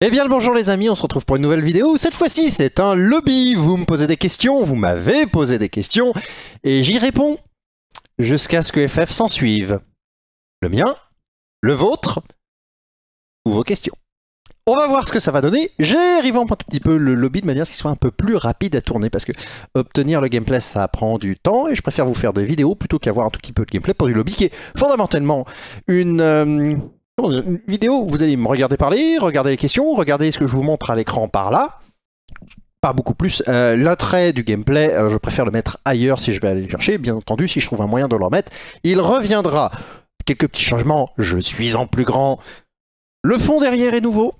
Eh bien le bonjour les amis, on se retrouve pour une nouvelle vidéo. Cette fois-ci, c'est un lobby. Vous me posez des questions, vous m'avez posé des questions, et j'y réponds jusqu'à ce que FF s'en suive. Le mien, le vôtre, ou vos questions. On va voir ce que ça va donner. J'ai révélé un petit peu le lobby de manière à ce qu'il soit un peu plus rapide à tourner parce que obtenir le gameplay ça prend du temps et je préfère vous faire des vidéos plutôt qu'avoir un tout petit peu de gameplay pour du lobby qui est fondamentalement une... Euh, une vidéo où vous allez me regarder parler, regarder les questions, regarder ce que je vous montre à l'écran par là. Pas beaucoup plus. Euh, du gameplay, euh, je préfère le mettre ailleurs si je vais aller le chercher. Bien entendu, si je trouve un moyen de le remettre, il reviendra. Quelques petits changements. Je suis en plus grand. Le fond derrière est nouveau.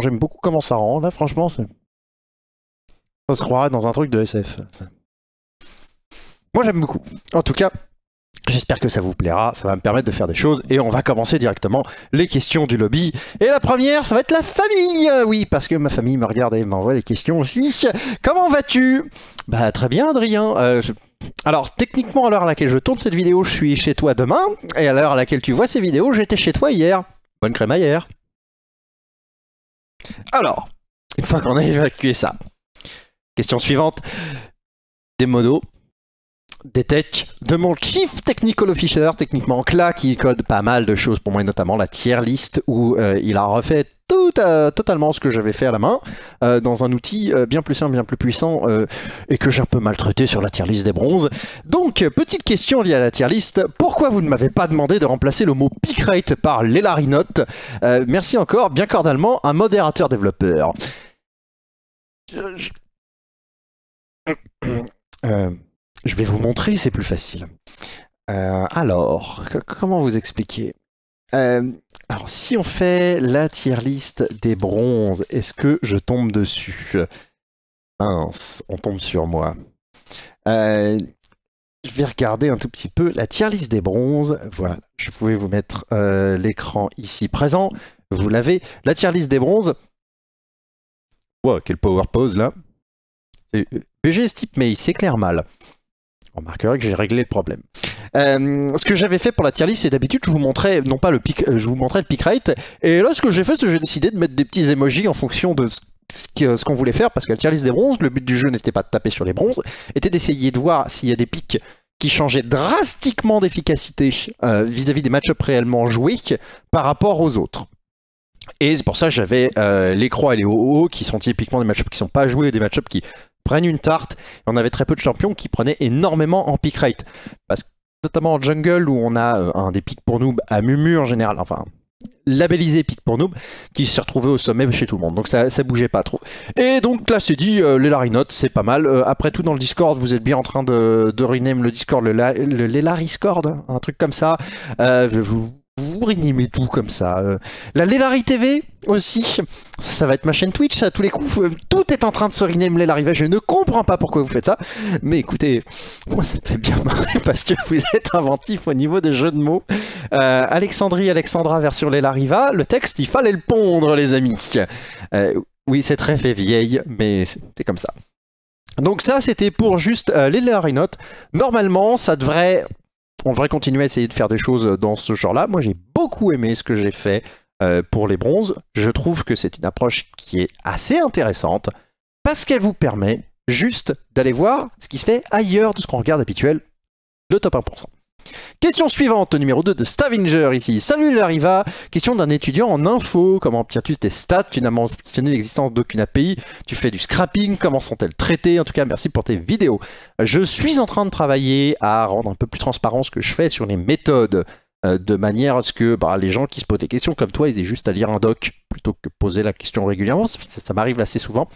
J'aime beaucoup comment ça rend. Là, franchement, ça se croirait dans un truc de SF. Moi, j'aime beaucoup. En tout cas, J'espère que ça vous plaira, ça va me permettre de faire des choses et on va commencer directement les questions du lobby. Et la première, ça va être la famille Oui, parce que ma famille me regarde et m'envoie des questions aussi. Comment vas-tu Bah très bien Adrien. Euh, Alors, techniquement, à l'heure à laquelle je tourne cette vidéo, je suis chez toi demain, et à l'heure à laquelle tu vois ces vidéos, j'étais chez toi hier. Bonne hier. Alors, une fois qu'on a évacué ça, question suivante. Des modos, des techs de mon chief technical officer, techniquement Cla, qui code pas mal de choses pour moi, et notamment la tier list où euh, il a refait tout, euh, totalement ce que j'avais fait à la main euh, dans un outil bien plus simple, bien plus puissant et que j'ai un peu maltraité sur la tier list des bronzes. Donc, petite question liée à la tier list pourquoi vous ne m'avez pas demandé de remplacer le mot pick rate par l'élarinote Merci encore, bien cordialement, un modérateur développeur. Je vais vous montrer, c'est plus facile. Euh, alors, comment vous expliquer euh, Alors, si on fait la tier list des bronzes, est-ce que je tombe dessus Mince, on tombe sur moi. Euh, je vais regarder un tout petit peu la tier list des bronzes. Voilà, je pouvais vous mettre l'écran ici présent. Vous l'avez. La tier list des bronzes. Wow, quel power pose là. BG type, mais il s'éclaire mal remarquerez que j'ai réglé le problème. Euh, ce que j'avais fait pour la tier list, c'est d'habitude je vous montrais non pas le pic, euh, je vous montrais le pick rate, et là ce que j'ai fait, c'est que j'ai décidé de mettre des petits emojis en fonction de euh, ce qu'on voulait faire, parce que la tier list des bronzes, le but du jeu n'était pas de taper sur les bronzes, était d'essayer de voir s'il y a des pics qui changeaient drastiquement d'efficacité vis-à-vis des match-ups réellement joués par rapport aux autres. Et c'est pour ça que j'avais les croix et les OO qui sont typiquement des match-ups qui ne sont pas joués, des match-ups qui prennent une tarte. On avait très peu de champions qui prenaient énormément en pick rate. Parce notamment en jungle où on a euh, un des pics pour noob à Mumu en général, enfin labellisé pick pour noob, qui se retrouvait au sommet chez tout le monde. Donc ça, bougeait pas trop. Et donc là, c'est dit, euh, les larinotes, c'est pas mal. Euh, après tout, dans le Discord, vous êtes bien en train de, rename le Discord, le, la, les Lariscord, hein, un truc comme ça. vous, vous réanimez tout comme ça. Euh, la Lélari TV aussi, ça, va être ma chaîne Twitch à tous les coups. Euh, tout est en train de se rename Lélari. Je ne comprends pas pourquoi vous faites ça. Mais écoutez, moi ça me fait bien marrer parce que vous êtes inventif au niveau des jeux de mots. Euh, Alexandrie, Alexandra version Lélariva. Le texte, il fallait le pondre, les amis. oui, c'est très fait vieille, mais c'est comme ça. Donc ça, c'était pour juste les Notes. Normalement, ça devrait on devrait continuer à essayer de faire des choses dans ce genre-là. Moi, j'ai beaucoup aimé ce que j'ai fait euh, pour les bronzes. Je trouve que c'est une approche qui est assez intéressante parce qu'elle vous permet juste d'aller voir ce qui se fait ailleurs de ce qu'on regarde habituel, le top 1%. Question suivante, numéro 2 de Stavinger ici. Salut Lariva, question d'un étudiant en info. Comment obtiens-tu tes stats Tu n'as mentionné l'existence d'aucune API. Tu fais du scrapping. Comment sont-elles traitées En tout cas, merci pour tes vidéos. Je suis en train de travailler à rendre un peu plus transparent ce que je fais sur les méthodes. Euh, de manière à ce que bah, les gens qui se posent des questions comme toi, ils aient juste à lire un doc plutôt que poser la question régulièrement. Ça, m'arrive assez souvent.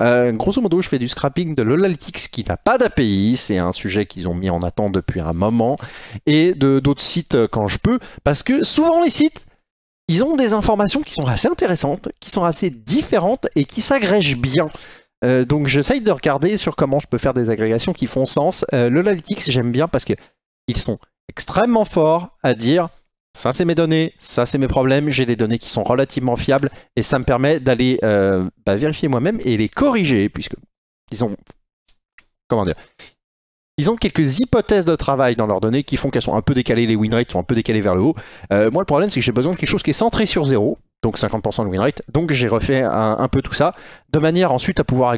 Euh, grosso modo, je fais du scrapping de l'Olalytics qui n'a pas d'API. C'est un sujet qu'ils ont mis en attente depuis un moment. Et de d'autres sites euh, quand je peux. Parce que souvent, les sites, ils ont des informations qui sont assez intéressantes, qui sont assez différentes et qui s'agrègent bien. donc j'essaye de regarder sur comment je peux faire des agrégations qui font sens. Euh, j'aime bien parce que ils sont extrêmement fort à dire ça c'est mes données, ça c'est mes problèmes, j'ai des données qui sont relativement fiables et ça me permet d'aller euh, bah, vérifier moi-même et les corriger puisque ils ont comment dire ils ont quelques hypothèses de travail dans leurs données qui font qu'elles sont un peu décalées, les win rates sont un peu décalées vers le haut. Euh, moi le problème c'est que j'ai besoin de quelque chose qui est centré sur zéro, donc 50% de win rate, donc j'ai refait un peu tout ça de manière ensuite à pouvoir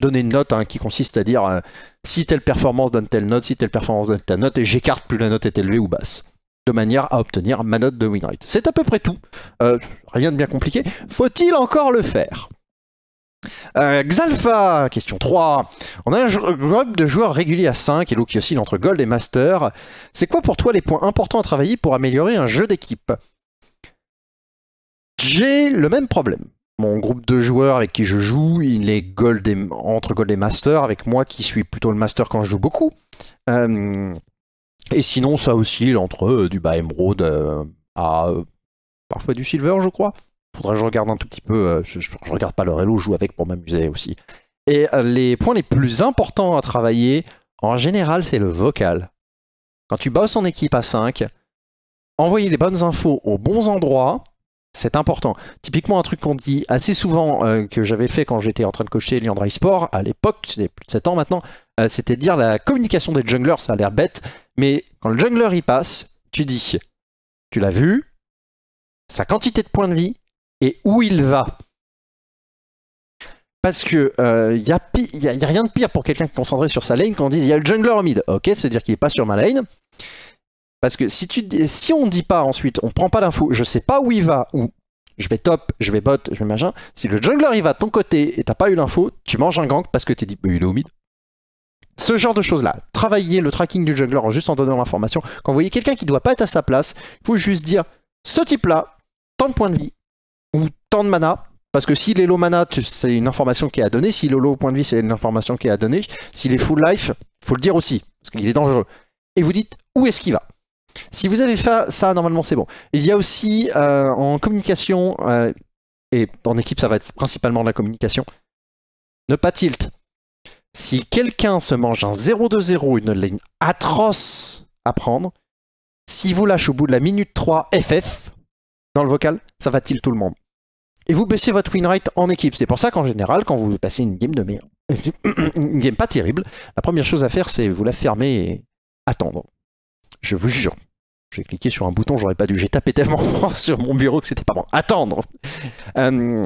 donner une note hein, qui consiste à dire euh, si telle performance donne telle note, si telle performance donne telle note, et j'écarte plus la note est élevée ou basse, de manière à obtenir ma note de winrate. C'est à peu près tout. Euh, rien de bien compliqué. Faut-il encore le faire euh, Xalpha, Xalfa, question 3. On a un groupe de joueurs réguliers à 5 et l'eau qui oscille entre Gold et Master. C'est quoi pour toi les points importants à travailler pour améliorer un jeu d'équipe J'ai le même problème mon groupe de joueurs avec qui je joue, il est gold entre gold et master, avec moi qui suis plutôt le master quand je joue beaucoup. Euh, et sinon, ça aussi, entre euh, du bas émeraude euh, à parfois du silver, je crois. Faudrait que je regarde un tout petit peu, je, regarde pas le relo, je joue avec pour m'amuser aussi. Et les points les plus importants à travailler, en général, c'est le vocal. Quand tu bosses en équipe à 5, envoyer les bonnes infos aux bons endroits, c'est important. Typiquement, un truc qu'on dit assez souvent, euh, que j'avais fait quand j'étais en train de coacher Liandra Sport, à l'époque, c'était plus de 7 ans maintenant, euh, c'était de dire la communication des junglers, ça a l'air bête, mais quand le jungler y passe, tu dis, tu l'as vu, sa quantité de points de vie et où il va. Parce que il euh, n'y a, rien de pire pour quelqu'un qui est concentré sur sa lane qu'on dise, dit il y a le jungler au mid. Ok, c'est-à-dire qu'il n'est pas sur ma lane. Parce que si, tu, si on ne dit pas ensuite, on ne prend pas l'info, je ne sais pas où il va, ou je vais top, je vais bot, je m'imagine. si le jungler il va de ton côté et t'as pas eu l'info, tu manges un gank parce que t'es dit, bah, il est au mid. Ce genre de choses-là. Travailler le tracking du jungler en juste en donnant l'information. Quand vous voyez quelqu'un qui ne doit pas être à sa place, il faut juste dire, ce type-là, tant de points de vie, ou tant de mana, parce que s'il est low mana, c'est une information qui est à donner. S'il est low point de vie, c'est une information qui est à donner. S'il est full life, faut le dire aussi, parce qu'il est dangereux. Et vous dites, où est-ce qu'il va si vous avez fait ça, normalement c'est bon. Il y a aussi euh, en communication, euh, et en équipe ça va être principalement de la communication, ne pas tilt. Si quelqu'un se mange un 0-2-0, une ligne atroce à prendre, si vous lâche au bout de la minute 3 FF dans le vocal, ça va tilt tout le monde. Et vous baissez votre win rate en équipe. C'est pour ça qu'en général, quand vous passez une game de merde, une game pas terrible, la première chose à faire c'est vous la fermer et attendre. Je vous jure. J'ai cliqué sur un bouton, j'aurais pas dû. J'ai tapé tellement fort sur mon bureau que c'était pas bon. Attendre euh,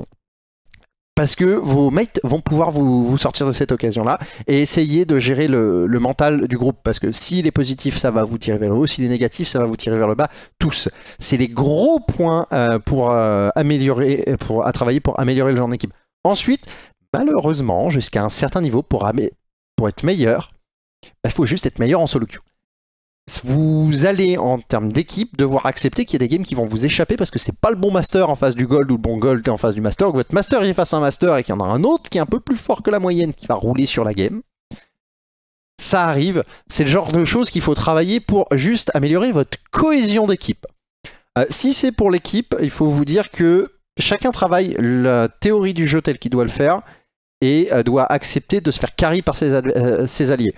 Parce que vos mates vont pouvoir vous, sortir de cette occasion-là et essayer de gérer le, mental du groupe. Parce que s'il est positif, ça va vous tirer vers le haut. S'il est négatif, ça va vous tirer vers le bas. Tous. C'est les gros points euh, pour, euh, améliorer, pour, à travailler pour améliorer le genre d'équipe. Ensuite, malheureusement, jusqu'à un certain niveau, pour, être meilleur, il bah, faut juste être meilleur en solo queue vous allez en termes d'équipe devoir accepter qu'il y a des games qui vont vous échapper parce que c'est pas le bon master en face du gold ou le bon gold est en face du master, ou que votre master est face à un master et qu'il y en a un autre qui est un peu plus fort que la moyenne qui va rouler sur la game. Ça arrive, c'est le genre de choses qu'il faut travailler pour juste améliorer votre cohésion d'équipe. Euh, si c'est pour l'équipe, il faut vous dire que chacun travaille la théorie du jeu telle qu'il doit le faire et euh, doit accepter de se faire carry par ses euh, alliés.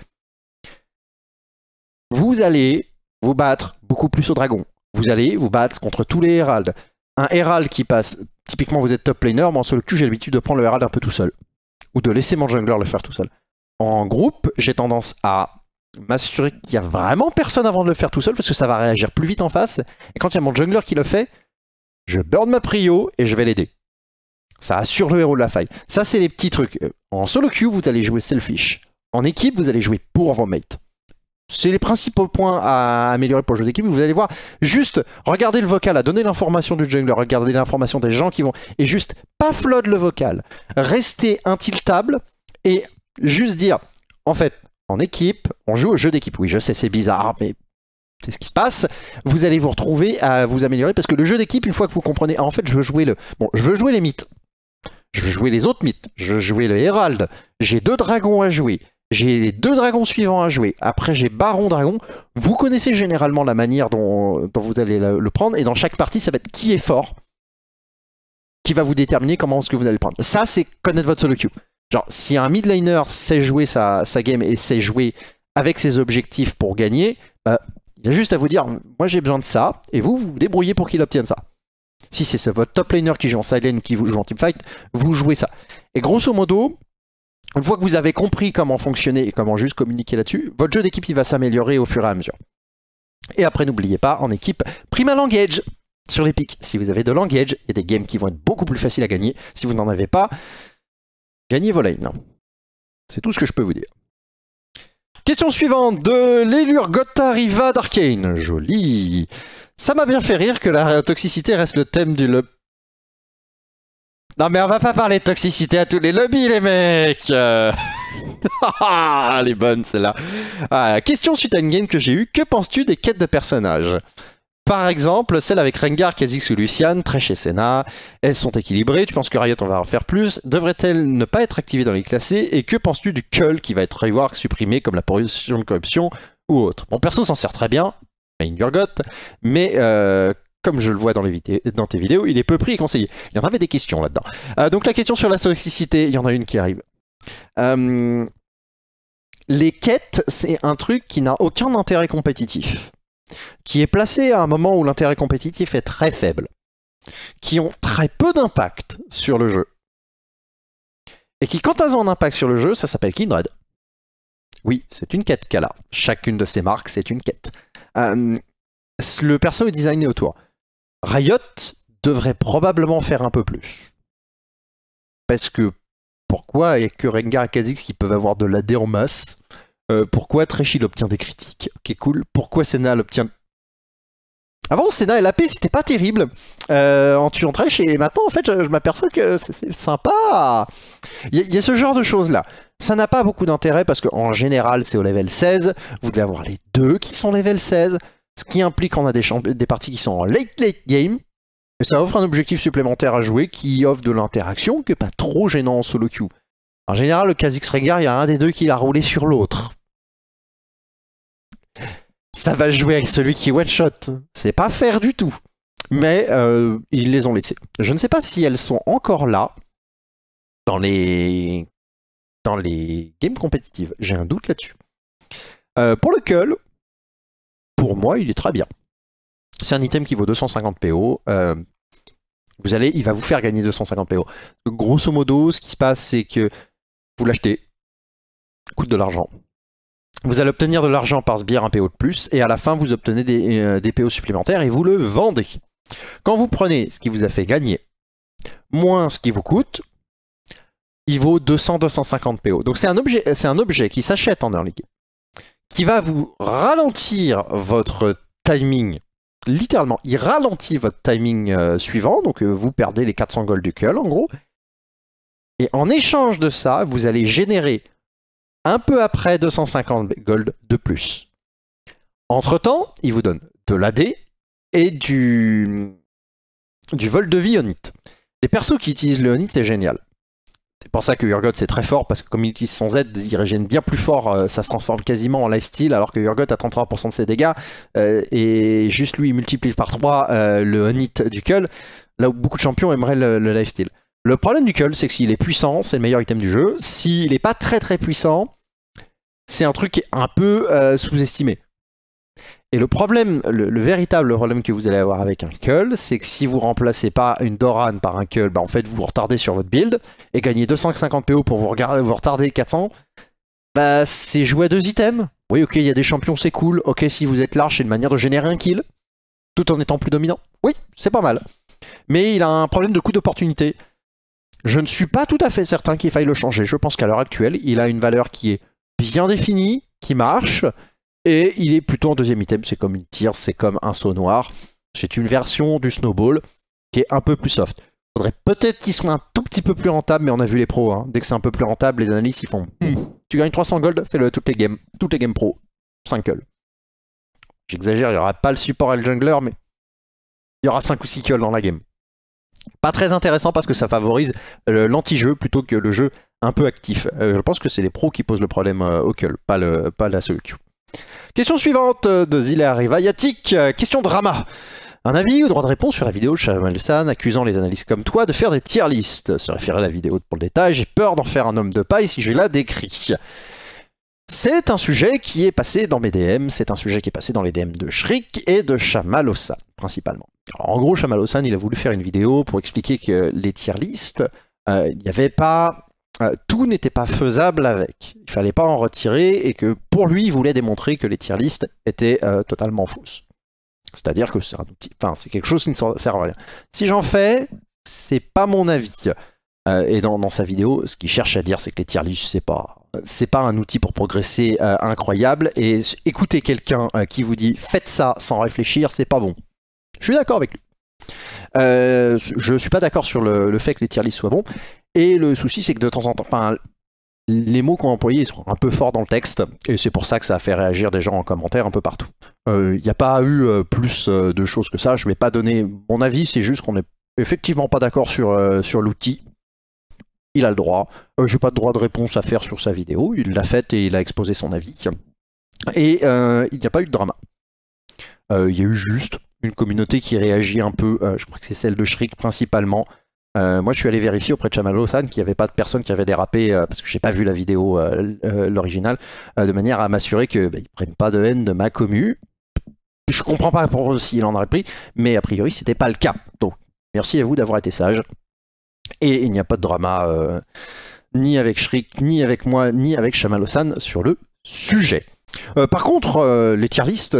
Vous allez vous battre beaucoup plus au dragon. Vous allez vous battre contre tous les Heralds. Un Herald qui passe, typiquement vous êtes top laner, mais en solo queue, j'ai l'habitude de prendre le Herald un peu tout seul. Ou de laisser mon jungler le faire tout seul. En groupe, j'ai tendance à m'assurer qu'il n'y a vraiment personne avant de le faire tout seul parce que ça va réagir plus vite en face. Et quand il y a mon jungler qui le fait, je burn ma prio et je vais l'aider. Ça assure le héros de la faille. Ça, c'est les petits trucs. En solo queue, vous allez jouer selfish. En équipe, vous allez jouer pour vos mates. C'est les principaux points à améliorer pour le jeu d'équipe. Vous allez voir, juste regardez le vocal, à donner l'information du jungler, regardez l'information des gens qui vont, et juste pas flood le vocal. Rester intiltable et juste dire, en fait, en équipe, on joue au jeu d'équipe. Oui, je sais, c'est bizarre, mais c'est ce qui se passe. Vous allez vous retrouver à vous améliorer parce que le jeu d'équipe, une fois que vous comprenez, en fait, je veux jouer le, bon, je veux jouer les mythes, je veux jouer les autres mythes, je veux jouer le Herald. j'ai deux dragons à jouer. J'ai les deux dragons suivants à jouer. Après, j'ai Baron Dragon. Vous connaissez généralement la manière dont, euh, vous allez le prendre. Et dans chaque partie, ça va être qui est fort qui va vous déterminer comment est-ce que vous allez le prendre. Ça, c'est connaître votre solo queue. Genre, si un midliner sait jouer sa, game et sait jouer avec ses objectifs pour gagner, euh, il a juste à vous dire moi j'ai besoin de ça, et vous, vous, vous débrouillez pour qu'il obtienne ça. Si c'est votre top laner qui joue en ou qui joue en teamfight, vous jouez ça. Et grosso modo, une fois que vous avez compris comment fonctionner et comment juste communiquer là-dessus, votre jeu d'équipe va s'améliorer au fur et à mesure. Et après, n'oubliez pas, en équipe, Prima Langage sur les pics. Si vous avez de Langage, et des games qui vont être beaucoup plus faciles à gagner. Si vous n'en avez pas, gagnez vos lanes. C'est tout ce que je peux vous dire. Question suivante de l'élure Riva d'Arkane. Joli. Ça m'a bien fait rire que la toxicité reste le thème du non mais on va pas parler de toxicité à tous les lobbies les mecs Ah les bonnes bonne là euh, question suite à une game que j'ai eue, que penses-tu des quêtes de personnages par exemple, celle avec Rengar, Kha'Zix ou Lucian, très chez Senna, elles sont équilibrées, tu penses que Riot en va en faire plus Devrait-elle ne pas être activée dans les classés Et que penses-tu du Cull qui va être rework, supprimé comme la pollution de corruption ou autre Mon perso s'en sert très bien, une mais euh, comme je le vois dans, tes vidéos, il est peu pris et conseillé. Il y en avait des questions là-dedans. Euh, donc la question sur la toxicité, il y en a une qui arrive. Euh, les quêtes, c'est un truc qui n'a aucun intérêt compétitif, qui est placé à un moment où l'intérêt compétitif est très faible, qui ont très peu d'impact sur le jeu, et qui, quand elles ont un impact sur le jeu, ça s'appelle Kindred. Oui, c'est une quête qu'elle a. Chacune de ces marques, c'est une quête. Euh, le perso est designé autour. Riot devrait probablement faire un peu plus. Parce que pourquoi et que Rengar et Kha'Zix qui peuvent avoir de l'AD en masse euh, Pourquoi Pourquoi il obtient des critiques Ok, cool. Pourquoi Senna l'obtient... Avant, Senna et la l'AP, c'était pas terrible euh, en tuant Tresh, et maintenant, en fait, je, m'aperçois que c'est sympa Il y, y, a ce genre de choses-là. Ça n'a pas beaucoup d'intérêt parce qu'en général, c'est au level 16. Vous devez avoir les deux qui sont level 16. Ce qui implique qu'on a des, parties qui sont en late late game. Et ça offre un objectif supplémentaire à jouer qui offre de l'interaction, que pas trop gênant en solo queue. En général, le Kha'Zix Rengar, il y a un des deux qui l'a roulé sur l'autre. Ça va jouer avec celui qui one-shot. C'est pas faire du tout. Mais euh, ils les ont laissés. Je ne sais pas si elles sont encore là dans les, dans les games compétitives. J'ai un doute là-dessus. Euh, pour le Cull, pour moi, il est très bien. C'est un item qui vaut 250 PO. Euh, vous allez, il va vous faire gagner 250 PO. Grosso modo, ce qui se passe, c'est que vous l'achetez, coûte de l'argent. Vous allez obtenir de l'argent par sbire un PO de plus, et à la fin, vous obtenez des, euh, PO supplémentaires et vous le vendez. Quand vous prenez ce qui vous a fait gagner, moins ce qui vous coûte, il vaut 200-250 PO. Donc c'est un objet, un objet qui s'achète en early game qui va vous ralentir votre timing. Littéralement, il ralentit votre timing euh, suivant, donc euh, vous perdez les 400 gold du cul en gros. Et en échange de ça, vous allez générer un peu après 250 gold de plus. Entre-temps, il vous donne de l'AD et du, vol de vie Les persos qui utilisent le Onit, c'est génial. C'est pour ça que Urgot c'est très fort parce que comme il utilise son Z, il régène bien plus fort, euh, ça se transforme quasiment en lifesteal alors que Urgot a 33% de ses dégâts euh, et juste lui il multiplie par 3 euh, le hit du Cull, là où beaucoup de champions aimeraient le, lifestyle lifesteal. Le problème du Cull c'est que s'il est puissant, c'est le meilleur item du jeu, s'il n'est pas très très puissant, c'est un truc un peu sous-estimé. Et le problème, le, véritable problème que vous allez avoir avec un Cull, c'est que si vous remplacez pas une Doran par un Cull, bah en fait vous vous retardez sur votre build et gagnez 250 PO pour vous, vous retarder 400. Bah c'est jouer à deux items. Oui, ok, il y a des champions, c'est cool. Ok, si vous êtes large, c'est une manière de générer un kill tout en étant plus dominant. Oui, c'est pas mal. Mais il a un problème de coût d'opportunité. Je ne suis pas tout à fait certain qu'il faille le changer. Je pense qu'à l'heure actuelle, il a une valeur qui est bien définie, qui marche, et il est plutôt en deuxième item, c'est comme une tire, c'est comme un saut noir. C'est une version du snowball qui est un peu plus soft. Faudrait peut-être qu'il soit un tout petit peu plus rentable, mais on a vu les pros. Hein. Dès que c'est un peu plus rentable, les analystes ils font hmm, Tu gagnes 300 gold, fais-le toutes les games. Toutes les games pro. 5 kills. J'exagère, il n'y aura pas le support à le jungler, mais il y aura 5 ou 6 kills dans la game. Pas très intéressant parce que ça favorise euh, l'anti-jeu plutôt que le jeu un peu actif. Euh, je pense que c'est les pros qui posent le problème euh, au kill, pas, le, pas la Question suivante de Zillar Rivayatik, Question drama. Un avis ou droit de réponse sur la vidéo de Shamalosan accusant les analystes comme toi de faire des tier lists. Se référer à la vidéo pour le détail, j'ai peur d'en faire un homme de paille si je la décrit. C'est un sujet qui est passé dans mes DM, c'est un sujet qui est passé dans les DM de Shrik et de Shamalosan, principalement. en gros, Shamalosan, il a voulu faire une vidéo pour expliquer que les tier lists, euh, il n'y avait pas... Euh, tout n'était pas faisable avec fallait pas en retirer et que pour lui, il voulait démontrer que les tier lists étaient euh, totalement fausses. C'est-à-dire que c'est un outil, enfin, c'est quelque chose qui ne sert à rien. Si j'en fais, c'est pas mon avis. Euh, et dans, sa vidéo, ce qu'il cherche à dire, c'est que les tier lists, c'est pas, c'est pas un outil pour progresser euh, incroyable. Et écouter quelqu'un qui vous dit faites ça sans réfléchir, c'est pas bon. Je suis d'accord avec lui. je suis pas d'accord sur le, fait que les tier lists soient bons. Et le souci, c'est que de temps en temps, enfin, les mots qu'on a employés sont un peu forts dans le texte, et c'est pour ça que ça a fait réagir des gens en commentaire un peu partout. Il euh, n'y a pas eu euh, plus euh, de choses que ça, je ne vais pas donner mon avis, c'est juste qu'on n'est effectivement pas d'accord sur, sur l'outil. Il a le droit. je n'ai pas de droit de réponse à faire sur sa vidéo, il l'a faite et il a exposé son avis. Et il n'y a pas eu de drama. Il y a eu juste une communauté qui réagit un peu, je crois que c'est celle de Shriek principalement, euh, moi, je suis allé vérifier auprès de Chamalo San qu'il n'y avait pas de personne qui avait dérapé, euh, parce que je n'ai pas vu la vidéo, euh, l'originale, de manière à m'assurer qu'ils bah, ne prennent pas de haine de ma commu. Je comprends pas pour s'il en aurait pris, mais a priori, c'était pas le cas. Donc, merci à vous d'avoir été sage. Et il n'y a pas de drama, ni avec Shrik, ni avec moi, ni avec Chamalo San sur le sujet. par contre, les tier listes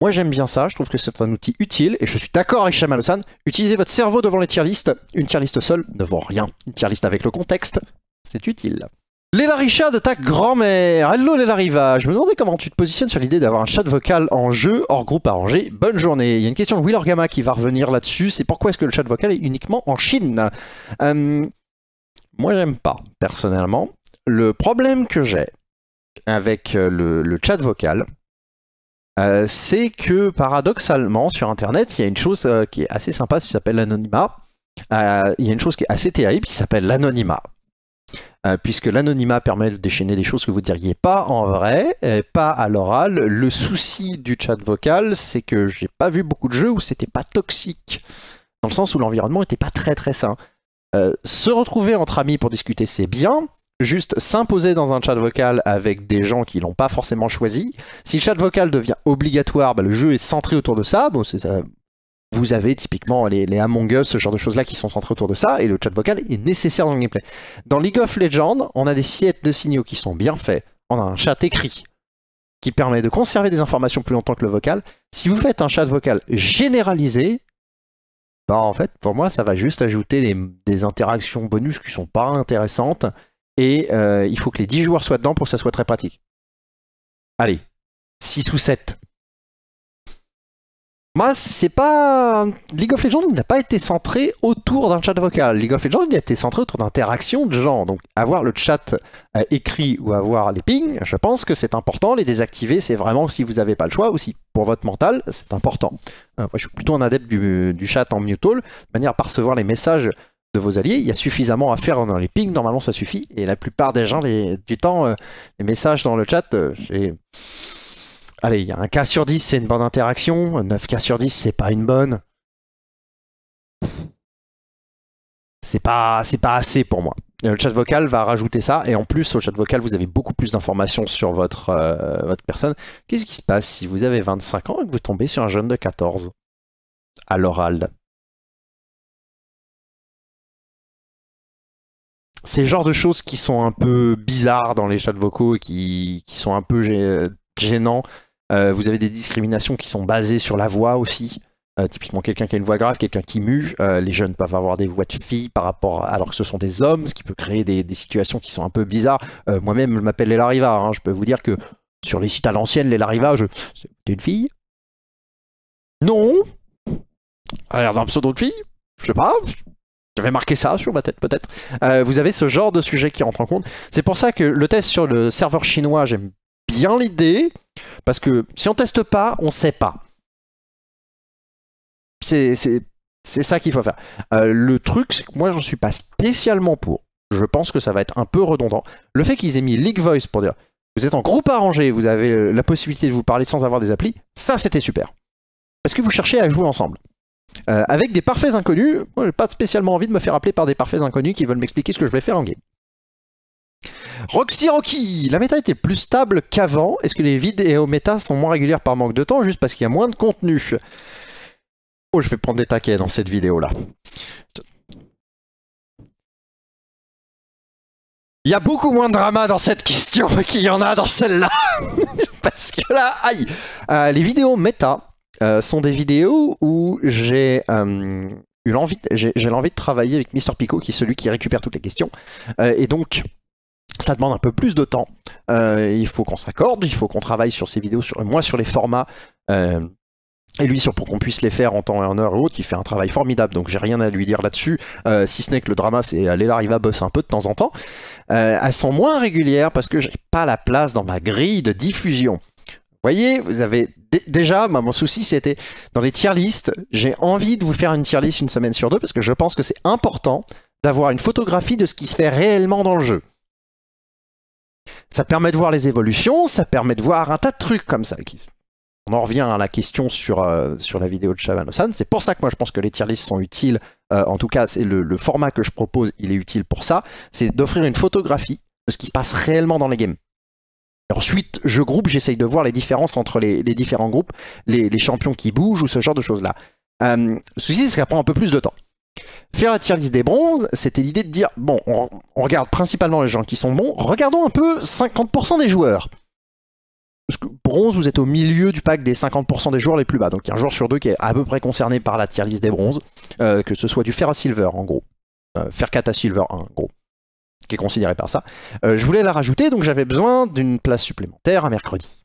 moi, j'aime bien ça. Je trouve que c'est un outil utile et je suis d'accord avec Shamalosan. Utilisez votre cerveau devant les tier lists. Une tier liste seule ne vaut rien. Une tier liste avec le contexte, c'est utile. Léla Richard, de ta grand-mère. Hello Léla Riva. Je me demandais comment tu te positionnes sur l'idée d'avoir un chat vocal en jeu, hors groupe arrangé. Bonne journée. Il y a une question de Will Orgama qui va revenir là-dessus. C'est pourquoi est-ce que le chat vocal est uniquement en Chine euh, Moi, j'aime pas, personnellement. Le problème que j'ai avec euh, le chat vocal, euh, c'est que paradoxalement, sur Internet, il y a une chose euh, qui est assez sympa, qui s'appelle l'anonymat. Euh, il y a une chose qui est assez terrible, qui s'appelle l'anonymat. puisque l'anonymat permet de déchaîner des choses que vous ne diriez pas en vrai, pas à l'oral. Le souci du chat vocal, c'est que j'ai pas vu beaucoup de jeux où c'était pas toxique, dans le sens où l'environnement n'était pas très très sain. se retrouver entre amis pour discuter, c'est bien, juste s'imposer dans un chat vocal avec des gens qui l'ont pas forcément choisi. Si le chat vocal devient obligatoire, bah, le jeu est centré autour de ça. Vous avez typiquement les, Among Us, ce genre de choses-là qui sont centrés autour de ça, et le chat vocal est nécessaire dans le gameplay. Dans League of Legends, on a des siettes de signaux qui sont bien faits. On a un chat écrit qui permet de conserver des informations plus longtemps que le vocal. Si vous faites un chat vocal généralisé, bah en fait, pour moi, ça va juste ajouter des interactions bonus qui sont pas intéressantes et euh, il faut que les 10 joueurs soient dedans pour que ça soit très pratique. Allez, 6 ou 7. Moi, c'est pas. League of Legends n'a pas été centré autour d'un chat vocal. League of Legends, a été centré autour d'interactions de gens. Donc, avoir le chat euh, écrit ou avoir les pings, je pense que c'est important. Les désactiver, c'est vraiment si vous n'avez pas le choix aussi. Pour votre mental, c'est important. Euh, je suis plutôt un adepte du, chat en all, de manière à percevoir les messages vos alliés. Il y a suffisamment à faire dans les pings, normalement ça suffit. Et la plupart des gens, les, du temps, euh, les messages dans le chat, euh, j'ai... Allez, il y a un cas sur 10, c'est une bonne interaction. 9 cas sur 10, c'est pas une bonne. C'est pas, C'est pas assez pour moi. Euh, le chat vocal va rajouter ça. Et en plus, au chat vocal, vous avez beaucoup plus d'informations sur votre, votre personne. Qu'est-ce qui se passe si vous avez 25 ans et que vous tombez sur un jeune de 14 à l'oral c'est le genre de choses qui sont un peu bizarres dans les chats de vocaux et qui, qui sont un peu gênants. Euh, vous avez des discriminations qui sont basées sur la voix aussi. Euh, typiquement, quelqu'un qui a une voix grave, quelqu'un qui mue, euh, les jeunes peuvent avoir des voix de filles par rapport, alors que ce sont des hommes, ce qui peut créer des, situations qui sont un peu bizarres. Moi-même, je m'appelle Léla Riva. Hein. Je peux vous dire que sur les sites à l'ancienne, Léla Riva, je... t'es une fille Non Elle a l'air d'un pseudo de fille Je sais pas. J'avais marqué ça sur ma tête peut-être. Euh, vous avez ce genre de sujet qui rentre en compte. C'est pour ça que le test sur le serveur chinois, j'aime bien l'idée, parce que si on teste pas, on sait pas. C'est ça qu'il faut faire. Euh, le truc, c'est que moi, j'en suis pas spécialement pour. Je pense que ça va être un peu redondant. Le fait qu'ils aient mis League Voice pour dire vous êtes en groupe arrangé, vous avez euh, la possibilité de vous parler sans avoir des applis, ça c'était super. Parce que vous cherchez à jouer ensemble. Euh, avec des parfaits inconnus, moi j'ai pas spécialement envie de me faire appeler par des parfaits inconnus qui veulent m'expliquer ce que je vais faire en game. Roxy La méta était plus stable qu'avant. Est-ce que les vidéos méta sont moins régulières par manque de temps juste parce qu'il y a moins de contenu Oh, je vais prendre des taquets dans cette vidéo-là. Il y a beaucoup moins de drama dans cette question qu'il y en a dans celle-là. parce que là, aïe euh, Les vidéos méta euh, sont des vidéos où j'ai euh, eu l'envie, j'ai, l'envie de travailler avec Mister Pico, qui est celui qui récupère toutes les questions. Euh, et donc, ça demande un peu plus de temps. il faut qu'on s'accorde, il faut qu'on travaille sur ces vidéos, sur, moi sur les formats. et lui, sur, pour qu'on puisse les faire en temps et en heure et autres, il fait un travail formidable, donc j'ai rien à lui dire là-dessus, si ce n'est que le drama, c'est aller là, il à bosser un peu de temps en temps. elles sont moins régulières parce que j'ai pas la place dans ma grille de diffusion voyez, vous avez déjà, mon souci c'était dans les tier lists, j'ai envie de vous faire une tier list une semaine sur deux parce que je pense que c'est important d'avoir une photographie de ce qui se fait réellement dans le jeu. Ça permet de voir les évolutions, ça permet de voir un tas de trucs comme ça. On en revient à la question sur, euh, la vidéo de shavano C'est pour ça que moi je pense que les tier lists sont utiles. Euh, en tout cas, c'est le, le format que je propose, il est utile pour ça. C'est d'offrir une photographie de ce qui se passe réellement dans les games. Ensuite, je groupe, j'essaye de voir les différences entre les, différents groupes, les, champions qui bougent ou ce genre de choses-là. Euh, ceci, c'est ça prend un peu plus de temps. Faire la tier list des bronzes, c'était l'idée de dire, bon, on, regarde principalement les gens qui sont bons, regardons un peu 50% des joueurs. Parce que bronze, vous êtes au milieu du pack des 50% des joueurs les plus bas, donc il y a un joueur sur deux qui est à peu près concerné par la tier list des bronzes, euh, que ce soit du fer à silver en gros. Euh, fer 4 à silver 1 en gros qui est considéré par ça. Euh, je voulais la rajouter, donc j'avais besoin d'une place supplémentaire à mercredi.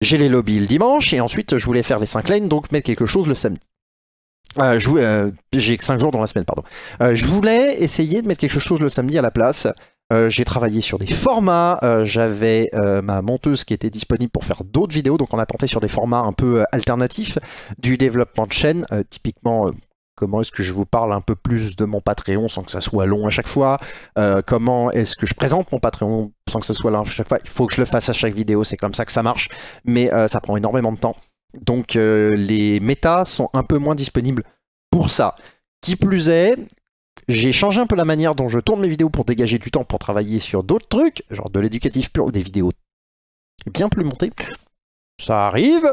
J'ai les lobbies le dimanche, et ensuite je voulais faire les 5 lanes, donc mettre quelque chose le samedi. Euh, euh, j'ai que 5 jours dans la semaine, pardon. je voulais essayer de mettre quelque chose le samedi à la place. j'ai travaillé sur des formats, j'avais ma monteuse qui était disponible pour faire d'autres vidéos, donc on a tenté sur des formats un peu alternatifs, du développement de chaîne, typiquement Comment est-ce que je vous parle un peu plus de mon Patreon sans que ça soit long à chaque fois euh, Comment est-ce que je présente mon Patreon sans que ça soit long à chaque fois Il faut que je le fasse à chaque vidéo, c'est comme ça que ça marche, mais euh, ça prend énormément de temps. Donc euh, les métas sont un peu moins disponibles pour ça. Qui plus est, j'ai changé un peu la manière dont je tourne mes vidéos pour dégager du temps pour travailler sur d'autres trucs, genre de l'éducatif pur ou des vidéos bien plus montées. Ça arrive.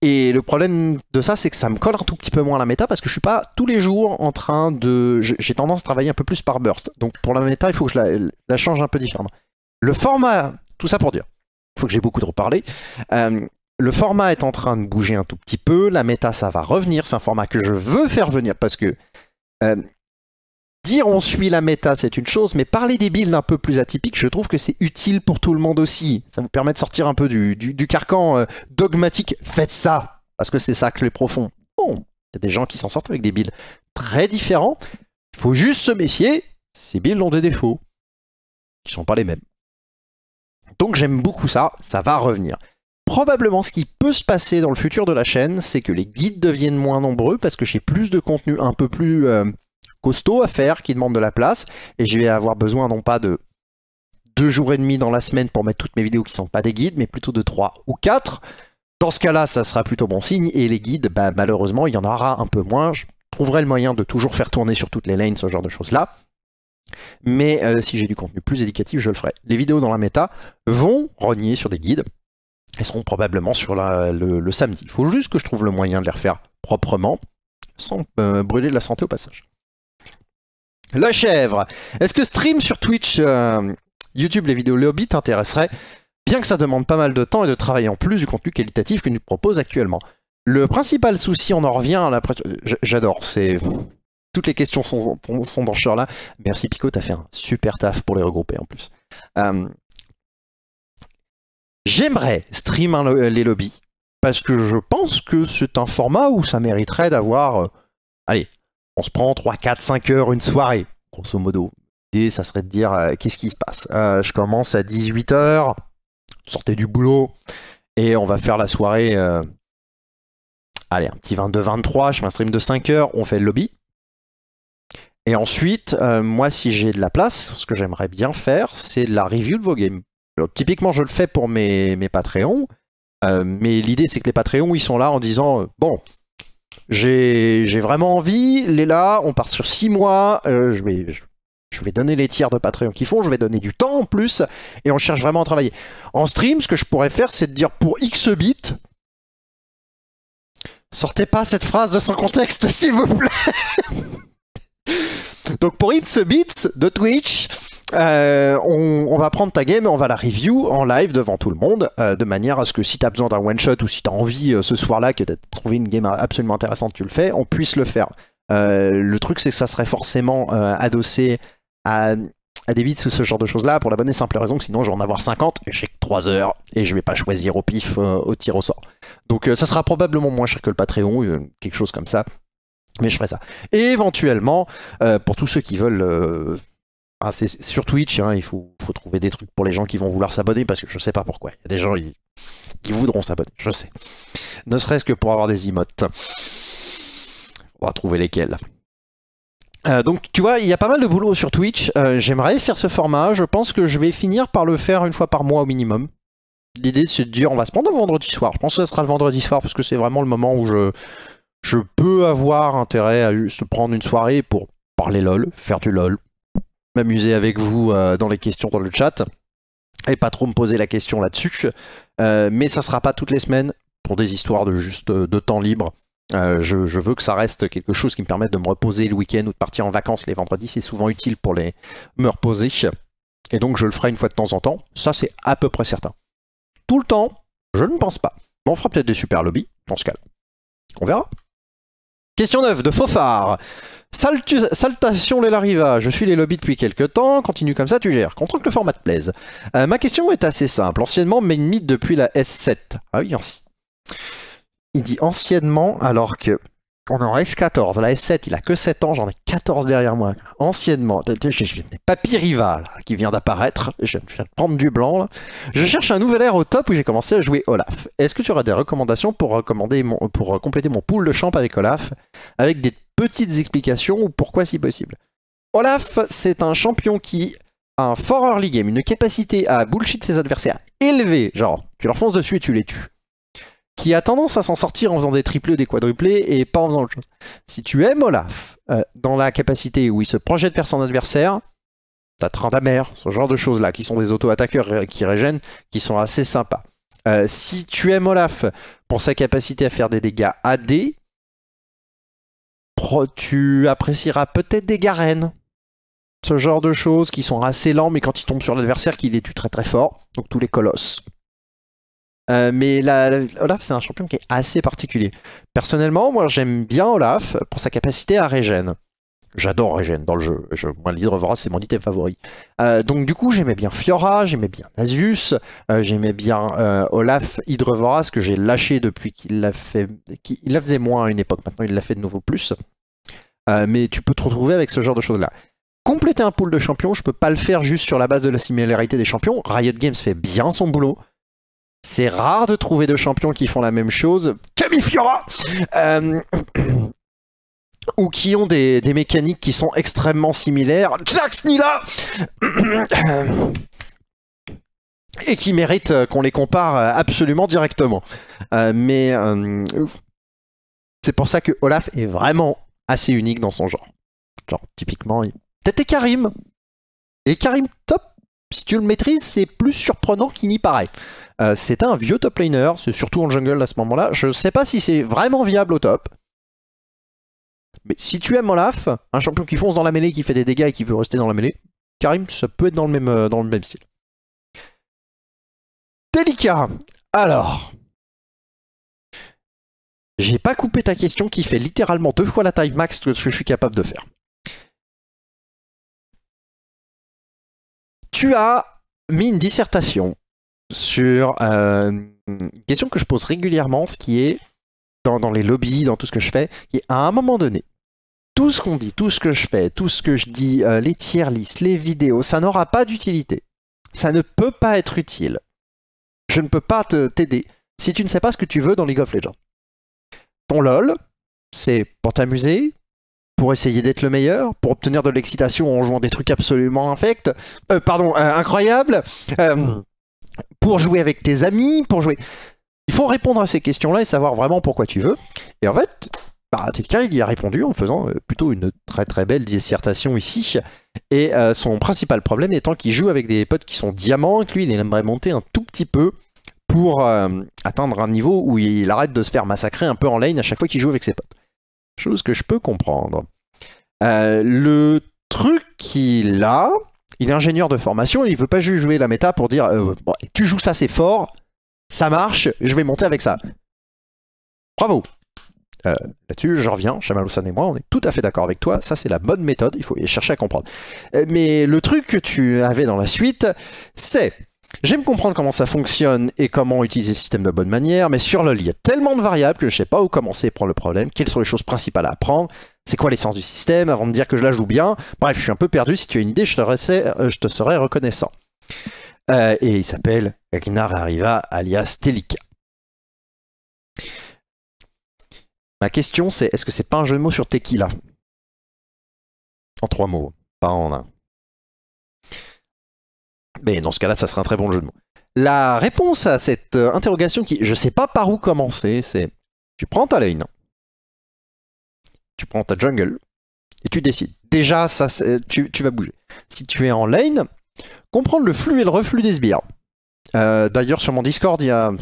Et le problème de ça, c'est que ça me colle un tout petit peu moins à la méta parce que je suis pas tous les jours en train de. J'ai tendance à travailler un peu plus par burst. Donc pour la méta, il faut que je la, change un peu différemment. Le format, tout ça pour dire, il faut que j'ai beaucoup de reparler. Euh, le format est en train de bouger un tout petit peu. La méta, ça va revenir. C'est un format que je veux faire venir parce que. Euh, Dire on suit la méta, c'est une chose, mais parler des builds un peu plus atypiques, je trouve que c'est utile pour tout le monde aussi. Ça vous permet de sortir un peu du, carcan euh, dogmatique. Faites ça, parce que c'est ça que les profond. Bon, il y a des gens qui s'en sortent avec des builds très différents. Il faut juste se méfier, ces builds ont des défauts, qui sont pas les mêmes. Donc j'aime beaucoup ça, ça va revenir. Probablement ce qui peut se passer dans le futur de la chaîne, c'est que les guides deviennent moins nombreux parce que j'ai plus de contenu un peu plus... Euh, à faire, qui demande de la place, et je vais avoir besoin non pas de deux jours et demi dans la semaine pour mettre toutes mes vidéos qui sont pas des guides, mais plutôt de trois ou quatre. Dans ce cas-là, ça sera plutôt bon signe, et les guides, bah, malheureusement, il y en aura un peu moins. Je trouverai le moyen de toujours faire tourner sur toutes les lanes, ce genre de choses-là. Mais euh, si j'ai du contenu plus éducatif, je le ferai. Les vidéos dans la méta vont rogner sur des guides. Elles seront probablement sur le, samedi. Il faut juste que je trouve le moyen de les refaire proprement, sans euh, brûler de la santé au passage. La chèvre. Est-ce que stream sur Twitch, euh, YouTube, les vidéos lobby t'intéresserait Bien que ça demande pas mal de temps et de travail en plus du contenu qualitatif que nous propose actuellement. Le principal souci, on en revient à euh, J'adore, c'est... Toutes les questions sont, dans ce là Merci Pico, t'as fait un super taf pour les regrouper en plus. Euh, j'aimerais stream les lobbies, parce que je pense que c'est un format où ça mériterait d'avoir... Allez, on se prend 3, 4, 5 heures, une soirée, grosso modo. L'idée, ça serait de dire euh, qu'est-ce qui se passe. Euh, je commence à 18h, sortez du boulot, et on va faire la soirée. Euh, allez, un petit 22-23, je fais un stream de 5 heures, on fait le lobby. Et ensuite, moi, si j'ai de la place, ce que j'aimerais bien faire, c'est la review de vos games. typiquement, je le fais pour mes, mes Patreons, mais l'idée, c'est que les Patreons, ils sont là en disant Bon, j'ai vraiment envie. Les là, on part sur 6 mois. Euh, je, vais, je vais donner les tiers de Patreon qu'ils font. Je vais donner du temps en plus. Et on cherche vraiment à travailler. En stream, ce que je pourrais faire, c'est de dire pour X bits. Sortez pas cette phrase de son contexte, s'il vous plaît. Donc pour X bits de Twitch, euh, on, va prendre ta game, on va la review en live devant tout le monde, euh, de manière à ce que si tu as besoin d'un one shot ou si tu as envie euh, ce soir-là que t'as trouvé une game absolument intéressante, tu le fais, on puisse le faire. le truc, c'est que ça serait forcément adossé à, des bits ou ce genre de choses-là, pour la bonne et simple raison que sinon j'en vais en avoir 50 et j'ai que 3 heures et je vais pas choisir au pif, au tir au sort. Donc ça sera probablement moins cher que le Patreon, quelque chose comme ça. Mais je ferai ça. Et éventuellement, pour tous ceux qui veulent ah, c'est sur Twitch, hein, il faut, trouver des trucs pour les gens qui vont vouloir s'abonner parce que je sais pas pourquoi. Il y a des gens qui voudront s'abonner, je sais. Ne serait-ce que pour avoir des emotes. On va trouver lesquels. Euh, donc tu vois, il y a pas mal de boulot sur Twitch. Euh, j'aimerais faire ce format. Je pense que je vais finir par le faire une fois par mois au minimum. L'idée c'est de dire on va se prendre un vendredi soir. Je pense que ça sera le vendredi soir parce que c'est vraiment le moment où je, je peux avoir intérêt à juste prendre une soirée pour parler LOL, faire du LOL, m'amuser avec vous euh, dans les questions dans le chat et pas trop me poser la question là-dessus. Euh, mais ça sera pas toutes les semaines pour des histoires de juste euh, de temps libre. je, veux que ça reste quelque chose qui me permette de me reposer le week-end ou de partir en vacances les vendredis. C'est souvent utile pour les me reposer. Et donc je le ferai une fois de temps en temps. Ça c'est à peu près certain. Tout le temps, je ne pense pas. Mais on fera peut-être des super lobbies dans ce cas On verra. Question 9 de Fofar Salutations, saltation les Lariva, je suis les lobbies depuis quelques temps, continue comme ça, tu gères, content que le format te plaise. Euh, ma question est assez simple, anciennement mais mythe depuis la S7. Ah oui, il dit anciennement alors que on est en S14, la S7 il a que 7 ans, j'en ai 14 derrière moi. Anciennement, Papy Riva qui vient d'apparaître, je viens de prendre du blanc. Je cherche un nouvel air au top où j'ai commencé à jouer Olaf. Est-ce que tu auras des recommandations pour, recommander pour compléter mon pool de champ avec Olaf, avec des petites explications ou pourquoi si possible. Olaf, c'est un champion qui a un fort early game, une capacité à bullshit ses adversaires élevée, genre tu leur fonces dessus et tu les tues, qui a tendance à s'en sortir en faisant des triplés des quadruplés et pas en faisant autre chose. Si tu aimes Olaf, euh, dans la capacité où il se projette vers son adversaire, t'as train amers, ce genre de choses-là, qui sont des auto-attaqueurs euh, qui régènent, qui sont assez sympas. Euh, si tu aimes Olaf pour sa capacité à faire des dégâts AD, tu apprécieras peut-être des garennes. Ce genre de choses qui sont assez lents, mais quand ils tombent sur l'adversaire, qui les tue très très fort. Donc tous les colosses. Euh, mais Olaf, c'est un champion qui est assez particulier. Personnellement, moi j'aime bien Olaf pour sa capacité à régénérer. J'adore Regen dans le jeu. moi, l'Hydre c'est mon item favori. Euh, donc, du coup, j'aimais bien Fiora, j'aimais bien Nasus, euh, j'aimais bien euh, Olaf Hydre Vorace, que j'ai lâché depuis qu'il la, fait, il la faisait moins à une époque. Maintenant, il l'a fait de nouveau plus. mais tu peux te retrouver avec ce genre de choses-là. Compléter un pool de champions, je peux pas le faire juste sur la base de la similarité des champions. Riot Games fait bien son boulot. C'est rare de trouver deux champions qui font la même chose. Camille Fiora ou qui ont des, mécaniques qui sont extrêmement similaires. Jax Nila Et qui méritent euh, qu'on les compare euh, absolument directement. Euh, mais c'est pour ça que Olaf est vraiment assez unique dans son genre. Genre, typiquement, il... peut-être Karim. Et Karim top, si tu le maîtrises, c'est plus surprenant qu'il n'y paraît. c'est un vieux top laner, c'est surtout en jungle à ce moment-là. Je sais pas si c'est vraiment viable au top. Mais si tu aimes Olaf, un champion qui fonce dans la mêlée, qui fait des dégâts et qui veut rester dans la mêlée, Karim, ça peut être dans le même, euh, dans le même style. Telika, alors. J'ai pas coupé ta question qui fait littéralement deux fois la taille max de ce que je suis capable de faire. Tu as mis une dissertation sur euh, une question que je pose régulièrement, ce qui est dans, dans, les lobbies, dans tout ce que je fais, qui à un moment donné, tout ce qu'on dit, tout ce que je fais, tout ce que je dis, euh, les tier lists, les vidéos, ça n'aura pas d'utilité. Ça ne peut pas être utile. Je ne peux pas te t'aider si tu ne sais pas ce que tu veux dans League of Legends. Ton LOL, c'est pour t'amuser, pour essayer d'être le meilleur, pour obtenir de l'excitation en jouant des trucs absolument infects, euh, pardon, euh, incroyables, pour jouer avec tes amis, pour jouer. Il faut répondre à ces questions-là et savoir vraiment pourquoi tu veux. Et en fait, bah, quelqu'un il y a répondu en faisant euh, plutôt une très très belle dissertation ici. Et euh, son principal problème étant qu'il joue avec des potes qui sont diamants, que lui il aimerait monter un tout petit peu pour euh, atteindre un niveau où il arrête de se faire massacrer un peu en lane à chaque fois qu'il joue avec ses potes. Chose que je peux comprendre. le truc qu'il a, il est ingénieur de formation, et il veut pas juste jouer la méta pour dire tu joues ça c'est fort, ça marche, je vais monter avec ça. Bravo euh, là-dessus, je reviens, Chamalosan et moi, on est tout à fait d'accord avec toi, ça c'est la bonne méthode, il faut chercher à comprendre. Euh, mais le truc que tu avais dans la suite, c'est... J'aime comprendre comment ça fonctionne et comment utiliser le système de bonne manière, mais sur LOL, il y a tellement de variables que je ne sais pas où commencer prendre le problème, quelles sont les choses principales à apprendre, c'est quoi l'essence du système, avant de dire que je la joue bien. Bref, je suis un peu perdu, si tu as une idée, je te, euh, je te serais reconnaissant. et il s'appelle Arriva, alias Telika. Ma question, c'est est-ce que c'est pas un jeu de mots sur tequila En trois mots, pas en un. Mais dans ce cas-là, ça serait un très bon jeu de mots. La réponse à cette euh, interrogation qui, je sais pas par où commencer, c'est tu prends ta lane, tu prends ta jungle, et tu décides. Déjà, ça, euh, tu, tu, vas bouger. Si tu es en lane, comprendre le flux et le reflux des sbires. Euh, d'ailleurs, sur mon Discord, il y a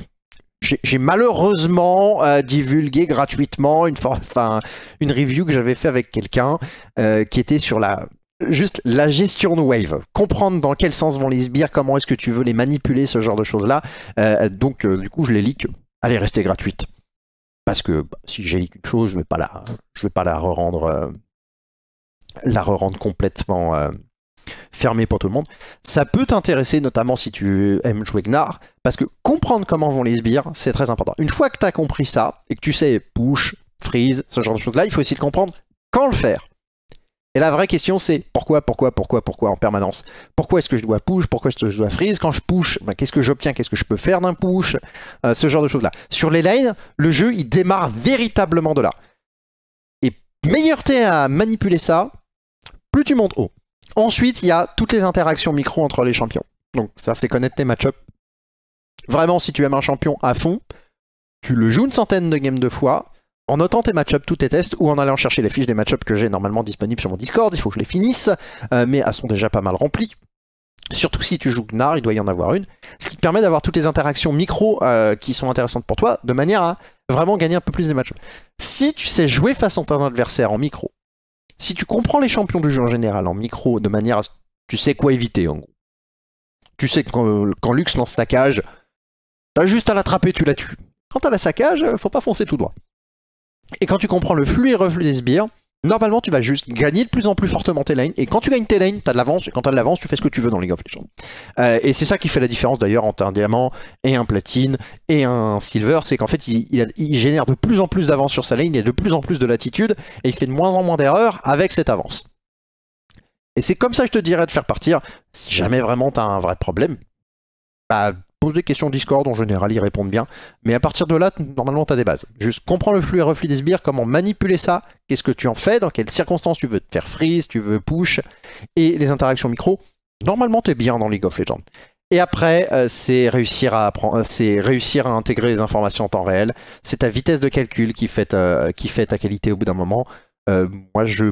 j'ai malheureusement euh, divulgué gratuitement une, review que j'avais fait avec quelqu'un euh, qui était sur la juste la gestion de wave, comprendre dans quel sens vont les sbires, comment est-ce que tu veux les manipuler, ce genre de choses-là. Euh, donc du coup, je les leak. Allez, restez gratuite. Parce que bah, si j'ai leak une chose, je vais pas la, vais pas la re rendre la rendre complètement fermé pour tout le monde. Ça peut t'intéresser, notamment si tu aimes jouer Gnar, parce que comprendre comment vont les sbires, c'est très important. Une fois que tu as compris ça, et que tu sais push, freeze, ce genre de choses-là, il faut aussi le comprendre quand le faire. Et la vraie question, c'est pourquoi, pourquoi, pourquoi, pourquoi en permanence Pourquoi est-ce que je dois push Pourquoi est-ce que je dois freeze Quand je push, ben, qu'est-ce que j'obtiens Qu'est-ce que je peux faire d'un push euh, Ce genre de choses-là. Sur les lanes, le jeu, il démarre véritablement de là. Et meilleur t'es à manipuler ça, plus tu montes haut. Ensuite, il y a toutes les interactions micro entre les champions. Donc ça, c'est connaître tes match-ups. Vraiment, si tu aimes un champion à fond, tu le joues une centaine de games de fois, en notant tes match-ups, tous tes tests, ou en allant chercher les fiches des match-ups que j'ai normalement disponibles sur mon Discord, il faut que je les finisse, euh, mais elles sont déjà pas mal remplies. Surtout si tu joues Gnar, il doit y en avoir une. Ce qui te permet d'avoir toutes les interactions micro euh, qui sont intéressantes pour toi, de manière à vraiment gagner un peu plus des match-ups. Si tu sais jouer face à ton adversaire en micro, si tu comprends les champions du jeu en général, en micro, de manière à... Tu sais quoi éviter, en gros. Tu sais que euh, quand, Lux lance sa cage, t'as juste à l'attraper, tu la tues. Quand t'as la saccage, faut pas foncer tout droit. Et quand tu comprends le flux et reflux des sbires, normalement, tu vas juste gagner de plus en plus fortement tes lanes. Et quand tu gagnes tes lanes, t'as de l'avance. Et quand t'as de l'avance, tu fais ce que tu veux dans League of Legends. Euh, et c'est ça qui fait la différence d'ailleurs entre un diamant et un platine et un silver. C'est qu'en fait, il, génère de plus en plus d'avance sur sa lane. et de plus en plus de latitude. Et il fait de moins en moins d'erreurs avec cette avance. Et c'est comme ça que je te dirais de faire partir. Si jamais vraiment t'as un vrai problème, bah pose des questions Discord, en général ils répondent bien. Mais à partir de là, normalement tu as des bases. Juste comprends le flux et reflux des sbires, comment manipuler ça, qu'est-ce que tu en fais, dans quelles circonstances tu veux te faire freeze, tu veux push, et les interactions micro. Normalement tu es bien dans League of Legends. Et après, euh, c'est réussir à euh, réussir à intégrer les informations en temps réel. C'est ta vitesse de calcul qui fait, qui fait ta qualité au bout d'un moment. Euh, moi, je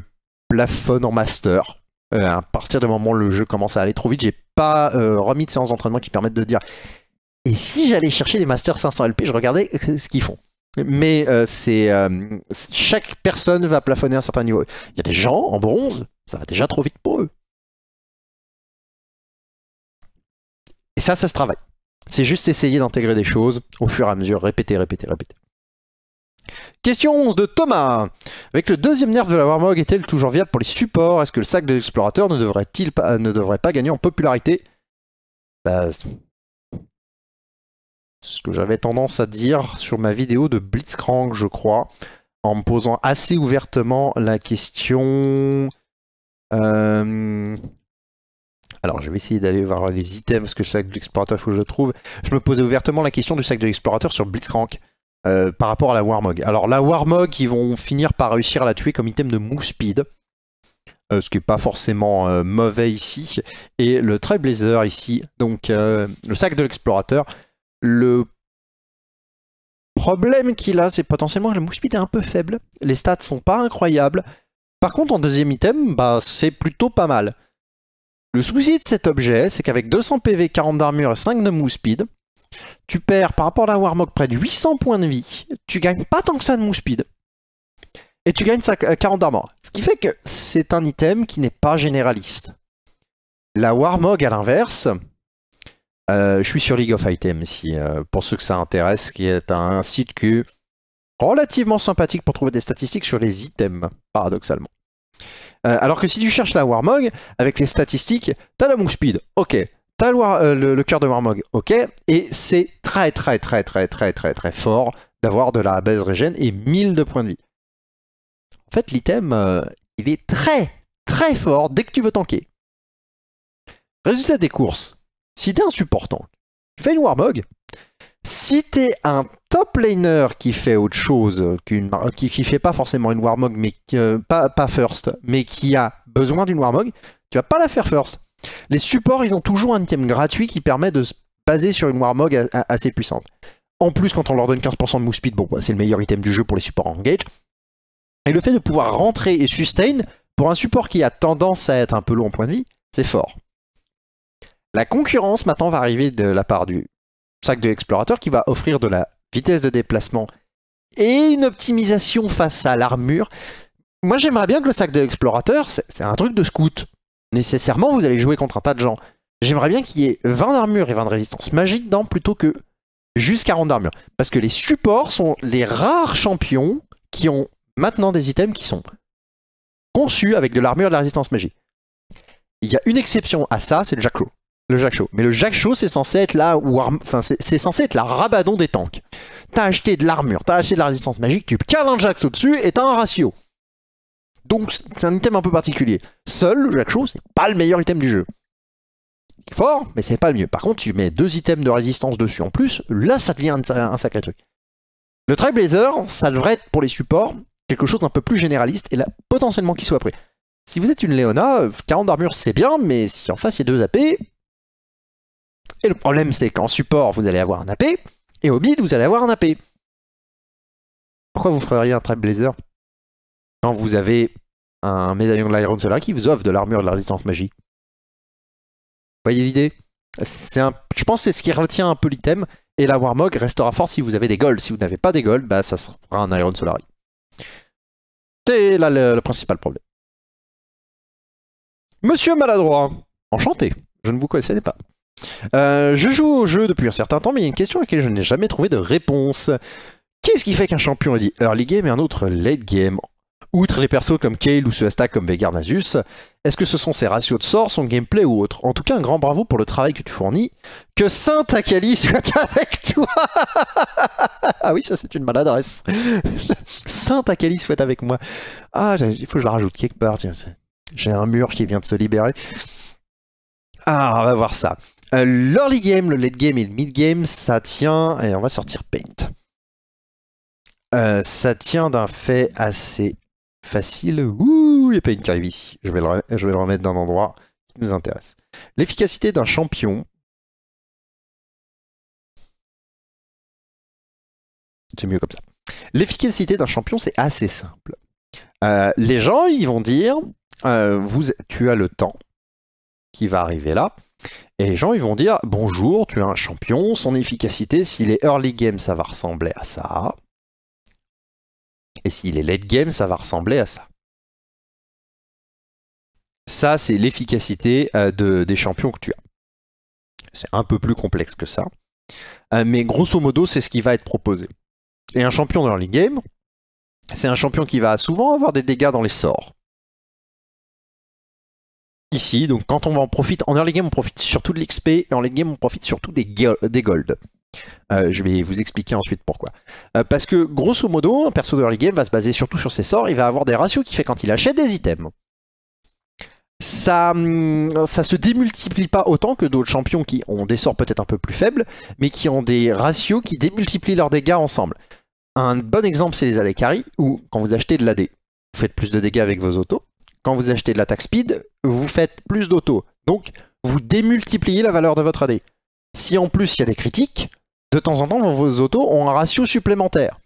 plafonne en master. à partir du moment où le jeu commence à aller trop vite, j'ai pas euh, remis de séances d'entraînement qui permettent de dire et si j'allais chercher les Masters 500 LP, je regardais ce qu'ils font. Mais euh, c'est euh, chaque personne va plafonner un certain niveau. Il y a des gens en bronze, ça va déjà trop vite pour eux. Et ça, ça se travaille. C'est juste essayer d'intégrer des choses au fur et à mesure, répéter, répéter, répéter. Question 11 de Thomas. Avec le deuxième nerf de la Warmog est-elle toujours viable pour les supports Est-ce que le sac de l'explorateur ne devrait-il pas, ne devrait pas gagner en popularité bah, ce que j'avais tendance à dire sur ma vidéo de Blitzcrank, je crois, en me posant assez ouvertement la question... Euh, alors, je vais essayer d'aller voir les items, parce que le sac de l'explorateur, il faut que je trouve. Je me posais ouvertement la question du sac de l'explorateur sur Blitzcrank. Euh, par rapport à la Warmog. Alors la Warmog, ils vont finir par réussir à la tuer comme item de Move Speed. Euh, ce qui n'est pas forcément euh, mauvais ici. Et le Trailblazer ici, donc le sac de l'explorateur, le problème qu'il a, c'est potentiellement que le move speed est un peu faible. Les stats sont pas incroyables. Par contre, en deuxième item, bah, c'est plutôt pas mal. Le souci de cet objet, c'est qu'avec 200 PV, 40 d'armure et 5 de move speed, tu perds par rapport à la Warmog près de 800 points de vie. Tu gagnes pas tant que ça de Speed Et tu gagnes 40 euh, d'armor. Ce qui fait que c'est un item qui n'est pas généraliste. La Warmog, à l'inverse, euh, je suis sur League of Items, si, euh, pour ceux que ça intéresse, qui est un site qui relativement sympathique pour trouver des statistiques sur les items, paradoxalement. alors que si tu cherches la Warmog, avec les statistiques, t'as la Speed, ok, T'as euh, le, cœur de Warmog, ok, et c'est très très très très très très très fort d'avoir de la base régène et 1000 de points de vie. En fait, l'item, euh, il est très très fort dès que tu veux tanker. Résultat des courses, si t'es un supportant, tu fais une Warmog, si t'es un top laner qui fait autre chose, qu'une, qui, qui, fait pas forcément une Warmog, mais euh, pas, pas first, mais qui a besoin d'une Warmog, tu vas pas la faire first, les supports, ils ont toujours un item gratuit qui permet de se baser sur une Warmog assez puissante. En plus, quand on leur donne 15% de move speed, bon, bah, c'est le meilleur item du jeu pour les supports engage. Et le fait de pouvoir rentrer et sustain, pour un support qui a tendance à être un peu long en point de vie, c'est fort. La concurrence maintenant va arriver de la part du sac de l'explorateur qui va offrir de la vitesse de déplacement et une optimisation face à l'armure. Moi j'aimerais bien que le sac de l'explorateur, c'est un truc de scout nécessairement, vous allez jouer contre un tas de gens. J'aimerais bien qu'il y ait 20 d'armure et 20 de résistance magique dans plutôt que juste 40 d'armure. Parce que les supports sont les rares champions qui ont maintenant des items qui sont conçus avec de l'armure et de la résistance magique. Il y a une exception à ça, c'est le Jack Show. Le Jack Mais le Jack Show, c'est censé être la, enfin, c'est censé être la rabadon des tanks. T'as acheté de l'armure, t'as acheté de la résistance magique, tu cales un Jack au-dessus et t'as un ratio. Donc c'est un item un peu particulier. Seul, le Jack c'est pas le meilleur item du jeu. Fort, mais c'est pas le mieux. Par contre, tu mets deux items de résistance dessus en plus, là ça devient un, sacré truc. Le Blazer, ça devrait être pour les supports quelque chose d'un peu plus généraliste et là potentiellement qu'il soit pris. Si vous êtes une Léona, 40 d'armure c'est bien, mais si en face il y a deux AP. Et le problème c'est qu'en support vous allez avoir un AP, et au build vous allez avoir un AP. Pourquoi vous feriez un Trailblazer quand vous avez un médaillon de l'Iron Solar qui vous offre de l'armure de la résistance magie. Voyez l'idée Je pense que c'est ce qui retient un peu l'item. Et la Warmog restera fort si vous avez des golds. Si vous n'avez pas des golds, bah, ça sera un Iron Solari. C'est là le, principal problème. Monsieur Maladroit, enchanté, je ne vous connaissais pas. Euh, je joue au jeu depuis un certain temps, mais il y a une question à laquelle je n'ai jamais trouvé de réponse. Qu'est-ce qui fait qu'un champion est dit early game et un autre late game Outre les persos comme Kale ou ce hashtag comme Vegarnasus, est-ce que ce sont ses ratios de sort, son gameplay ou autre En tout cas, un grand bravo pour le travail que tu fournis. Que Saint Akali soit avec toi Ah oui, ça c'est une maladresse. Saint Akali soit avec moi. Ah, il faut que je la rajoute quelque part, tiens. J'ai un mur qui vient de se libérer. Ah, on va voir ça. Euh, l'early game, le late game et le mid game, ça tient, et on va sortir Paint. Euh, ça tient d'un fait assez facile. Ouh, il n'y a pas une carrière ici. Je vais le, remettre d'un endroit qui nous intéresse. L'efficacité d'un champion. C'est mieux comme ça. L'efficacité d'un champion, c'est assez simple. Euh, les gens, ils vont dire, euh, vous, tu as le temps qui va arriver là. Et les gens, ils vont dire, bonjour, tu as un champion, son efficacité, s'il est early game, ça va ressembler à ça. Et s'il est late game, ça va ressembler à ça. Ça, c'est l'efficacité euh, des champions que tu as. C'est un peu plus complexe que ça. Euh, mais grosso modo, c'est ce qui va être proposé. Et un champion dans l'early game, c'est un champion qui va souvent avoir des dégâts dans les sorts. Ici, donc quand on en profite, en early game on profite surtout de l'XP, et en late game on profite surtout des, des golds. Euh, je vais vous expliquer ensuite pourquoi. Euh, parce que grosso modo, un perso de early game va se baser surtout sur ses sorts, il va avoir des ratios qui fait quand il achète des items. Ça, hum, ça se démultiplie pas autant que d'autres champions qui ont des sorts peut-être un peu plus faibles, mais qui ont des ratios qui démultiplient leurs dégâts ensemble. Un bon exemple, c'est les Alekari, où quand vous achetez de l'AD, vous faites plus de dégâts avec vos autos. Quand vous achetez de l'attaque speed, vous faites plus d'auto. Donc, vous démultipliez la valeur de votre AD. Si en plus il y a des critiques, de temps en temps, vos autos ont un ratio supplémentaire.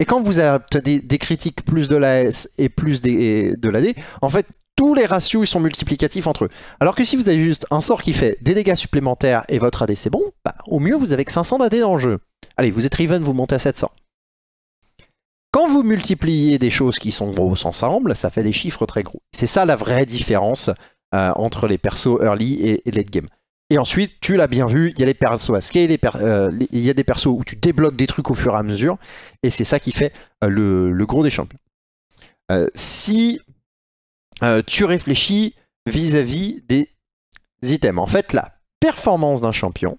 Et quand vous avez des, critiques plus de la S et plus de la D, en fait, tous les ratios ils sont multiplicatifs entre eux. Alors que si vous avez juste un sort qui fait des dégâts supplémentaires et votre AD c'est bon, bah, au mieux vous avez que 500 d'AD dans jeu. Allez, vous êtes Riven, vous montez à 700. Quand vous multipliez des choses qui sont grosses ensemble, ça fait des chiffres très gros. C'est ça la vraie différence euh, entre les persos early et late game. Et ensuite, tu l'as bien vu, il y a les persos euh, il y a des persos où tu débloques des trucs au fur et à mesure, et c'est ça qui fait euh, le, gros des champions. Euh, si tu réfléchis vis-à-vis -vis des items, en fait, la performance d'un champion,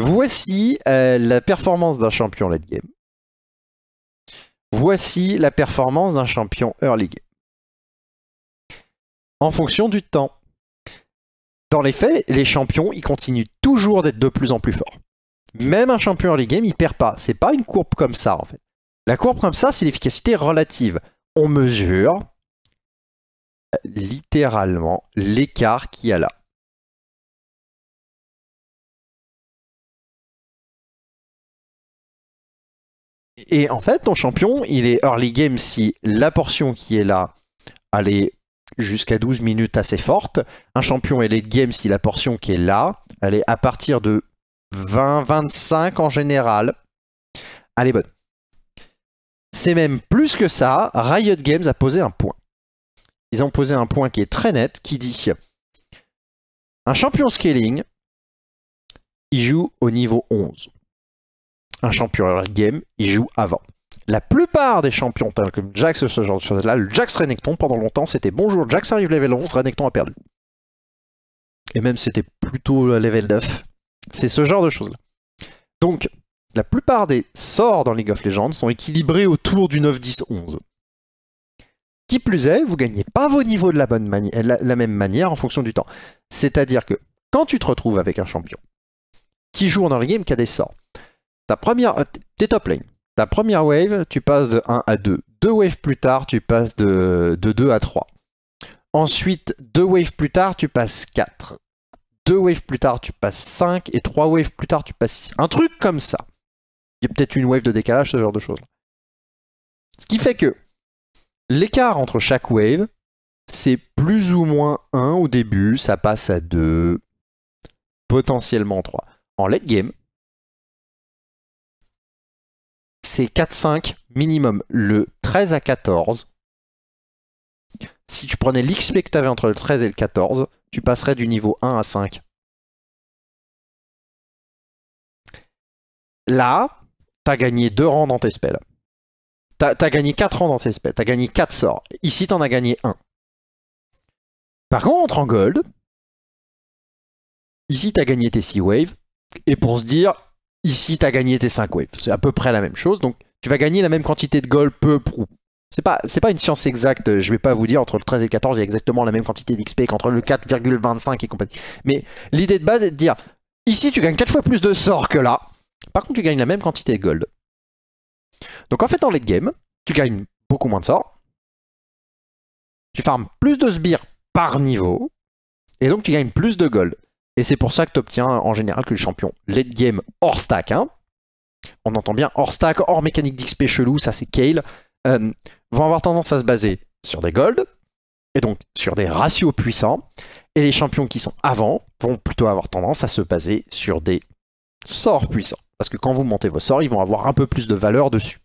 voici la performance d'un champion late game. Voici la performance d'un champion early game. En fonction du temps dans les faits, les champions, ils continuent toujours d'être de plus en plus forts. Même un champion early game, il perd pas. C'est pas une courbe comme ça, en fait. La courbe comme ça, c'est l'efficacité relative. On mesure euh, littéralement l'écart qu'il y a là. Et en fait, ton champion, il est early game si la portion qui est là, elle est jusqu'à 12 minutes assez fortes. Un champion les Games, si la portion qui est là, elle est à partir de 20-25 en général. Elle est bonne. C'est même plus que ça, Riot Games a posé un point. Ils ont posé un point qui est très net, qui dit un champion scaling, il joue au niveau 11. Un champion game, il joue avant la plupart des champions tels que Jax, ce genre de choses-là, le Jax Renekton, pendant longtemps, c'était bonjour, Jax arrive level 11, Renekton a perdu. Et même c'était plutôt level 9. C'est ce genre de choses-là. Donc, la plupart des sorts dans League of Legends sont équilibrés autour du 9, 10, 11. Qui plus est, vous gagnez pas vos niveaux de la, bonne euh, la même manière en fonction du temps. C'est-à-dire que quand tu te retrouves avec un champion qui joue dans le game qui a des sorts, ta première, euh, t'es top lane. Ta première wave, tu passes de 1 à 2. Deux waves plus tard, tu passes de, 2 à 3. Ensuite, deux waves plus tard, tu passes 4. Deux waves plus tard, tu passes 5. Et trois waves plus tard, tu passes 6. Un truc comme ça. Il y a peut-être une wave de décalage, ce genre de choses. Ce qui fait que l'écart entre chaque wave, c'est plus ou moins 1 au début, ça passe à 2, potentiellement 3. En late game, c'est 4-5 minimum. Le 13 à 14, si tu prenais l'XP que tu avais entre le 13 et le 14, tu passerais du niveau 1 à 5. Là, tu as gagné 2 rangs dans tes spells. Tu as, gagné 4 rangs dans tes spells. Tu as gagné 4 sorts. Ici, tu en as gagné 1. Par contre, en gold, ici, tu as gagné tes 6 Wave. Et pour se dire, Ici, tu as gagné tes 5 waves. C'est à peu près la même chose. Donc, tu vas gagner la même quantité de gold peu prou. C'est pas, pas une science exacte. Je vais pas vous dire entre le 13 et le 14, il y a exactement la même quantité d'XP qu'entre le 4,25 et compagnie. Mais l'idée de base est de dire ici, tu gagnes 4 fois plus de sorts que là. Par contre, tu gagnes la même quantité de gold. Donc, en fait, en late game, tu gagnes beaucoup moins de sorts. Tu farmes plus de sbires par niveau. Et donc, tu gagnes plus de gold. Et c'est pour ça que tu obtiens en général que les champions late game hors stack, hein. on entend bien hors stack, hors mécanique d'XP chelou, ça c'est Kale, euh, vont avoir tendance à se baser sur des golds, et donc sur des ratios puissants, et les champions qui sont avant vont plutôt avoir tendance à se baser sur des sorts puissants. Parce que quand vous montez vos sorts, ils vont avoir un peu plus de valeur dessus.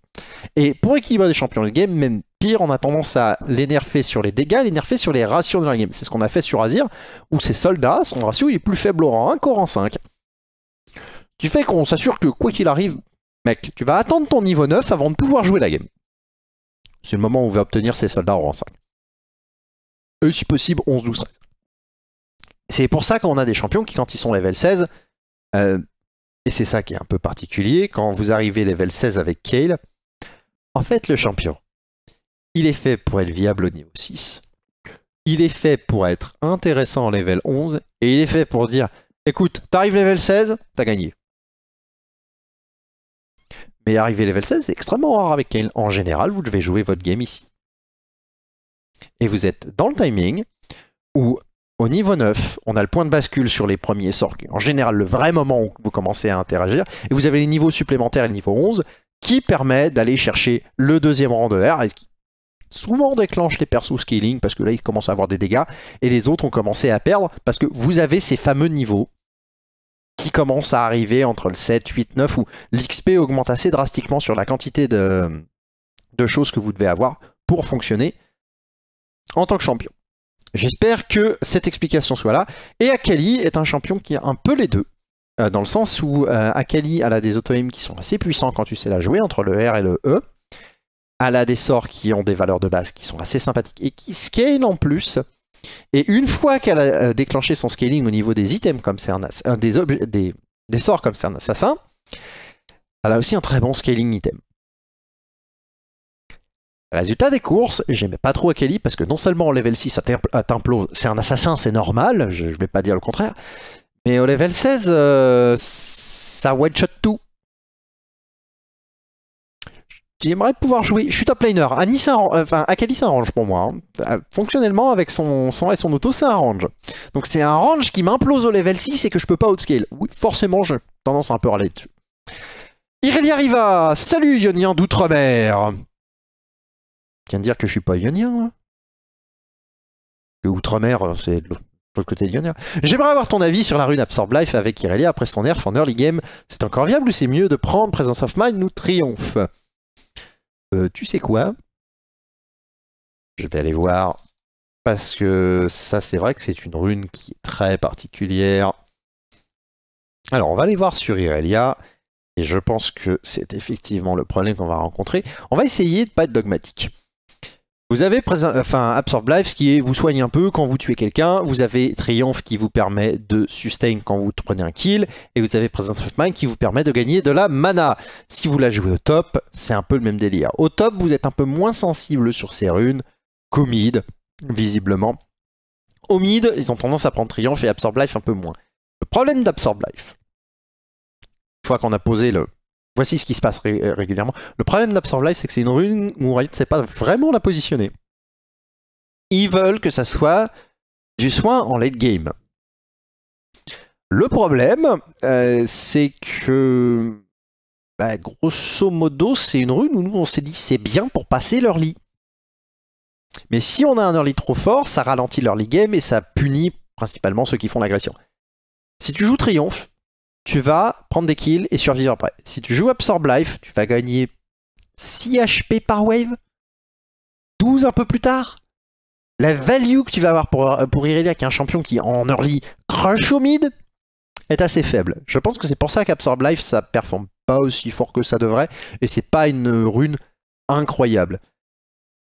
Et pour équilibrer des champions de game, même pire, on a tendance à l'énerver sur les dégâts, l'énerver sur les ratios de la game. C'est ce qu'on a fait sur Azir, où ses soldats, son ratio il est plus faible au rang 1 qu'au rang 5. Tu fais qu'on s'assure que quoi qu'il arrive, mec, tu vas attendre ton niveau 9 avant de pouvoir jouer la game. C'est le moment où on va obtenir ses soldats au rang 5. Et si possible, 11, 12, 13. C'est pour ça qu'on a des champions qui, quand ils sont level 16, euh, et c'est ça qui est un peu particulier, quand vous arrivez level 16 avec Kale, en fait, le champion, il est fait pour être viable au niveau 6, il est fait pour être intéressant en level 11, et il est fait pour dire, écoute, t'arrives level 16, t'as gagné. Mais arriver level 16, c'est extrêmement rare avec Kane. En général, vous devez jouer votre game ici. Et vous êtes dans le timing où, au niveau 9, on a le point de bascule sur les premiers sorts, en général le vrai moment où vous commencez à interagir, et vous avez les niveaux supplémentaires et le niveau 11, qui permet d'aller chercher le deuxième rang de R et qui souvent déclenche les persos scaling parce que là ils commencent à avoir des dégâts et les autres ont commencé à perdre parce que vous avez ces fameux niveaux qui commencent à arriver entre le 7, 8, 9 où l'XP augmente assez drastiquement sur la quantité de, de choses que vous devez avoir pour fonctionner en tant que champion. J'espère que cette explication soit là. Et Akali est un champion qui a un peu les deux. Euh, dans le sens où euh, Akali, elle a des automimes qui sont assez puissants quand tu sais la jouer, entre le R et le E. Elle a des sorts qui ont des valeurs de base qui sont assez sympathiques et qui scale en plus. Et une fois qu'elle a euh, déclenché son scaling au niveau des items comme c'est un des, des, sorts comme c'est un assassin, elle a aussi un très bon scaling item. Résultat des courses, j'aimais pas trop Akali parce que non seulement en level 6 à Templo c'est un assassin, c'est normal, je, je vais pas dire le contraire, mais au level 16, euh, ça one-shot tout. J'aimerais pouvoir jouer. Je suis top laner. à enfin, Akali, ça range pour moi. Hein. Euh, fonctionnellement, avec son, son et son auto, un range. Donc c'est un range qui m'implose au level 6 et que je peux pas outscale. Oui, forcément, j'ai tendance à un peu aller dessus. Irelia Riva Salut, Ionien d'Outre-mer Tiens de dire que je suis pas Ionien, hein. là. Outre-mer, euh, c'est J'aimerais avoir ton avis sur la rune Absorb Life avec Irelia après son nerf en early game. C'est encore viable ou c'est mieux de prendre Presence of Mind ou Triomphe euh, Tu sais quoi Je vais aller voir. Parce que ça, c'est vrai que c'est une rune qui est très particulière. Alors, on va aller voir sur Irelia. Et je pense que c'est effectivement le problème qu'on va rencontrer. On va essayer de ne pas être dogmatique. Vous avez enfin, Absorb Life qui vous soigne un peu quand vous tuez quelqu'un, vous avez Triomphe qui vous permet de sustain quand vous prenez un kill, et vous avez Presence of Mind qui vous permet de gagner de la mana. Si vous la jouez au top, c'est un peu le même délire. Au top, vous êtes un peu moins sensible sur ces runes qu'au mid, visiblement. Au mid, ils ont tendance à prendre Triomphe et Absorb Life un peu moins. Le problème d'Absorb Life, une fois qu'on a posé le Voici ce qui se passe euh, régulièrement. Le problème d'Absorb Life, c'est que c'est une rune où on ne sait pas vraiment la positionner. Ils veulent que ça soit du soin en late game. Le problème, euh, c'est que bah, grosso modo, c'est une rune où nous on s'est dit c'est bien pour passer leur lit. Mais si on a un early trop fort, ça ralentit l'early game et ça punit principalement ceux qui font l'agression. Si tu joues triomphe, tu vas prendre des kills et survivre après. Si tu joues Absorb Life, tu vas gagner 6 HP par wave, 12 un peu plus tard. La value que tu vas avoir pour, pour Irelia, qui est un champion qui en early crush au mid, est assez faible. Je pense que c'est pour ça qu'Absorb Life, ça performe pas aussi fort que ça devrait, et c'est pas une rune incroyable.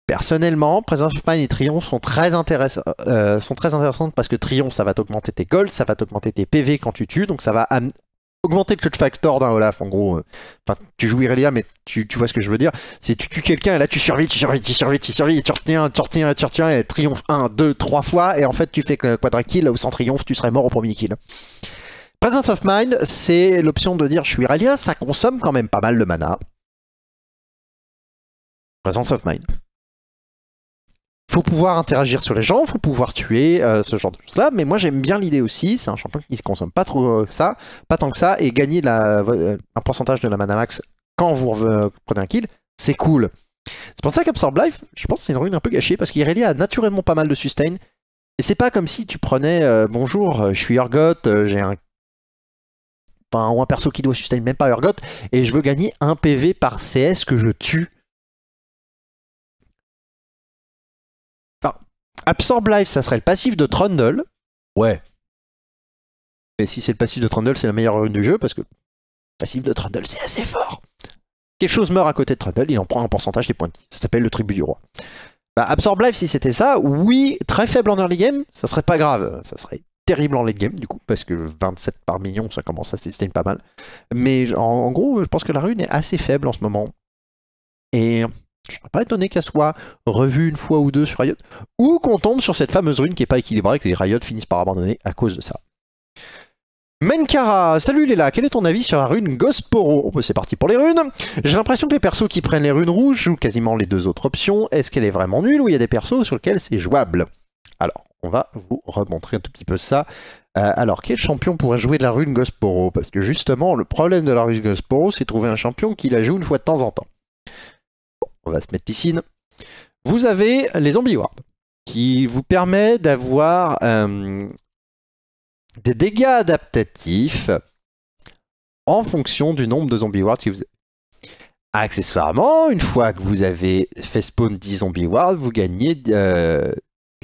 Personnellement, Presence of Mind et Triomphe sont très, intéressants, euh, sont très intéressantes parce que Triomphe, ça va t'augmenter tes golds, ça va t'augmenter tes PV quand tu tues, donc ça va augmenter le clutch factor d'un Olaf en gros. Euh. Enfin, tu joues Irelia, mais tu, vois ce que je veux dire. C'est tu tues quelqu'un et là tu survives, tu survives, tu survives, tu survis, et tu retiens, tu retiens, tu retiens, et triomphe 1, 2, 3 fois, et en fait tu fais que le quadra kill, ou sans triomphe tu serais mort au premier kill. Presence of Mind, c'est l'option de dire je suis Irelia, ça consomme quand même pas mal de mana. Presence of Mind faut pouvoir interagir sur les gens, faut pouvoir tuer, euh, ce genre de choses-là. Mais moi, j'aime bien l'idée aussi. C'est un champion qui se consomme pas trop euh, ça, pas tant que ça, et gagner euh, un pourcentage de la mana max quand vous prenez un kill, c'est cool. C'est pour ça qu'Absorb Life, je pense, que c'est une ruine un peu gâchée parce qu'il a naturellement pas mal de sustain. Et c'est pas comme si tu prenais bonjour, je suis Urgot, j'ai un un perso qui doit sustain même pas Urgot et je veux gagner un PV par CS que je tue. Absorb Life, ça serait le passif de Trundle. Ouais. Mais si c'est le passif de Trundle, c'est la meilleure rune du jeu parce que le passif de Trundle, c'est assez fort. Quelque chose meurt à côté de Trundle, il en prend un pourcentage des points de vie. Ça s'appelle le tribut du roi. Bah, Absorb Life, si c'était ça, oui, très faible en early game, ça serait pas grave. Ça serait terrible en late game, du coup, parce que 27 par million, ça commence à s'éteindre pas mal. Mais en, gros, je pense que la rune est assez faible en ce moment. Et je ne serais pas étonné qu'elle soit revue une fois ou deux sur Riot, ou qu'on tombe sur cette fameuse rune qui n'est pas équilibrée, que les Riot finissent par abandonner à cause de ça. Menkara, salut Léla, quel est ton avis sur la rune Gosporo oh, bah, C'est parti pour les runes. J'ai l'impression que les persos qui prennent les runes rouges jouent quasiment les deux autres options. Est-ce qu'elle est vraiment nulle ou il y a des persos sur lesquels c'est jouable Alors, on va vous remontrer un tout petit peu ça. Euh, alors, quel champion pourrait jouer de la rune Gosporo Parce que justement, le problème de la rune Gosporo, c'est trouver un champion qui la joue une fois de temps en temps on va se mettre ici, Vous avez les Zombie wards, qui vous permet d'avoir euh, des dégâts adaptatifs en fonction du nombre de Zombie wards que vous avez. Accessoirement, une fois que vous avez fait spawn 10 Zombie wards, vous gagnez de euh,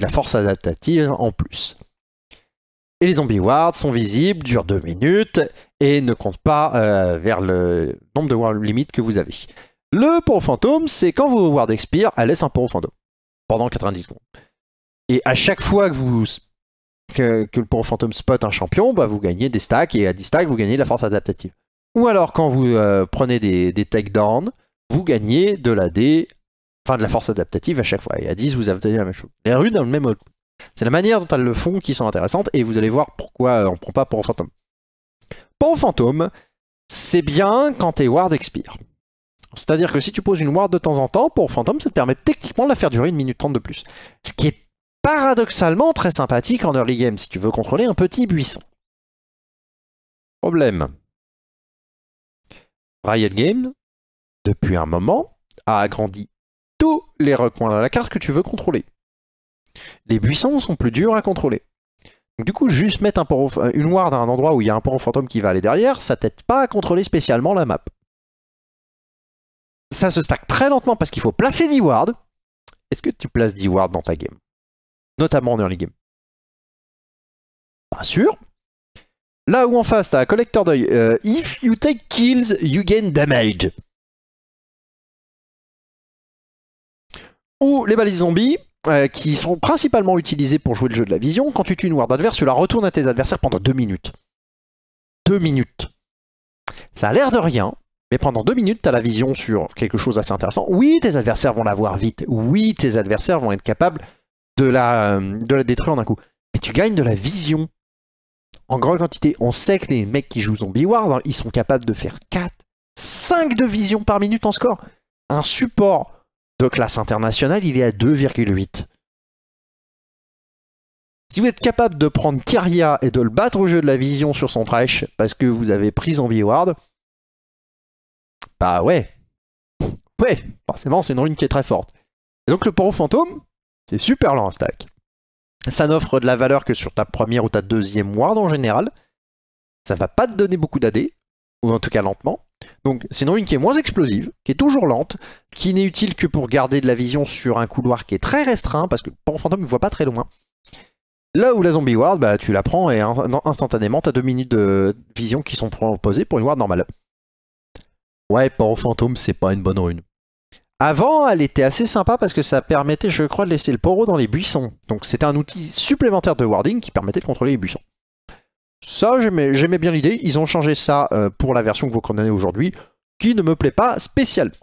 la force adaptative en plus. Et les Zombie Wards sont visibles, durent 2 minutes et ne comptent pas euh, vers le nombre de World limite que vous avez. Le pont fantôme, c'est quand vos Ward expire, elle laisse un pont fantôme pendant 90 secondes. Et à chaque fois que vous le pont fantôme spot un champion, bah vous gagnez des stacks et à 10 stacks, vous gagnez de la force adaptative. Ou alors quand vous euh, prenez des, des takedowns, vous gagnez de la D, enfin de la force adaptative à chaque fois. Et à 10, vous obtenez la même chose. Les dans le même mode. C'est la manière dont elles le font qui sont intéressantes et vous allez voir pourquoi euh, on ne prend pas pour fantôme. Pour fantôme, c'est bien quand tes wards expirent. C'est-à-dire que si tu poses une ward de temps en temps, pour fantôme, ça te permet techniquement de la faire durer une minute trente de plus. Ce qui est paradoxalement très sympathique en early game si tu veux contrôler un petit buisson. Problème. Riot Games, depuis un moment, a agrandi tous les recoins de la carte que tu veux contrôler. Les buissons sont plus durs à contrôler. du coup, juste mettre euh, une ward à un endroit où il y a un port fantôme qui va aller derrière, ça t'aide pas à contrôler spécialement la map ça se stack très lentement parce qu'il faut placer D-Ward. Est-ce que tu places D-Ward dans ta game Notamment en early game. Pas sûr. Là où en face, t'as collector d'œil. Euh, if you take kills, you gain damage. Ou les balises zombies, euh, qui sont principalement utilisées pour jouer le jeu de la vision. Quand tu tues une ward adverse, tu la retournes à tes adversaires pendant 2 minutes. 2 minutes. Ça a l'air de rien, mais pendant deux minutes, tu as la vision sur quelque chose d'assez intéressant. Oui, tes adversaires vont la voir vite. Oui, tes adversaires vont être capables de la, euh, de la détruire en coup. Mais tu gagnes de la vision en grande quantité. On sait que les mecs qui jouent Zombie Ward, hein, ils sont capables de faire 4, 5 de vision par minute en score. Un support de classe internationale, il est à 2,8. Si vous êtes capable de prendre Kyria et de le battre au jeu de la vision sur son trash parce que vous avez pris Zombie Ward, bah ouais. Ouais, forcément, c'est une rune qui est très forte. Et donc le poro fantôme, c'est super lent à stack. Ça n'offre de la valeur que sur ta première ou ta deuxième ward en général. Ça va pas te donner beaucoup d'AD, ou en tout cas lentement. Donc c'est une rune qui est moins explosive, qui est toujours lente, qui n'est utile que pour garder de la vision sur un couloir qui est très restreint, parce que le fantôme ne voit pas très loin. Là où la zombie ward, bah, tu la prends et instantanément, tu as deux minutes de vision qui sont proposées pour une ward normale. Ouais, poro fantôme, c'est pas une bonne rune. Avant, elle était assez sympa parce que ça permettait, je crois, de laisser le poro dans les buissons. Donc c'était un outil supplémentaire de warding qui permettait de contrôler les buissons. Ça, j'aimais bien l'idée. Ils ont changé ça euh, pour la version que vous condamnez aujourd'hui, qui ne me plaît pas spécialement.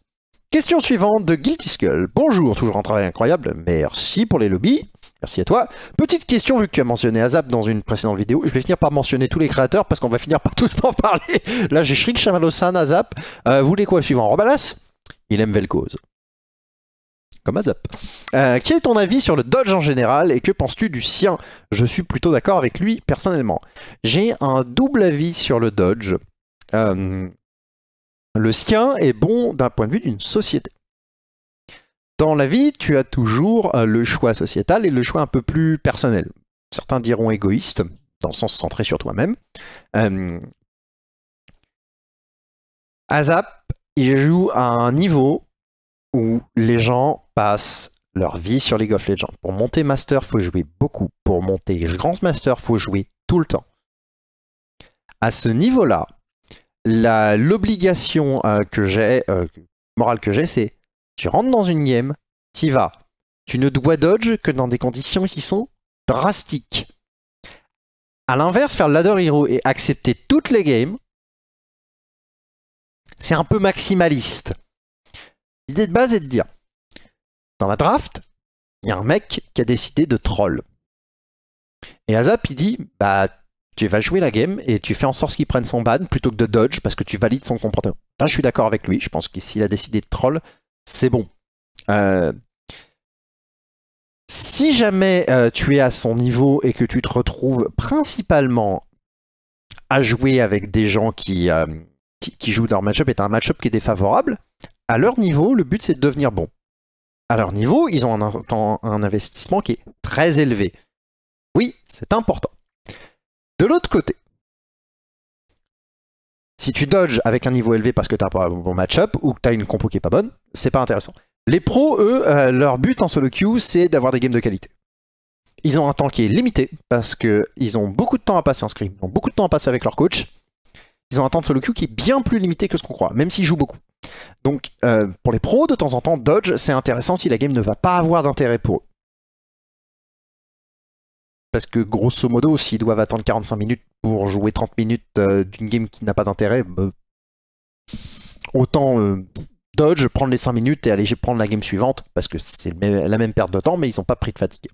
Question suivante de Guilty Skull. Bonjour, toujours un travail incroyable. Merci pour les lobbies. Merci à toi. Petite question, vu que tu as mentionné Azap dans une précédente vidéo, je vais finir par mentionner tous les créateurs parce qu'on va finir par tout en parler. Là, j'ai Shrink, Shamalosan, Azap. Euh, vous voulez quoi suivant Robalas Il aime Velkoz. Comme Azap. Euh, quel est ton avis sur le Dodge en général et que penses-tu du sien Je suis plutôt d'accord avec lui personnellement. J'ai un double avis sur le Dodge. Euh, le sien est bon d'un point de vue d'une société. Dans la vie, tu as toujours euh, le choix sociétal et le choix un peu plus personnel. Certains diront égoïste, dans le sens centré sur toi-même. Euh, Azap, il joue à un niveau où les gens passent leur vie sur League of Legends. Pour monter Master, faut jouer beaucoup. Pour monter Grand Master, faut jouer tout le temps. À ce niveau-là, l'obligation euh, que j'ai, morale que j'ai, c'est tu rentres dans une game, t'y vas. Tu ne dois dodge que dans des conditions qui sont drastiques. À l'inverse, faire le ladder hero et accepter toutes les games, c'est un peu maximaliste. L'idée de base est de dire, dans la draft, il y a un mec qui a décidé de troll. Et Azap, il dit, bah, tu vas jouer la game et tu fais en sorte qu'il prenne son ban plutôt que de dodge parce que tu valides son comportement. Là, je suis d'accord avec lui, je pense que s'il a décidé de troll, c'est bon. Euh, si jamais euh, tu es à son niveau et que tu te retrouves principalement à jouer avec des gens qui, euh, qui, jouent leur match-up est un match-up qui est défavorable, à leur niveau, le but c'est de devenir bon. À leur niveau, ils ont un investissement qui est très élevé. Oui, c'est important. De l'autre côté, si tu dodges avec un niveau élevé parce que t'as pas un bon match-up ou que t'as une compo qui est pas bonne, c'est pas intéressant. Les pros, eux, euh, leur but en solo queue, c'est d'avoir des games de qualité. Ils ont un temps qui est limité parce qu'ils ont beaucoup de temps à passer en scrim, ils ont beaucoup de temps à passer avec leur coach. Ils ont un temps de solo queue qui est bien plus limité que ce qu'on croit, même s'ils jouent beaucoup. Donc, euh, pour les pros, de temps en temps, dodge, c'est intéressant si la game ne va pas avoir d'intérêt pour eux parce que grosso modo, s'ils doivent attendre 45 minutes pour jouer 30 minutes euh, d'une game qui n'a pas d'intérêt, bah, autant euh, dodge, prendre les 5 minutes et aller prendre la game suivante, parce que c'est la même perte de temps, mais ils n'ont pas pris de fatigue.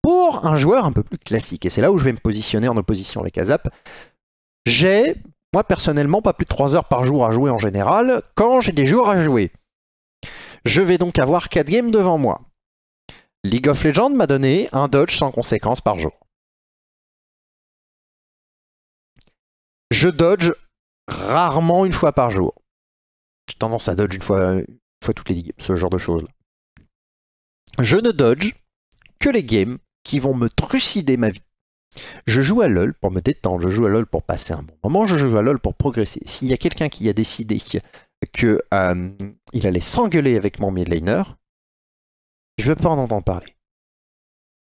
Pour un joueur un peu plus classique, et c'est là où je vais me positionner en opposition avec Azap, j'ai, moi personnellement, pas plus de 3 heures par jour à jouer en général, quand j'ai des jours à jouer. Je vais donc avoir 4 games devant moi. League of Legends m'a donné un dodge sans conséquence par jour. Je dodge rarement une fois par jour. J'ai tendance à dodge une fois, une fois toutes les ligues, ce genre de choses. Je ne dodge que les games qui vont me trucider ma vie. Je joue à LoL pour me détendre, je joue à LoL pour passer un bon moment, je joue à LoL pour progresser. S'il y a quelqu'un qui a décidé que euh, il allait s'engueuler avec mon midlaner, je veux pas en entendre parler.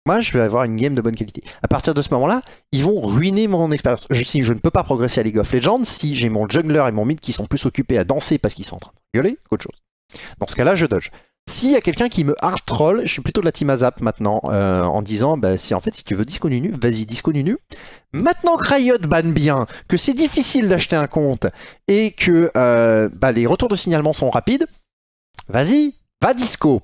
Moi, je vais avoir une game de bonne qualité. À partir de ce moment-là, ils vont ruiner mon expérience. Je, si je ne peux pas progresser à League of Legends, si j'ai mon jungler et mon mid qui sont plus occupés à danser parce qu'ils sont en train de gueuler qu'autre chose. Dans ce cas-là, je dodge. S'il y a quelqu'un qui me hard troll, je suis plutôt de la team Azap maintenant, euh, en disant, bah, si en fait, si tu veux disco nu, vas-y disco nu. Maintenant que Riot banne bien, que c'est difficile d'acheter un compte et que euh, bah, les retours de signalement sont rapides, vas-y, va disco.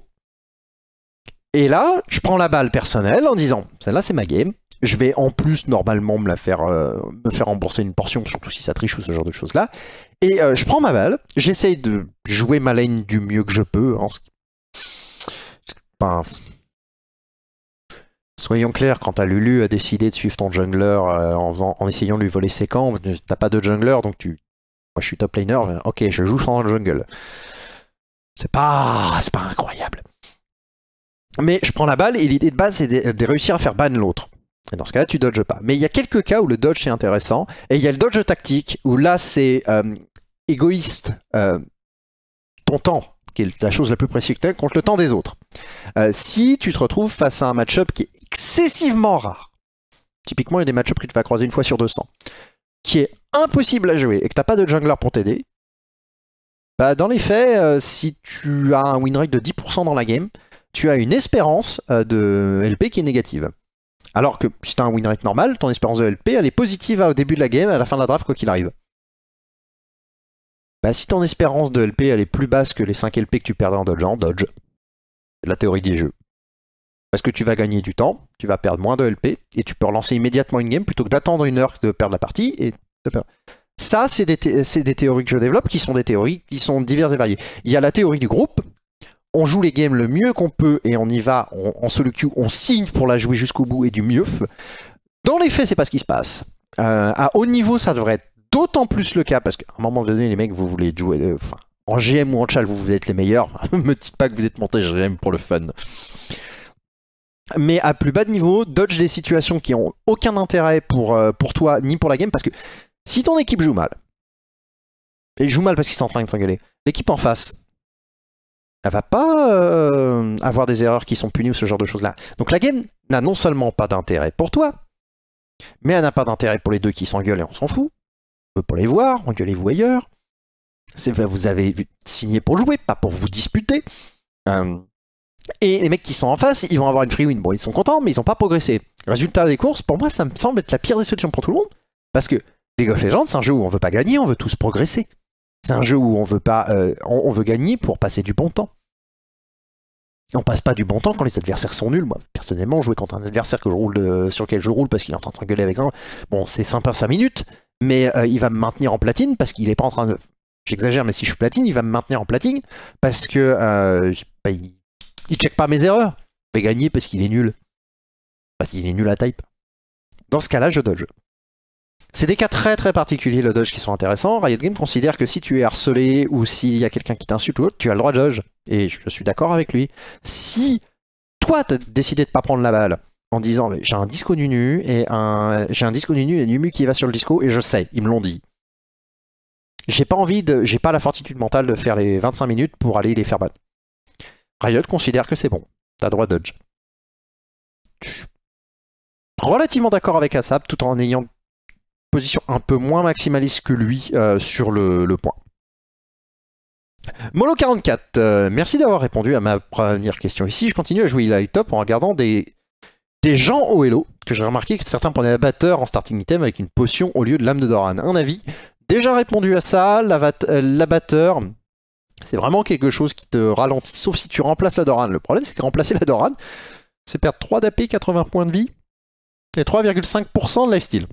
Et là, je prends la balle personnelle en disant, celle-là c'est ma game, je vais en plus normalement me la faire euh, me faire rembourser une portion, surtout si ça triche ou ce genre de choses là. Et euh, je prends ma balle, j'essaye de jouer ma lane du mieux que je peux. Hein, soyons clairs, quand à Lulu a décidé de suivre ton jungler euh, en, en essayant de lui voler ses camps, t'as pas de jungler donc tu. Moi je suis top laner, ok, je joue sans jungle. C'est pas, c'est pas incroyable mais je prends la balle et l'idée de base c'est de, réussir à faire ban l'autre. Et dans ce cas-là, tu dodges pas. Mais il y a quelques cas où le dodge est intéressant et il y a le dodge tactique où là c'est euh, égoïste. Euh, ton temps, qui est la chose la plus précieuse que tu contre le temps des autres. Euh, si tu te retrouves face à un match-up qui est excessivement rare, typiquement il y a des match-ups que tu vas croiser une fois sur 200, qui est impossible à jouer et que tu pas de jungler pour t'aider, bah dans les faits, si tu as un win rate de 10% dans la game, tu as une espérance euh, de LP qui est négative. Alors que si tu as un winrate normal, ton espérance de LP, elle est positive au début de la game, à la fin de la draft, quoi qu'il arrive. Bah, si ton espérance de LP, elle est plus basse que les 5 LP que tu perds en dodgeant, dodge. C'est la théorie des jeux. Parce que tu vas gagner du temps, tu vas perdre moins de LP, et tu peux relancer immédiatement une game plutôt que d'attendre une heure de perdre la partie. Et Ça, c'est des, des, théories que je développe qui sont des théories qui sont diverses et variées. Il y a la théorie du groupe, on joue les games le mieux qu'on peut et on y va on, en solo queue, on signe pour la jouer jusqu'au bout et du mieux. Dans les faits, c'est pas ce qui se passe. Euh, à haut niveau, ça devrait être d'autant plus le cas parce qu'à un moment donné, les mecs, vous voulez jouer. Euh, en GM ou en chal, vous, êtes les meilleurs. Me dites pas que vous êtes monté GM pour le fun. Mais à plus bas de niveau, dodge des situations qui ont aucun intérêt pour, euh, pour toi ni pour la game parce que si ton équipe joue mal, et joue mal parce qu'ils sont en train de l'équipe en face, elle va pas euh, avoir des erreurs qui sont punies ou ce genre de choses-là. Donc la game n'a non seulement pas d'intérêt pour toi, mais elle n'a pas d'intérêt pour les deux qui s'engueulent et on s'en fout. On peut pas les voir, engueulez-vous ailleurs. Vous avez signé pour jouer, pas pour vous disputer. Euh, et les mecs qui sont en face, ils vont avoir une free win. Bon, ils sont contents, mais ils n'ont pas progressé. Résultat des courses, pour moi, ça me semble être la pire des solutions pour tout le monde. Parce que League of Legends, c'est un jeu où on veut pas gagner, on veut tous progresser. C'est un jeu où on veut pas, euh, on, veut gagner pour passer du bon temps. On passe pas du bon temps quand les adversaires sont nuls. Moi, personnellement, jouer contre un adversaire que je roule sur lequel je roule parce qu'il est en train de gueuler avec un... bon, c'est sympa 5 minutes, mais euh, il va me maintenir en platine parce qu'il est pas en train de. J'exagère, mais si je suis platine, il va me maintenir en platine parce que euh, bah, il, check pas mes erreurs. Je vais gagner parce qu'il est nul. Parce qu'il est nul à type. Dans ce cas-là, je jeu. C'est des cas très très particuliers le dodge qui sont intéressants. Riot Games considère que si tu es harcelé ou s'il y a quelqu'un qui t'insulte tu as le droit de dodge. Et je suis d'accord avec lui. Si toi t'as décidé de pas prendre la balle en disant j'ai un disco nu et un j'ai un disco Nunu et Numu qui va sur le disco et je sais, ils me l'ont dit. J'ai pas envie de j'ai pas la fortitude mentale de faire les 25 minutes pour aller les faire battre. Riot considère que c'est bon. T'as droit de dodge. relativement d'accord avec ASAP tout en ayant position un peu moins maximaliste que lui euh, sur le, point. Molo44, euh, merci d'avoir répondu à ma première question ici. Je continue à jouer High Top en regardant des, des gens au Hello, que j'ai remarqué que certains prenaient l'abatteur en starting item avec une potion au lieu de l'âme de Doran. Un avis Déjà répondu à ça, euh, l'Abatteur, c'est vraiment quelque chose qui te ralentit, sauf si tu remplaces la Doran. Le problème, c'est que remplacer la Doran, c'est perdre 3 d'AP, 80 points de vie et 3,5% de lifesteal.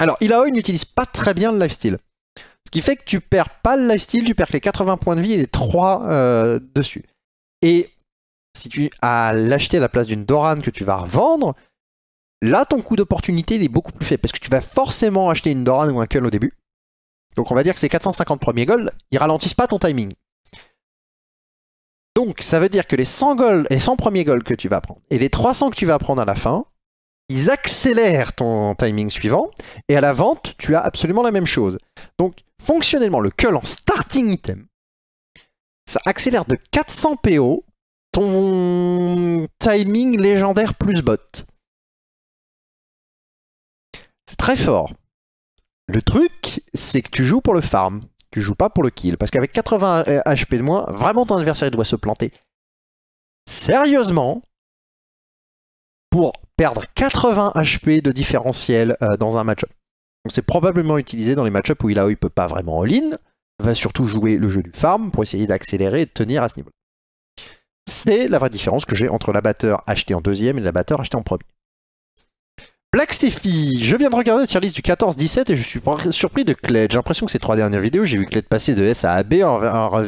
Alors, Ilaoi n'utilise pas très bien le lifesteal. Ce qui fait que tu perds pas le lifesteal, tu perds que les 80 points de vie et les 3 euh, dessus. Et si tu as l'acheté à la place d'une Doran que tu vas revendre, là ton coût d'opportunité il est beaucoup plus faible parce que tu vas forcément acheter une Doran ou un Kull au début. Donc on va dire que ces 450 premiers golds, ils ralentissent pas ton timing. Donc ça veut dire que les 100 gold, les 100 premiers golds que tu vas prendre et les 300 que tu vas prendre à la fin, ils accélèrent ton timing suivant, et à la vente, tu as absolument la même chose. Donc, fonctionnellement, le Cull en starting item, ça accélère de 400 PO ton timing légendaire plus bot. C'est très fort. Le truc, c'est que tu joues pour le farm, tu joues pas pour le kill, parce qu'avec 80 HP de moins, vraiment ton adversaire doit se planter sérieusement pour perdre 80 HP de différentiel euh, dans un match-up. Donc c'est probablement utilisé dans les match-up où ne peut pas vraiment all-in, va surtout jouer le jeu du farm pour essayer d'accélérer et de tenir à ce niveau. C'est la vraie différence que j'ai entre l'abatteur acheté en deuxième et l'abatteur acheté en premier. Black Sephi, je viens de regarder la tier list du 14-17 et je suis surpris de Kled. J'ai l'impression que ces trois dernières vidéos, j'ai vu Kled passer de S à AB avant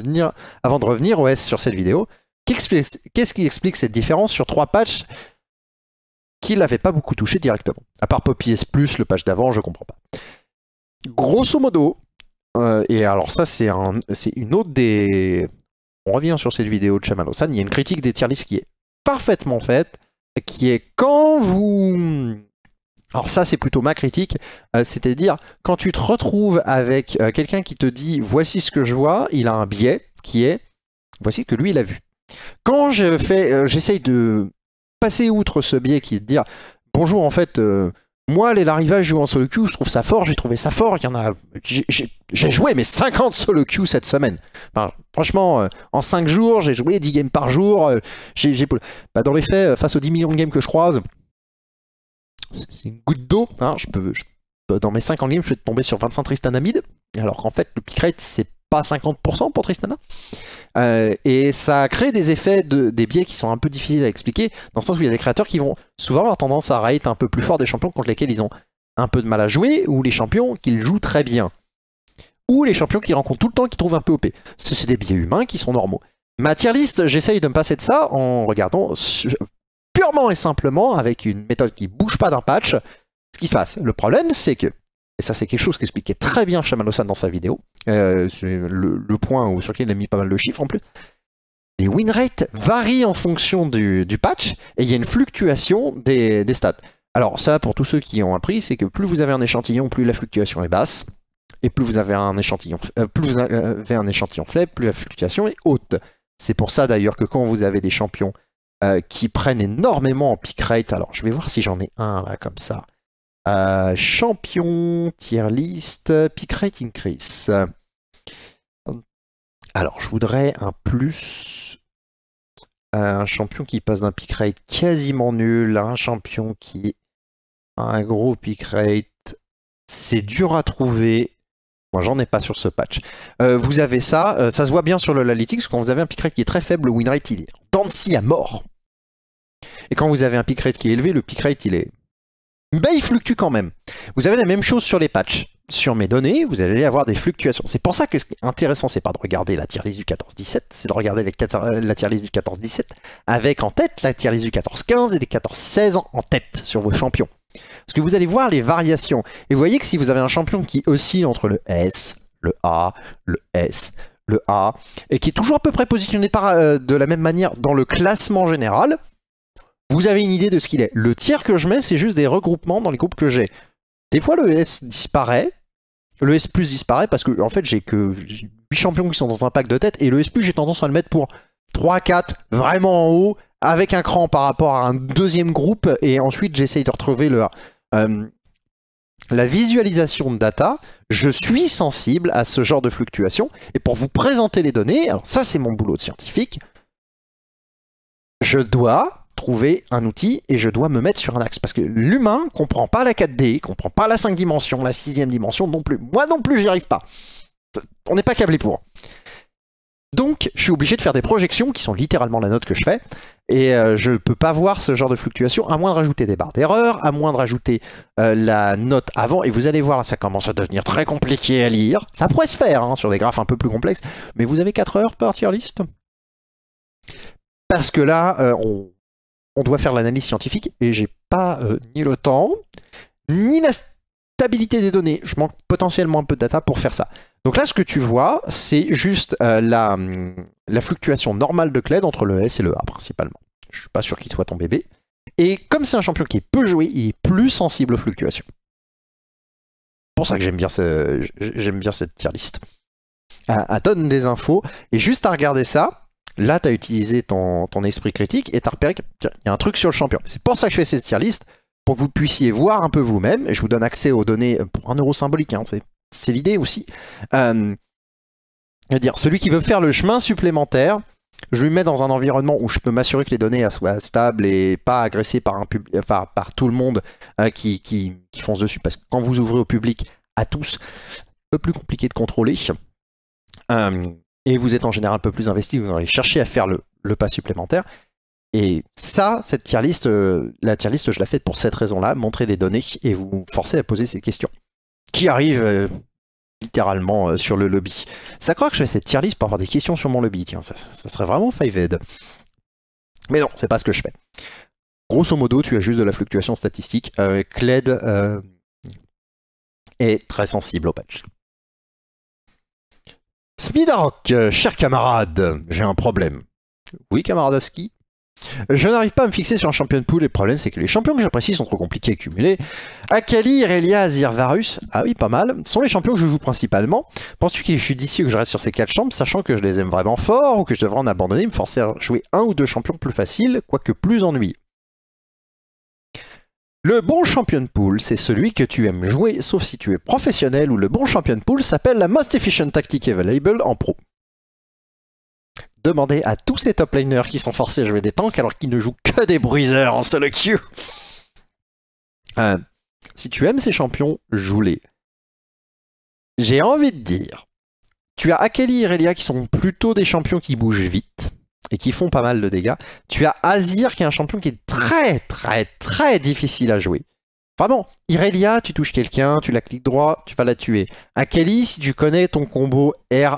de revenir au S sur cette vidéo. Qu'est-ce qui explique cette différence sur trois patchs qui l'avait pas beaucoup touché directement. À part Poppy S+, le page d'avant, je comprends pas. Grosso modo, euh, et alors ça c'est une autre des... On revient sur cette vidéo de Chamalosan, il y a une critique des tier list qui est parfaitement faite, qui est quand vous... Alors ça c'est plutôt ma critique, euh, c'est-à-dire quand tu te retrouves avec euh, quelqu'un qui te dit voici ce que je vois, il a un biais qui est voici ce que lui il a vu. Quand je fais, j'essaye de passer outre ce biais qui est de dire bonjour, en fait, euh, moi, les larivages jouent en solo queue, je trouve ça fort, j'ai trouvé ça fort. Il y en a, j'ai joué mes 50 solo queue cette semaine. franchement, euh, en 5 jours, j'ai joué 10 games par jour. Euh, j'ai bah, dans les faits, face aux 10 millions de games que je croise, c'est une goutte d'eau. Hein, je peux, dans mes 50 games, je vais tomber sur 25 tristanamides. Alors qu'en fait, le pick c'est pas 50% pour Tristana. Euh, et ça crée des effets, de, des biais qui sont un peu difficiles à expliquer, dans le sens où il y a des créateurs qui vont souvent avoir tendance à rate un peu plus fort des champions contre lesquels ils ont un peu de mal à jouer, ou les champions qu'ils jouent très bien. Ou les champions qu'ils rencontrent tout le temps qui trouvent un peu OP. sont des biais humains qui sont normaux. Ma j'essaye de me passer de ça en regardant purement et simplement avec une méthode qui bouge pas d'un patch ce qui se passe. Le problème, c'est que, et ça c'est quelque chose qu'expliquait très bien Shamanosan dans sa vidéo, euh, c'est le, point sur lequel il a mis pas mal de chiffres en plus. Les win rates varient en fonction du, patch et il y a une fluctuation des, stats. Alors ça, pour tous ceux qui ont appris, c'est que plus vous avez un échantillon, plus la fluctuation est basse. Et plus vous avez un échantillon, euh, plus vous avez un échantillon faible, plus la fluctuation est haute. C'est pour ça d'ailleurs que quand vous avez des champions euh, qui prennent énormément en pick rate, alors je vais voir si j'en ai un là comme ça champion, tier list, pick rate increase. Alors, je voudrais un plus. Un champion qui passe d'un pick rate quasiment nul à un champion qui a un gros pick rate. C'est dur à trouver. Moi, j'en ai pas sur ce patch. Euh, vous avez ça, euh, ça se voit bien sur le Lalytics, quand vous avez un pick rate qui est très faible, le win rate il est si à mort. Et quand vous avez un pick rate qui est élevé, le pick rate il est ben, il fluctue quand même. Vous avez la même chose sur les patchs. Sur mes données, vous allez avoir des fluctuations. C'est pour ça que ce qui est intéressant, c'est pas de regarder la tier list du 14-17, c'est de regarder euh, la tier list du 14-17 avec en tête la tier list du 14-15 et des 14-16 en tête sur vos champions. Parce que vous allez voir les variations. Et vous voyez que si vous avez un champion qui oscille entre le S, le A, le S, le A, et qui est toujours à peu près positionné par, euh, de la même manière dans le classement général, vous avez une idée de ce qu'il est. Le tiers que je mets, c'est juste des regroupements dans les groupes que j'ai. Des fois, le S disparaît, le S disparaît parce que en fait j'ai que 8 champions qui sont dans un pack de tête et le S j'ai tendance à le mettre pour 3-4 vraiment en haut avec un cran par rapport à un deuxième groupe et ensuite j'essaye de retrouver le, euh, la visualisation de data. Je suis sensible à ce genre de fluctuation et pour vous présenter les données, alors ça c'est mon boulot de scientifique, je dois trouver un outil et je dois me mettre sur un axe. Parce que l'humain comprend pas la 4D, comprend pas la 5 dimensions, la 6 dimension non plus. Moi non plus, j'y arrive pas. On n'est pas câblé pour. Donc, je suis obligé de faire des projections, qui sont littéralement la note que je fais, et euh, je ne peux pas voir ce genre de fluctuation, à moins de rajouter des barres d'erreur, à moins de rajouter euh, la note avant, et vous allez voir, ça commence à devenir très compliqué à lire. Ça pourrait se faire hein, sur des graphes un peu plus complexes, mais vous avez 4 heures par tier liste. Parce que là, euh, on, on doit faire l'analyse scientifique et j'ai pas euh, ni le temps, ni la stabilité des données. Je manque potentiellement un peu de data pour faire ça. Donc là, ce que tu vois, c'est juste euh, mm, la, fluctuation normale de Cled entre le S et le A principalement. Je suis pas sûr qu'il soit ton bébé. Et comme c'est un champion qui est peu joué, il est plus sensible aux fluctuations. C'est pour ça que j'aime bien, j'aime bien cette tier list. À elle donne des infos. Et juste à regarder ça, Là, tu as utilisé ton, ton, esprit critique et tu as repéré qu'il y a un truc sur le champion. C'est pour ça que je fais cette tier list, pour que vous puissiez voir un peu vous-même. Je vous donne accès aux données euh, pour un euro symbolique, hein, c'est l'idée aussi. Euh, dire, celui qui veut faire le chemin supplémentaire, je lui mets dans un environnement où je peux m'assurer que les données soient stables et pas agressées par, par tout le monde euh, qui, qui, qui, fonce dessus. Parce que quand vous ouvrez au public, à tous, un peu plus compliqué de contrôler. Euh, et vous êtes en général un peu plus investi, vous allez chercher à faire le, pas supplémentaire. Et ça, cette tier list, euh, la tier list, je la fais pour cette raison-là, montrer des données et vous forcer à poser ces questions. Qui arrive euh, littéralement euh, sur le lobby. Ça croit que je fais cette tier list pour avoir des questions sur mon lobby, tiens, ça, serait vraiment five ed Mais non, c'est pas ce que je fais. Grosso modo, tu as juste de la fluctuation statistique. Cled est très sensible au patch. Smidarok, euh, cher camarade, j'ai un problème. Oui, camarade Je n'arrive pas à me fixer sur un champion de poule. le problème, c'est que les champions que j'apprécie sont trop compliqués à cumuler. Akali, Irelia, Azir, Varus, ah oui, pas mal, sont les champions que je joue principalement. Penses-tu qu'il est judicieux que je reste sur ces quatre champions, sachant que je les aime vraiment fort, ou que je devrais en abandonner, me forcer à jouer un ou deux champions plus faciles, quoique plus ennuyeux le bon champion de pool, c'est celui que tu aimes jouer, sauf si tu es professionnel, où le bon champion de pool s'appelle la Most Efficient Tactic Available en pro. Demandez à tous ces top laners qui sont forcés à jouer des tanks alors qu'ils ne jouent que des bruiseurs en solo queue. si tu aimes ces champions, joue-les. J'ai envie de dire, tu as Akeli et Irelia qui sont plutôt des champions qui bougent vite et qui font pas mal de dégâts. Tu as Azir qui est un champion qui est très très très difficile à jouer. Vraiment, Irelia, tu touches quelqu'un, tu la cliques droit, tu vas la tuer. Akeli, si tu connais ton combo R,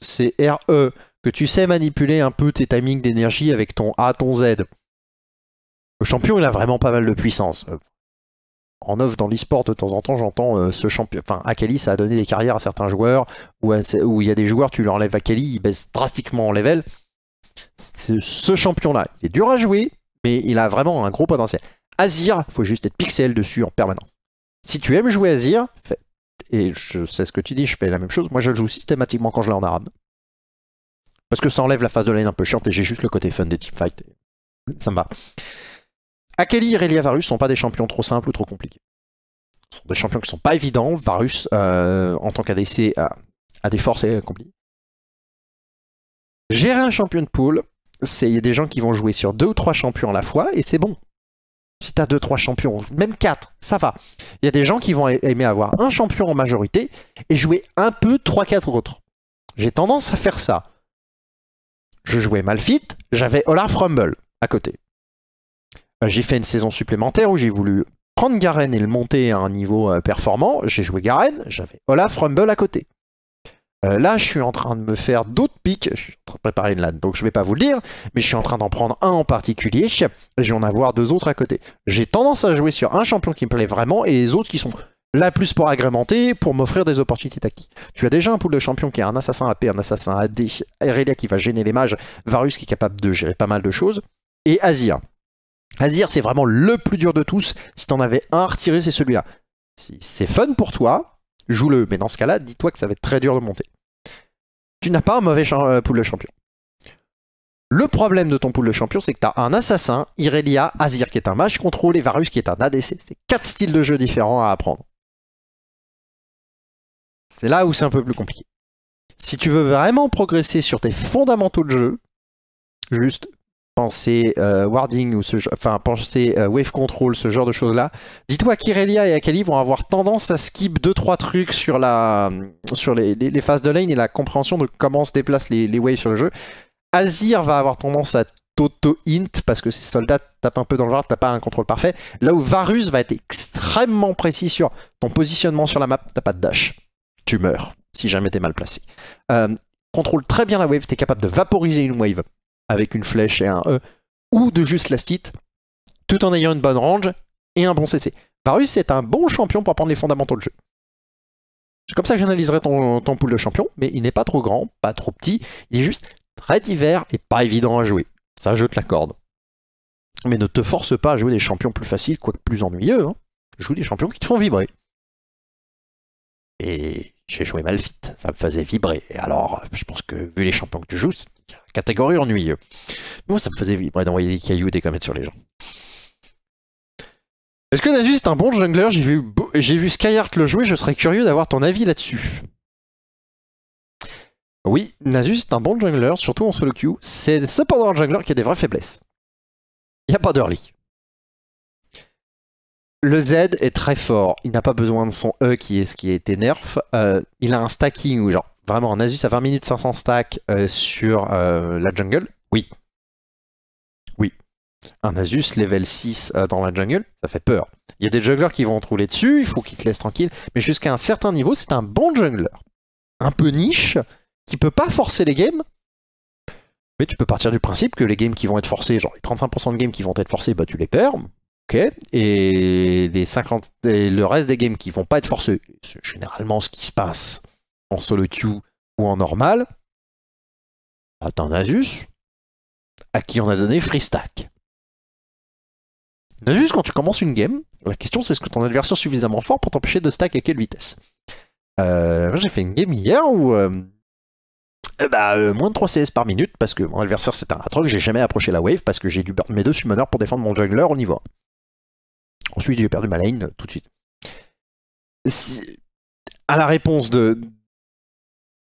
c'est RE, que tu sais manipuler un peu tes timings d'énergie avec ton A, ton Z. Le champion, il a vraiment pas mal de puissance. En off, dans le de temps en temps, j'entends euh, ce champion. Enfin, Akeli, ça a donné des carrières à certains joueurs, où, il y a des joueurs, tu leur enlèves Akali, il baisse drastiquement en level ce champion-là, il est dur à jouer, mais il a vraiment un gros potentiel. Azir, faut juste être pixel dessus en permanence. Si tu aimes jouer Azir, fais... et je sais ce que tu dis, je fais la même chose, moi je le joue systématiquement quand je l'ai en arabe. Parce que ça enlève la phase de lane un peu chiante et j'ai juste le côté fun des teamfights. Ça me va. Akeli, et Varus sont pas des champions trop simples ou trop compliqués. Ce sont des champions qui sont pas évidents. Varus, euh, en tant qu'ADC, a, des forces et compliquées. Gérer un champion de poule il y a des gens qui vont jouer sur deux ou trois champions à la fois et c'est bon. Si t'as deux, trois champions, même quatre, ça va. Il y a des gens qui vont aimer avoir un champion en majorité et jouer un peu trois, quatre autres. J'ai tendance à faire ça. Je jouais Malfit, j'avais Olaf Rumble à côté. Euh, j'ai fait une saison supplémentaire où j'ai voulu prendre Garen et le monter à un niveau euh, performant. J'ai joué Garen, j'avais Olaf Rumble à côté. Euh, là, je suis en train de me faire d'autres pics. Je suis en train de préparer une LAN, donc je ne vais pas vous le dire, mais je suis en train d'en prendre un en particulier. Je vais en avoir deux autres à côté. J'ai tendance à jouer sur un champion qui me plaît vraiment et les autres qui sont là plus pour agrémenter, pour m'offrir des opportunités tactiques. Tu as déjà un pool de champions qui a un assassin AP, un assassin AD, Irelia qui va gêner les mages, Varus qui est capable de gérer pas mal de choses, et Azir. Azir, c'est vraiment le plus dur de tous. Si t'en avais un à retirer, c'est celui-là. Si c'est fun pour toi, joue-le. Mais dans ce cas-là, dis-toi que ça va être très dur de monter. Tu n'as pas un mauvais euh, pool de champion. Le problème de ton pool de champion, c'est que tu as un assassin, Irelia, Azir qui est un mage contrôle et Varus qui est un ADC. C'est quatre styles de jeu différents à apprendre. C'est là où c'est un peu plus compliqué. Si tu veux vraiment progresser sur tes fondamentaux de jeu, juste pensez euh, Warding ou enfin euh, Wave Control, ce genre de choses là, dis-toi qu'Irelia et Akali vont avoir tendance à skip 2-3 trucs sur, la, sur les, phases de lane et la compréhension de comment se déplacent les, waves sur le jeu. Azir va avoir tendance à tauto int parce que ses soldats tapent un peu dans le genre, t'as pas un contrôle parfait. Là où Varus va être extrêmement précis sur ton positionnement sur la map, t'as pas de dash. Tu meurs si jamais t'es mal placé. Euh, contrôle très bien la wave, t'es capable de vaporiser une wave avec une flèche et un E, ou de juste lastite tout en ayant une bonne range et un bon CC. Varus est un bon champion pour apprendre les fondamentaux de jeu. C'est comme ça que j'analyserai ton, ton pool de champion, mais il n'est pas trop grand, pas trop petit, il est juste très divers et pas évident à jouer. Ça, je te l'accorde. Mais ne te force pas à jouer des champions plus faciles, quoique plus ennuyeux. Hein. Joue des champions qui te font vibrer. Et j'ai joué vite, ça me faisait vibrer. Et alors, je pense que vu les champions que tu joues, c'est catégorie ennuyeux. moi, ça me faisait vibrer d'envoyer des cailloux, des comètes sur les gens. Est-ce que Nasus est un bon jungler J'ai vu, j'ai vu Skyheart le jouer, je serais curieux d'avoir ton avis là-dessus. Oui, Nasus est un bon jungler, surtout en solo queue. C'est cependant un jungler qui a des vraies faiblesses. Il n'y a pas d'early. Le Z est très fort. Il n'a pas besoin de son E qui est ce qui a été nerf. il a un stacking où, genre, vraiment, un Asus à 20 minutes 500 stacks euh, sur euh, la jungle. Oui. Oui. Un Asus level 6 euh, dans la jungle, ça fait peur. Il y a des junglers qui vont rouler dessus, il faut qu'ils te laissent tranquille. Mais jusqu'à un certain niveau, c'est un bon jungler. Un peu niche, qui peut pas forcer les games, mais tu peux partir du principe que les games qui vont être forcés, genre les 35% de games qui vont être forcés, bah tu les perds. Et les le reste des games qui vont pas être forcés, c'est généralement ce qui se passe en solo queue ou en normal. Attends, bah, Asus, à qui on a donné free stack. Nasus, quand tu commences une game, la question c'est est-ce que ton adversaire est suffisamment fort pour t'empêcher de stack à quelle vitesse euh, J'ai fait une game hier où euh, euh, bah, moins de 3 CS par minute parce que mon adversaire c'est un atroc, j'ai jamais approché la wave parce que j'ai dû me mes deux summoners pour défendre mon jungler au niveau 1. Ensuite, j'ai perdu ma lane tout de suite. à la réponse de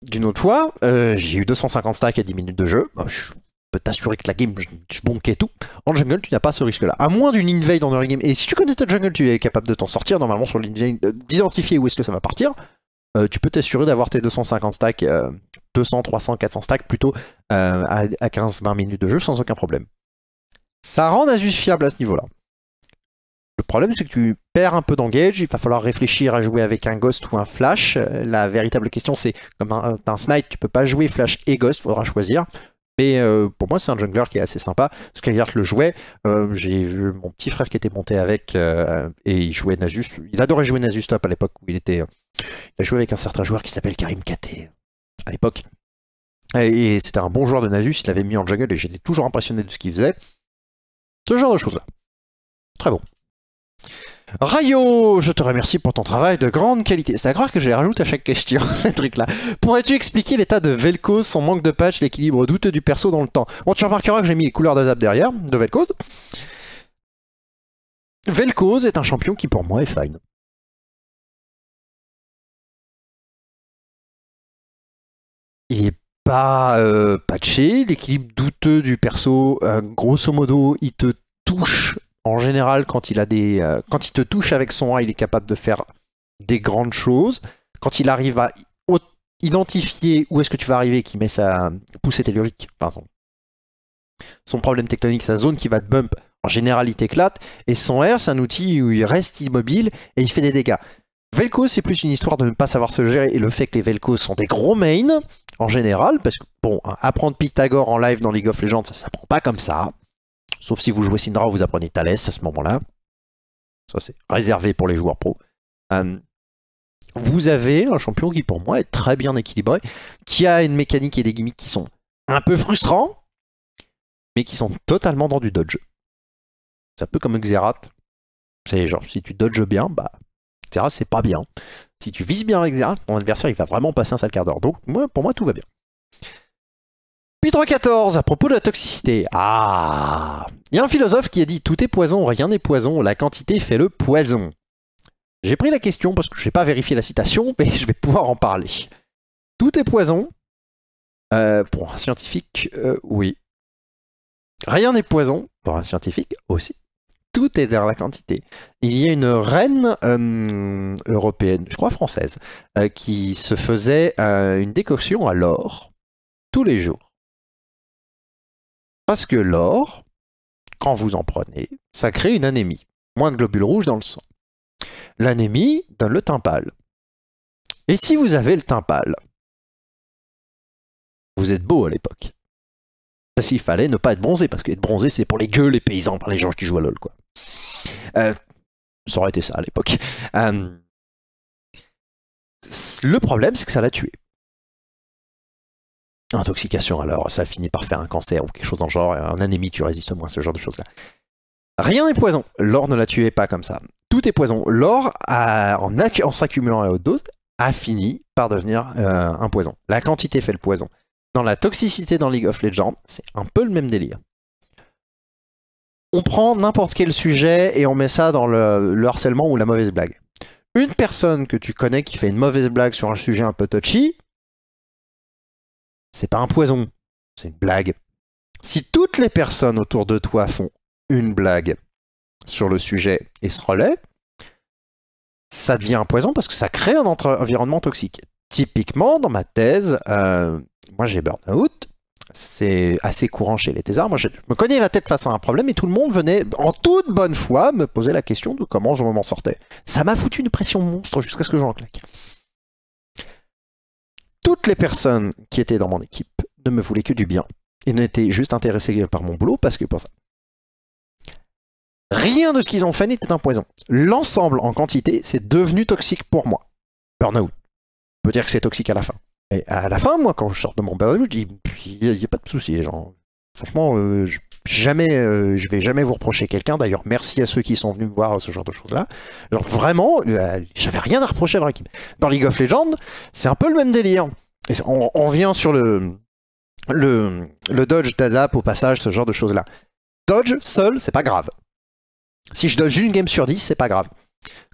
d'une autre fois, euh, j'ai eu 250 stacks à 10 minutes de jeu. Bah, je peux t'assurer que la game, je, bonquais tout. En jungle, tu n'as pas ce risque-là. À moins d'une invade en early game. Et si tu connais ta jungle, tu es capable de t'en sortir normalement sur l'invade, euh, d'identifier où est-ce que ça va partir. Euh, tu peux t'assurer d'avoir tes 250 stacks, 200, 300, 400 stacks plutôt à, 15-20 minutes de jeu sans aucun problème. Ça rend Asus fiable à ce niveau-là. Le problème, c'est que tu perds un peu d'engage, il va falloir réfléchir à jouer avec un Ghost ou un Flash. Euh, la véritable question, c'est comme un, Smite, tu peux pas jouer Flash et Ghost, faudra choisir. Mais euh, pour moi, c'est un jungler qui est assez sympa. Skyheart le jouait. Euh, j'ai vu mon petit frère qui était monté avec et il jouait Nasus. Il adorait jouer Nasus Top à l'époque où il était. il a joué avec un certain joueur qui s'appelle Karim Katé à l'époque. Et, c'était un bon joueur de Nasus. Il l'avait mis en jungle et j'étais toujours impressionné de ce qu'il faisait. Ce genre de choses-là. Très bon. Rayo, je te remercie pour ton travail de grande qualité. C'est à croire que je les rajoute à chaque question, ces trucs-là. Pourrais-tu expliquer l'état de Vel'Koz, son manque de patch, l'équilibre douteux du perso dans le temps Bon, tu remarqueras que j'ai mis les couleurs d'Azap derrière, de Vel'Koz. Vel'Koz est un champion qui, pour moi, est fine. Il est pas euh, patché, l'équilibre douteux du perso, euh, grosso modo, il te touche en général, quand il, a des, euh, quand il te touche avec son A, il est capable de faire des grandes choses. Quand il arrive à identifier où est-ce que tu vas arriver, qui met sa poussée tellurique, pardon, son problème tectonique, sa zone qui va te bump, en général il t'éclate, et son R c'est un outil où il reste immobile et il fait des dégâts. Velco c'est plus une histoire de ne pas savoir se gérer et le fait que les Velcos sont des gros mains en général, parce que bon, apprendre Pythagore en live dans League of Legends ça ne s'apprend pas comme ça. Sauf si vous jouez Syndra, vous apprenez Thalès à ce moment-là. Ça, c'est réservé pour les joueurs pro. Euh, vous avez un champion qui, pour moi, est très bien équilibré, qui a une mécanique et des gimmicks qui sont un peu frustrants, mais qui sont totalement dans du dodge. C'est un peu comme Xerath. C'est genre, si tu dodges bien, bah, Xerath, c'est pas bien. Si tu vises bien avec Xerath, ton adversaire, il va vraiment passer un sale quart d'heure. Donc, moi, pour moi, tout va bien. 8.3.14, à propos de la toxicité. Ah Il y a un philosophe qui a dit « Tout est poison, rien n'est poison, la quantité fait le poison ». J'ai pris la question parce que je n'ai pas vérifié la citation, mais je vais pouvoir en parler. Tout est poison euh, Pour un scientifique, euh, oui. Rien n'est poison Pour un scientifique, aussi. Tout est dans la quantité. Il y a une reine euh, européenne, je crois française, qui se faisait une décoction à l'or tous les jours. Parce que l'or, quand vous en prenez, ça crée une anémie. Moins de globules rouges dans le sang. L'anémie donne le teint pâle. Et si vous avez le teint pâle, vous êtes beau à l'époque. Parce qu'il fallait ne pas être bronzé, parce qu'être bronzé, c'est pour les gueux, les paysans, les gens qui jouent à LoL, quoi. Euh, ça aurait été ça à l'époque. Euh, le problème, c'est que ça l'a tué intoxication, alors ça finit par faire un cancer ou quelque chose dans le genre, un anémie, tu résistes moins à ce genre de choses-là. Rien n'est poison. L'or ne la tuait pas comme ça. Tout est poison. L'or, en, s'accumulant à haute dose, a fini par devenir euh, un poison. La quantité fait le poison. Dans la toxicité dans League of Legends, c'est un peu le même délire. On prend n'importe quel sujet et on met ça dans le, harcèlement ou la mauvaise blague. Une personne que tu connais qui fait une mauvaise blague sur un sujet un peu touchy, c'est pas un poison, c'est une blague. Si toutes les personnes autour de toi font une blague sur le sujet et se relaient, ça devient un poison parce que ça crée un environnement toxique. Typiquement, dans ma thèse, euh, moi j'ai burn-out, c'est assez courant chez les thésards. Moi, je me cognais la tête face à un problème et tout le monde venait, en toute bonne foi, me poser la question de comment je m'en sortais. Ça m'a foutu une pression monstre jusqu'à ce que j'en claque toutes les personnes qui étaient dans mon équipe ne me voulaient que du bien. Ils n'étaient juste intéressés par mon boulot parce que pour ça. Rien de ce qu'ils ont fait n'était un poison. L'ensemble en quantité, c'est devenu toxique pour moi. Burnout. On peut dire que c'est toxique à la fin. Et à la fin, moi, quand je sors de mon burnout, je dis, il n'y a pas de souci, genre. Franchement, euh, je jamais, euh, je vais jamais vous reprocher quelqu'un. D'ailleurs, merci à ceux qui sont venus me voir ce genre de choses-là. Genre vraiment, euh, j'avais rien à reprocher à leur Dans League of Legends, c'est un peu le même délire. on, vient sur le, le, le dodge d'Adap au passage, ce genre de choses-là. Dodge seul, c'est pas grave. Si je dodge une game sur 10, c'est pas grave.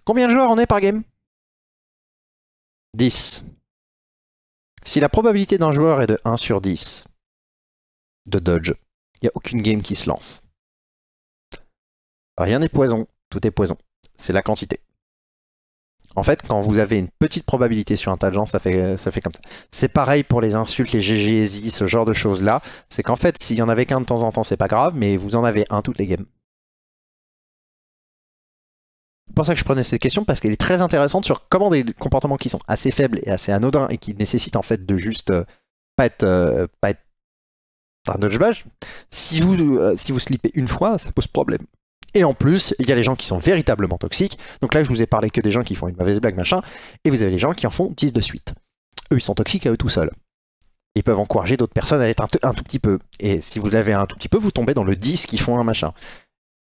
Combien de joueurs on est par game 10. Si la probabilité d'un joueur est de 1 sur 10 de dodge, il n'y a aucune game qui se lance. Rien n'est poison, tout est poison. C'est la quantité. En fait, quand vous avez une petite probabilité sur un tas de gens, ça fait, ça fait comme ça. C'est pareil pour les insultes, les GGSI, ce genre de choses-là. C'est qu'en fait, s'il y en avait qu'un de temps en temps, c'est pas grave, mais vous en avez un toutes les games. C'est pour ça que je prenais cette question, parce qu'elle est très intéressante sur comment des comportements qui sont assez faibles et assez anodins et qui nécessitent en fait de juste euh, pas être, euh, pas être un Dodge si vous, euh, si vous slippez une fois, ça pose problème. Et en plus, il y a les gens qui sont véritablement toxiques. Donc là, je vous ai parlé que des gens qui font une mauvaise blague, machin. Et vous avez les gens qui en font 10 de suite. Eux, ils sont toxiques à eux tout seuls. Ils peuvent encourager d'autres personnes à être un, tout petit peu. Et si vous avez un tout petit peu, vous tombez dans le 10 qui font un machin.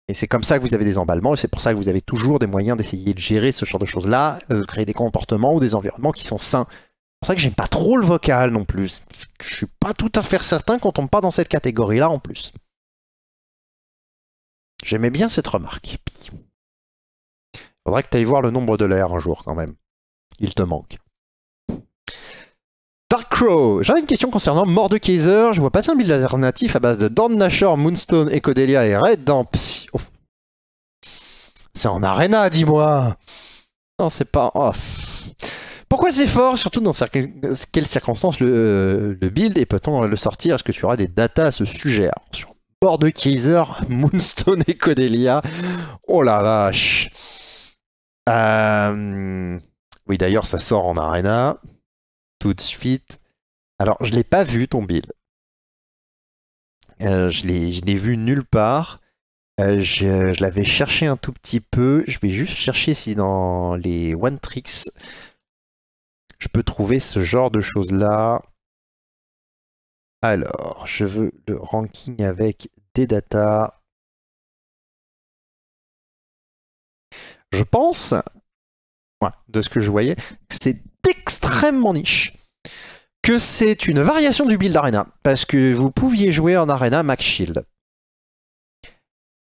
Et c'est comme ça que vous avez des emballements. Et c'est pour ça que vous avez toujours des moyens d'essayer de gérer ce genre de choses-là, euh, créer des comportements ou des environnements qui sont sains pour ça que j'aime pas trop le vocal non plus. Je suis pas tout à fait certain qu'on tombe pas dans cette catégorie-là en plus. J'aimais bien cette remarque. Faudrait que tu ailles voir le nombre de l'air un jour quand même. Il te manque. Dark Crow, j'avais une question concernant Mort de Je vois passer un build alternatif à base de Dawn Nashor, Moonstone, Ecodelia et Red Damp. Oh. C'est en arena, dis-moi Non, c'est pas... Oh. Pourquoi c'est fort Surtout dans quelles circonstances le, euh, le build et peut-on le sortir Est-ce que tu auras des datas à ce sujet Sur bord de Kaiser, Moonstone et Codelia. Oh la vache euh, Oui, d'ailleurs, ça sort en arena. Tout de suite. Alors, je l'ai pas vu ton build. Euh, l'ai, je l'ai vu nulle part. je, je l'avais cherché un tout petit peu. Je vais juste chercher si dans les One Tricks, je peux trouver ce genre de choses-là. Alors, je veux le ranking avec des data. Je pense, de ce que je voyais, que c'est extrêmement niche, que c'est une variation du build arena, parce que vous pouviez jouer en arena max shield.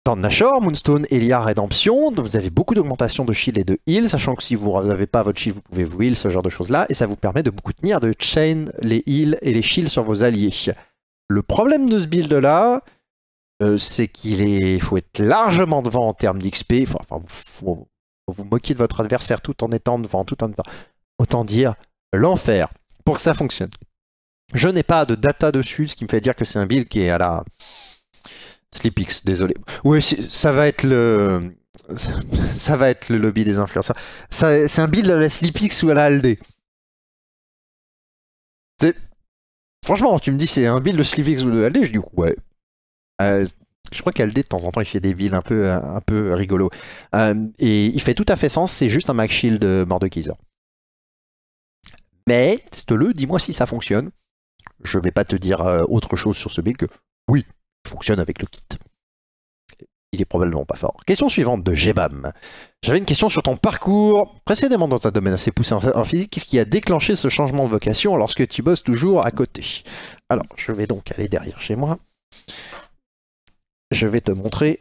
Dans Nashor, Moonstone, Elia, Redemption, vous avez beaucoup d'augmentation de shield et de heal, sachant que si vous n'avez pas votre shield, vous pouvez vous heal, ce genre de choses-là, et ça vous permet de beaucoup tenir, de chain les heals et les shields sur vos alliés. Le problème de ce build-là, euh, c'est qu'il est... faut être largement devant en termes d'XP, enfin, faut, vous moquer de votre adversaire tout en étant devant, tout en étant... Autant dire l'enfer pour que ça fonctionne. Je n'ai pas de data dessus, ce qui me fait dire que c'est un build qui est à la... SleepX, désolé. Oui, ça va être le ça va être le lobby des influenceurs. C'est un build à la SleepX ou à la Aldé. Franchement, tu me dis c'est un build de SleepX ou de Aldé, je dis ouais. Euh, je crois qu'Aldé de temps en temps il fait des builds un peu, un peu rigolos. Euh, et il fait tout à fait sens, c'est juste un Mac Shield de Mais teste-le, dis-moi si ça fonctionne. Je vais pas te dire euh, autre chose sur ce build que oui, fonctionne avec le kit. Il est probablement pas fort. Question suivante de Jebam. J'avais une question sur ton parcours. Précédemment dans un domaine assez poussé en physique, qu'est-ce qui a déclenché ce changement de vocation lorsque tu bosses toujours à côté Alors, je vais donc aller derrière chez moi. Je vais te montrer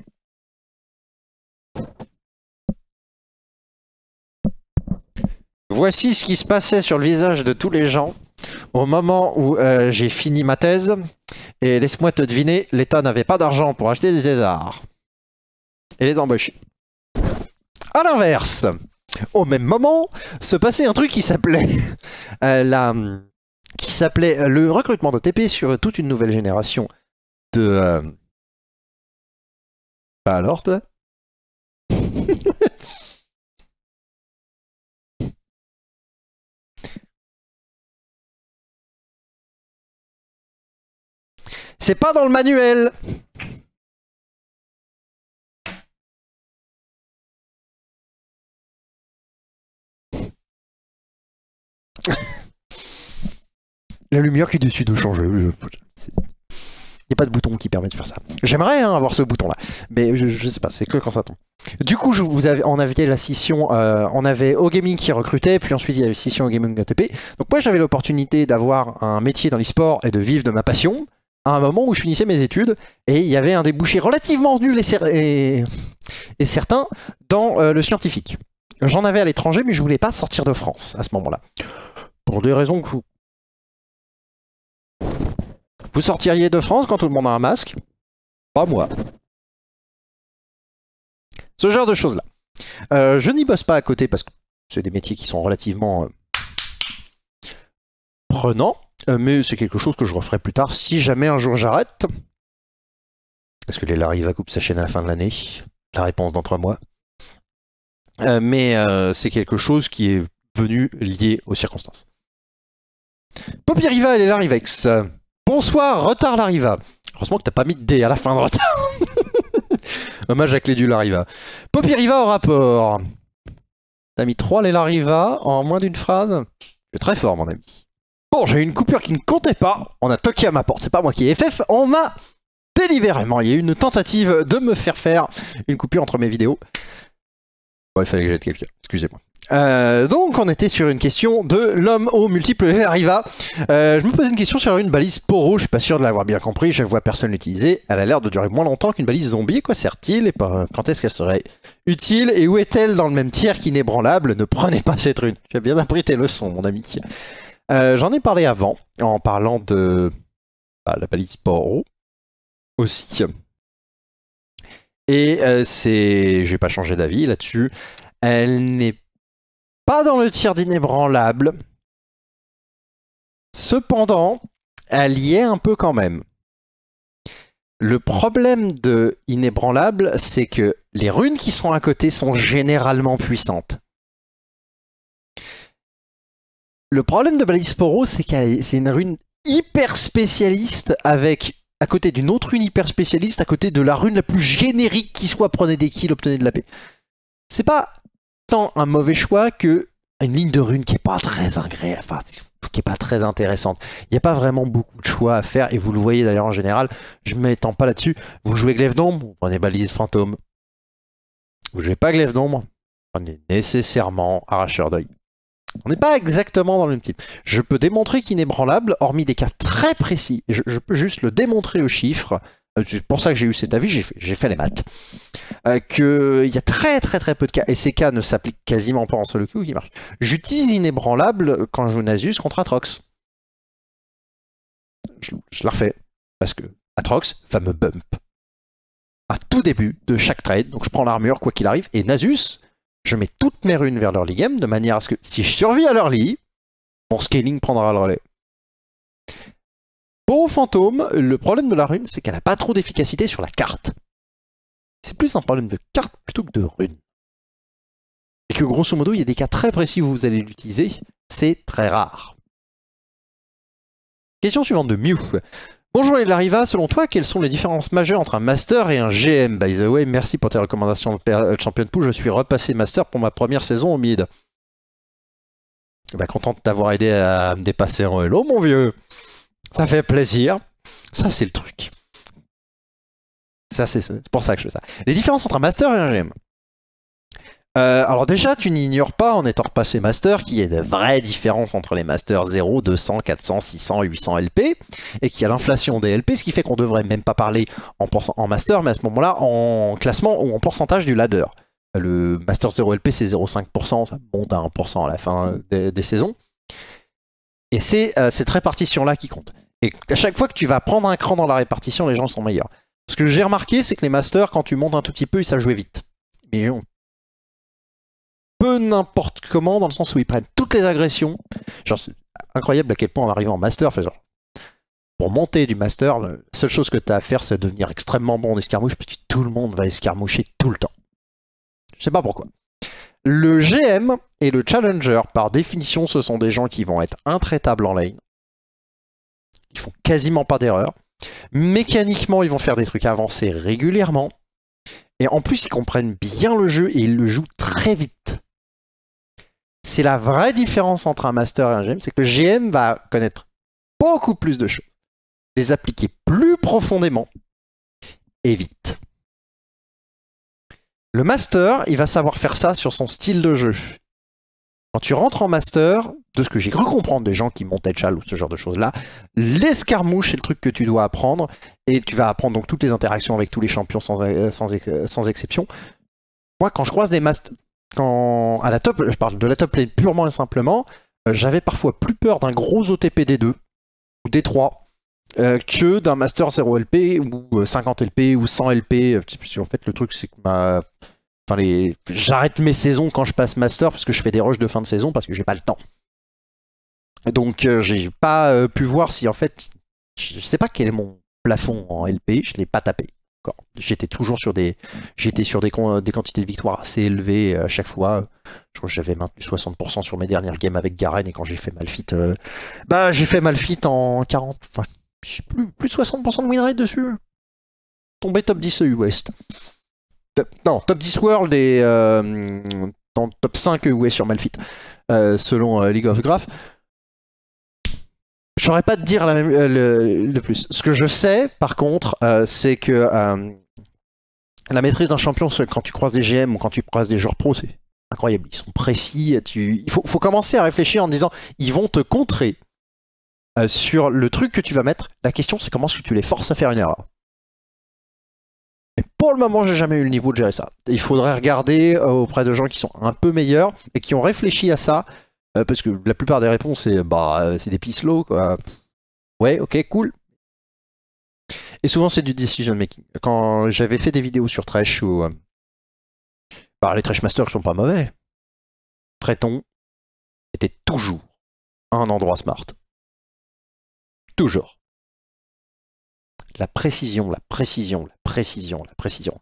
Voici ce qui se passait sur le visage de tous les gens au moment où euh, j'ai fini ma thèse et laisse-moi te deviner, l'État n'avait pas d'argent pour acheter des Tézards et les embaucher. À l'inverse, au même moment, se passait un truc qui s'appelait euh, la qui s'appelait le recrutement de TP sur toute une nouvelle génération de euh, bah, alors toi C'est pas dans le manuel. La lumière qui décide de changer. Il n'y a pas de bouton qui permet de faire ça. J'aimerais hein, avoir ce bouton-là, mais je, sais pas, c'est que quand ça tombe. Du coup, je vous avais, on avait la scission, euh, on avait au gaming qui recrutait, puis ensuite il y avait la scission au gaming ATP. Donc moi, j'avais l'opportunité d'avoir un métier dans l'e-sport et de vivre de ma passion à un moment où je finissais mes études et il y avait un débouché relativement nul et, et, certain dans euh, le scientifique. J'en avais à l'étranger, mais je voulais pas sortir de France à ce moment-là. Pour des raisons que vous... Vous sortiriez de France quand tout le monde a un masque Pas moi. Ce genre de choses-là. Euh, je n'y bosse pas à côté parce que c'est des métiers qui sont relativement euh, prenants. Euh, mais c'est quelque chose que je referai plus tard si jamais un jour j'arrête. Est-ce que les Lariva coupent sa chaîne à la fin de l'année La réponse dans trois mois. Euh, mais euh, c'est quelque chose qui est venu lié aux circonstances. Poppy Riva et les Larivex. Bonsoir, retard Lariva. Heureusement que t'as pas mis de dé à la fin de retard. Hommage à clé du Lariva. Poppy Riva au rapport. T'as mis 3 les Lariva en moins d'une phrase très fort, mon ami. Bon, j'ai eu une coupure qui ne comptait pas. On a toqué à ma porte. C'est pas moi qui ai FF. On m'a délibérément. Il y a eu une tentative de me faire faire une coupure entre mes vidéos. Bon, il fallait que j'aide quelqu'un. Excusez-moi. Euh, donc on était sur une question de l'homme aux multiples arriva. Euh, je me posais une question sur une balise poro, je suis pas sûr de l'avoir bien compris, je vois personne l'utiliser. Elle a l'air de durer moins longtemps qu'une balise zombie, quoi sert-il et quand est-ce qu'elle serait utile et où est-elle dans le même tiers qu'inébranlable Ne prenez pas cette rune. J'ai bien appris tes leçons mon ami. Euh, j'en ai parlé avant, en parlant de bah, la balise Poro aussi. Et euh, c'est, j'ai pas changé d'avis là-dessus. Elle n'est pas dans le tir d'inébranlable. Cependant, elle y est un peu quand même. Le problème de Inébranlable, c'est que les runes qui sont à côté sont généralement puissantes. le problème de Balisporo, c'est qu'elle c'est une rune hyper spécialiste avec à côté d'une autre rune hyper spécialiste, à côté de la rune la plus générique qui soit, prenez des kills, obtenez de la paix. C'est pas tant un mauvais choix que une ligne de rune qui est pas très agréable, qui est pas très intéressante. Il n'y a pas vraiment beaucoup de choix à faire, et vous le voyez d'ailleurs en général, je m'étends pas là-dessus. Vous jouez glaive d'ombre, vous prenez balise fantôme. Vous jouez pas glaive d'ombre, vous prenez nécessairement arracheur d'œil. On n'est pas exactement dans le même type. Je peux démontrer qu'inébranlable, hormis des cas très précis, je, peux juste le démontrer aux chiffre, euh, c'est pour ça que j'ai eu cet avis, j'ai fait, les maths, euh, qu'il y a très très très peu de cas, et ces cas ne s'appliquent quasiment pas en solo queue qui marche. J'utilise inébranlable quand je joue Nasus contre Atrox. Je, la refais, parce que Atrox va me bump. À tout début de chaque trade, donc je prends l'armure quoi qu'il arrive, et Nasus je mets toutes mes runes vers l'early game de manière à ce que si je survis à leur l'early, mon scaling prendra le relais. Pour fantôme, le problème de la rune, c'est qu'elle n'a pas trop d'efficacité sur la carte. C'est plus un problème de carte plutôt que de rune. Et que grosso modo, il y a des cas très précis où vous allez l'utiliser, c'est très rare. Question suivante de Mew. Bonjour les selon toi, quelles sont les différences majeures entre un master et un GM By the way, merci pour tes recommandations euh, de Champion poule je suis repassé master pour ma première saison au mid. Bah, content de t'avoir aidé à me dépasser en hello mon vieux. Ça fait plaisir. Ça c'est le truc. Ça c'est pour ça que je fais ça. Les différences entre un master et un GM. Euh, alors déjà, tu n'ignores pas en étant repassé master qu'il y a de vraies différences entre les masters 0, 200, 400, 600 800 LP, et qu'il y a l'inflation des LP, ce qui fait qu'on devrait même pas parler en, en master, mais à ce moment-là en classement ou en pourcentage du ladder. Le master 0 LP, c'est 0,5%, ça monte à 1% à la fin des, saisons. Et c'est euh, cette répartition-là qui compte. Et à chaque fois que tu vas prendre un cran dans la répartition, les gens sont meilleurs. Ce que j'ai remarqué, c'est que les masters, quand tu montes un tout petit peu, ils savent jouer vite. Mais on peu n'importe comment, dans le sens où ils prennent toutes les agressions. Genre, c'est incroyable à quel point en arrivant en master. pour monter du master, la seule chose que tu as à faire, c'est devenir extrêmement bon en escarmouche, parce que tout le monde va escarmoucher tout le temps. Je sais pas pourquoi. Le GM et le challenger, par définition, ce sont des gens qui vont être intraitables en lane. Ils font quasiment pas d'erreur. Mécaniquement, ils vont faire des trucs avancés régulièrement. Et en plus, ils comprennent bien le jeu et ils le jouent très vite. C'est la vraie différence entre un master et un GM, c'est que le GM va connaître beaucoup plus de choses, les appliquer plus profondément et vite. Le master, il va savoir faire ça sur son style de jeu. Quand tu rentres en master, de ce que j'ai cru comprendre des gens qui montent châle ou ce genre de choses-là, l'escarmouche, est le truc que tu dois apprendre, et tu vas apprendre donc toutes les interactions avec tous les champions sans, euh, euh, sans exception. Moi, quand je croise des masters, quand à la top, je parle de la top lane purement et simplement, euh, j'avais parfois plus peur d'un gros OTP D2 ou D3 euh, que d'un Master 0 LP ou 50 euh, LP ou 100 LP. En fait, le truc, c'est que ma... enfin, les... j'arrête mes saisons quand je passe Master parce que je fais des rushs de fin de saison parce que j'ai pas le temps. Donc, j'ai pas pu voir si en fait, je sais pas quel est mon plafond en LP, je l'ai pas tapé. J'étais toujours sur des, j'étais sur des, euh, quantités de victoires assez élevées euh, à chaque fois. Euh, j'avais maintenu 60% sur mes dernières games avec Garen et quand j'ai fait Malfit, bah j'ai fait Malfit en 40, enfin, plus, plus de 60% de winrate dessus. Tombé top 10 EU West. non, top 10 World et top 5 EU West sur Malfit, selon League of Graph. J'aurais pas de dire la euh, le, plus. Ce que je sais, par contre, euh, c'est que euh, la maîtrise d'un champion, quand tu croises des GM ou quand tu croises des joueurs pros, c'est incroyable. Ils sont précis. Il faut, commencer à réfléchir en disant ils vont te contrer sur le truc que tu vas mettre. La question, c'est comment est-ce que tu les forces à faire une erreur. pour le moment, j'ai jamais eu le niveau de gérer ça. Il faudrait regarder auprès de gens qui sont un peu meilleurs et qui ont réfléchi à ça euh, parce que la plupart des réponses, c'est bah, euh, c'est des quoi. Ouais, ok, cool. Et souvent, c'est du decision making. Quand j'avais fait des vidéos sur Trash, ou euh, bah, les Trash Masters sont pas mauvais. Traiton était toujours un endroit smart. Toujours. La précision, la précision, la précision, la précision.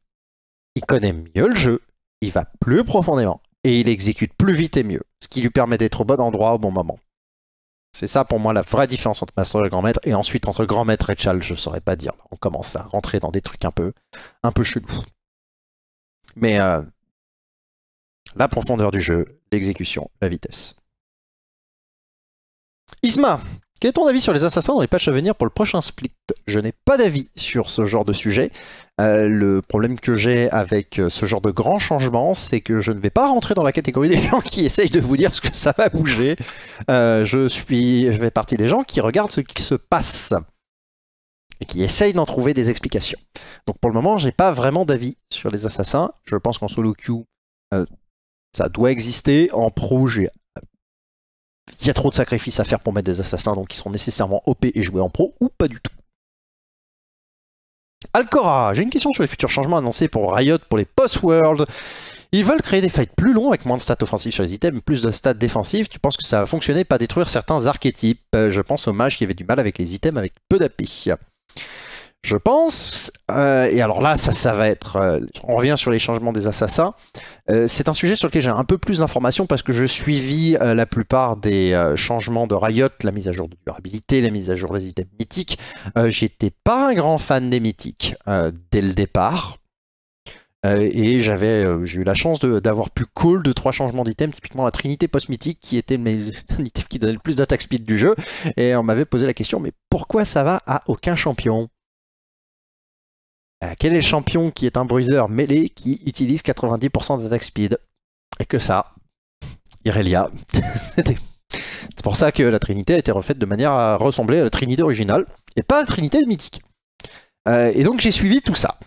Il connaît mieux le jeu, il va plus profondément et il exécute plus vite et mieux, ce qui lui permet d'être au bon endroit au bon moment. C'est ça pour moi la vraie différence entre master et grand maître, et ensuite entre grand maître et chal, je saurais pas dire. On commence à rentrer dans des trucs un peu, un peu chelous. Mais euh, la profondeur du jeu, l'exécution, la vitesse. Isma, quel est ton avis sur les assassins dans les patchs à venir pour le prochain split Je n'ai pas d'avis sur ce genre de sujet. Euh, le problème que j'ai avec euh, ce genre de grand changement, c'est que je ne vais pas rentrer dans la catégorie des gens qui essayent de vous dire ce que ça va bouger. Euh, je suis, je fais partie des gens qui regardent ce qui se passe et qui essayent d'en trouver des explications. Donc pour le moment, j'ai pas vraiment d'avis sur les assassins. Je pense qu'en solo queue, ça doit exister. En pro, j'ai il y a trop de sacrifices à faire pour mettre des assassins, donc ils seront nécessairement OP et joués en pro, ou pas du tout. Alcora, j'ai une question sur les futurs changements annoncés pour Riot pour les post-world. Ils veulent créer des fights plus longs avec moins de stats offensives sur les items, plus de stats défensives. Tu penses que ça va fonctionner, pas détruire certains archétypes euh, Je pense au mage qui avait du mal avec les items avec peu d'AP je pense. Euh, et alors là, ça, va être. Euh, on revient sur les changements des assassins. Euh, c'est un sujet sur lequel j'ai un peu plus d'informations parce que je suivis la plupart des changements de Riot, la mise à jour de durabilité, la mise à jour des items mythiques. J'étais pas un grand fan des mythiques dès le départ. et j'avais, j'ai eu la chance d'avoir pu call de trois changements d'items, typiquement la Trinité post-mythique qui était l'item qui donnait le plus d'attaque speed du jeu. Et on m'avait posé la question, mais pourquoi ça va à aucun champion euh, quel est le champion qui est un bruiseur mêlé qui utilise 90% d'attaque speed Et que ça, Irelia. C'est pour ça que la Trinité a été refaite de manière à ressembler à la Trinité originale, et pas à la Trinité mythique. Euh, et donc j'ai suivi tout ça.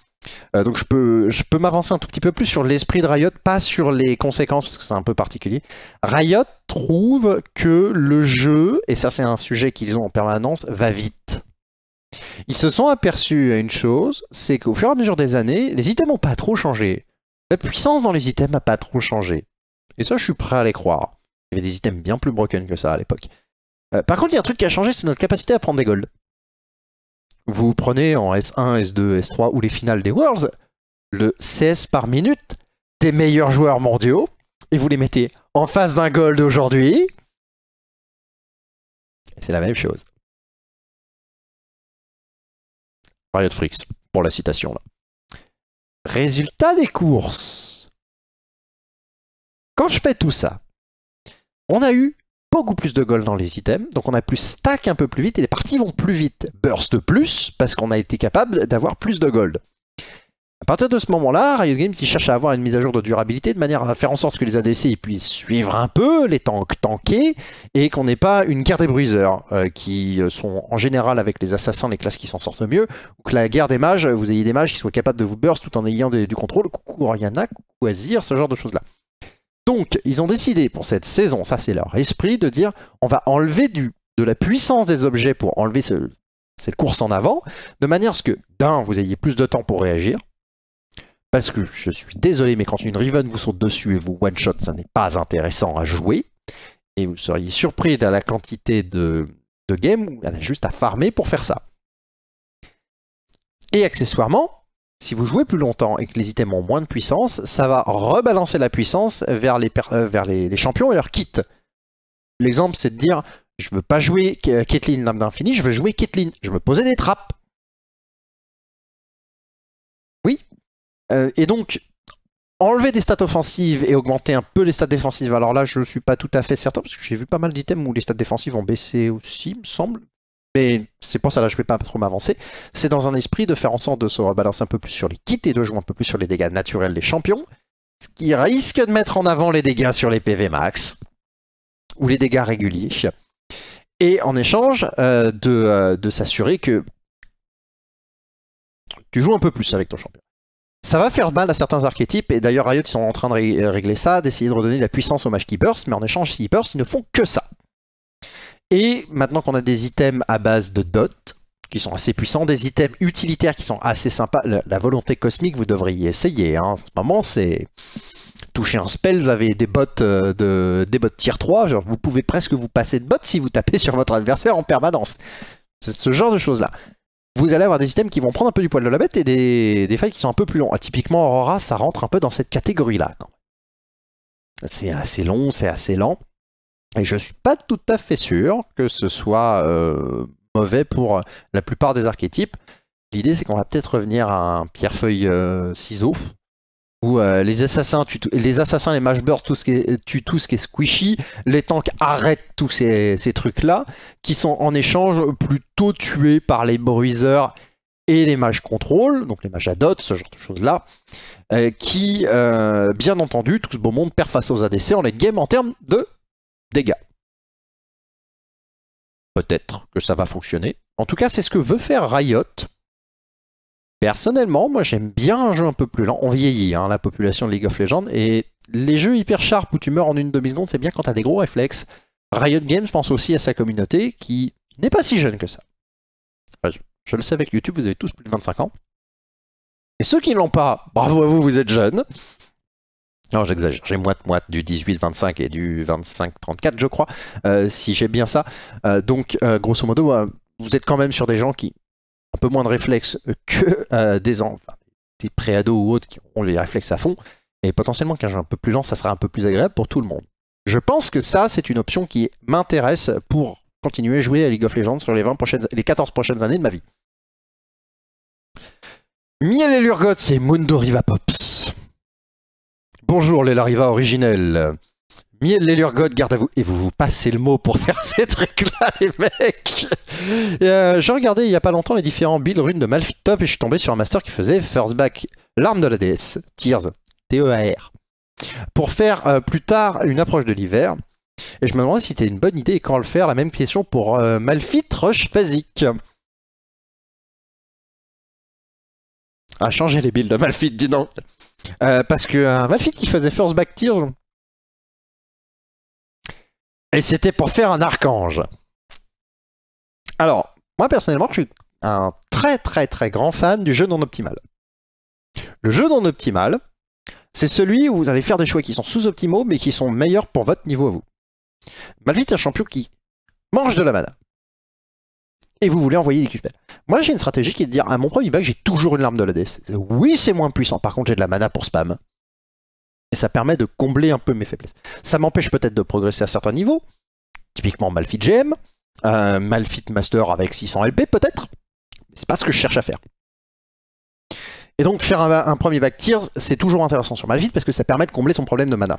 Euh, donc je peux, je peux m'avancer un tout petit peu plus sur l'esprit de Riot, pas sur les conséquences, parce que c'est un peu particulier. Riot trouve que le jeu, et ça c'est un sujet qu'ils ont en permanence, va vite. Ils se sont aperçus à une chose, c'est qu'au fur et à mesure des années, les items n'ont pas trop changé. La puissance dans les items n'a pas trop changé. Et ça, je suis prêt à les croire. Il y avait des items bien plus broken que ça à l'époque. Euh, par contre, il y a un truc qui a changé, c'est notre capacité à prendre des golds. Vous prenez en S1, S2, S3 ou les finales des Worlds, le CS par minute des meilleurs joueurs mondiaux, et vous les mettez en face d'un gold aujourd'hui. C'est la même chose. Riot Freaks, pour la citation. Là. Résultat des courses. Quand je fais tout ça, on a eu beaucoup plus de gold dans les items, donc on a plus stack un peu plus vite et les parties vont plus vite. Burst plus, parce qu'on a été capable d'avoir plus de gold. À partir de ce moment-là, Riot Games qui cherche à avoir une mise à jour de durabilité de manière à faire en sorte que les ADC puissent suivre un peu les tanks tankés et qu'on n'ait pas une guerre des briseurs euh, qui euh, sont en général avec les assassins les classes qui s'en sortent mieux ou que la guerre des mages, euh, vous ayez des mages qui soient capables de vous burst tout en ayant du contrôle. Coucou Oriana, coucou Azir, ce genre de choses-là. Donc, ils ont décidé pour cette saison, ça c'est leur esprit, de dire on va enlever du, de la puissance des objets pour enlever ce, cette course en avant, de manière à ce que, d'un, vous ayez plus de temps pour réagir, parce que je suis désolé, mais quand une Riven vous saute dessus et vous one-shot, ça n'est pas intéressant à jouer. Et vous seriez surpris de la quantité de, de games où elle a juste à farmer pour faire ça. Et accessoirement, si vous jouez plus longtemps et que les items ont moins de puissance, ça va rebalancer la puissance vers les, euh, champions et leur kit. L'exemple, c'est de dire, je veux pas jouer Caitlyn Lame d'Infini, je veux jouer Caitlyn. Je veux poser des trappes. Euh, et donc, enlever des stats offensives et augmenter un peu les stats défensives. Alors là, je ne suis pas tout à fait certain, parce que j'ai vu pas mal d'items où les stats défensives ont baissé aussi, me semble. Mais c'est pour ça là, je ne vais pas trop m'avancer. C'est dans un esprit de faire en sorte de se rebalancer un peu plus sur les kits et de jouer un peu plus sur les dégâts naturels des champions, ce qui risque de mettre en avant les dégâts sur les PV max ou les dégâts réguliers. Et en échange, euh, euh, de s'assurer que tu joues un peu plus avec ton champion. Ça va faire mal à certains archétypes, et d'ailleurs Riot sont en train de régler ça, d'essayer de redonner de la puissance aux Mage Keepers, mais en échange, Keepers, ils ne font que ça. Et maintenant qu'on a des items à base de dots, qui sont assez puissants, des items utilitaires qui sont assez sympas, la, volonté cosmique, vous devriez essayer. Hein. En ce moment, c'est toucher un spell, vous avez des bottes euh, de des bots tier 3, genre vous pouvez presque vous passer de bottes si vous tapez sur votre adversaire en permanence. C'est ce genre de choses là vous allez avoir des items qui vont prendre un peu du poil de la bête et des, failles qui sont un peu plus longs. typiquement, Aurora, ça rentre un peu dans cette catégorie-là. C'est assez long, c'est assez lent. Et je ne suis pas tout à fait sûr que ce soit euh, mauvais pour euh, la plupart des archétypes. L'idée, c'est qu'on va peut-être revenir à un pierre-feuille-ciseau, euh, où euh, les assassins les assassins les tout ce qui tuent tout ce qui est squishy les tanks arrêtent tous ces, trucs là qui sont en échange plutôt tués par les bruiseurs et les mages contrôle donc les mages adot ce genre de choses là euh, qui euh, bien entendu tout ce beau monde perd face aux ADC en late game en termes de dégâts peut-être que ça va fonctionner en tout cas c'est ce que veut faire Riot Personnellement, moi j'aime bien un jeu un peu plus lent. On vieillit, hein, la population de League of Legends, et les jeux hyper sharp où tu meurs en une demi-seconde, c'est bien quand t'as des gros réflexes. Riot Games pense aussi à sa communauté qui n'est pas si jeune que ça. je, le sais avec YouTube, vous avez tous plus de 25 ans. Et ceux qui ne l'ont pas, bravo à vous, vous êtes jeunes. Non, j'exagère, j'ai moite-moite du 18-25 et du 25-34, je crois, euh, si j'ai bien ça. Euh, donc, euh, grosso modo, vous êtes quand même sur des gens qui un peu moins de réflexes que euh, des, enfants, des pré ou autres qui ont les réflexes à fond, et potentiellement qu'un jeu un peu plus lent, ça sera un peu plus agréable pour tout le monde. Je pense que ça, c'est une option qui m'intéresse pour continuer à jouer à League of Legends sur les, 20 prochaines, les 14 prochaines années de ma vie. Miel et Lurgot, c'est Mundo Riva Pops. Bonjour les Lariva originels. Miel l'élurgote, garde à vous. Et vous vous passez le mot pour faire ces trucs-là, les mecs. J'ai euh, je regardais il y a pas longtemps les différents builds runes de Malfit Top et je suis tombé sur un master qui faisait First Back, l'arme de la déesse, Tears, T-E-A-R, pour faire euh, plus tard une approche de l'hiver. Et je me demandais si c'était une bonne idée et quand le faire. La même question pour euh, Malfit Malphite Rush phasic. Ah, changer les builds de Malfit, dis donc. parce que Malfit qui faisait First Back Tears et c'était pour faire un archange. Alors, moi personnellement, je suis un très très très grand fan du jeu non optimal. Le jeu non optimal, c'est celui où vous allez faire des choix qui sont sous-optimaux mais qui sont meilleurs pour votre niveau à vous. Malvite est un champion qui mange de la mana. Et vous voulez envoyer des Q-spells. Moi j'ai une stratégie qui est de dire à mon premier bac j'ai toujours une larme de la DS. Oui c'est moins puissant, par contre j'ai de la mana pour spam. Et ça permet de combler un peu mes faiblesses. Ça m'empêche peut-être de progresser à certains niveaux, typiquement Malfit GM, euh, Malfit Master avec 600 LP peut-être, mais c'est pas ce que je cherche à faire. Et donc faire un, premier back tiers, c'est toujours intéressant sur Malfit parce que ça permet de combler son problème de mana.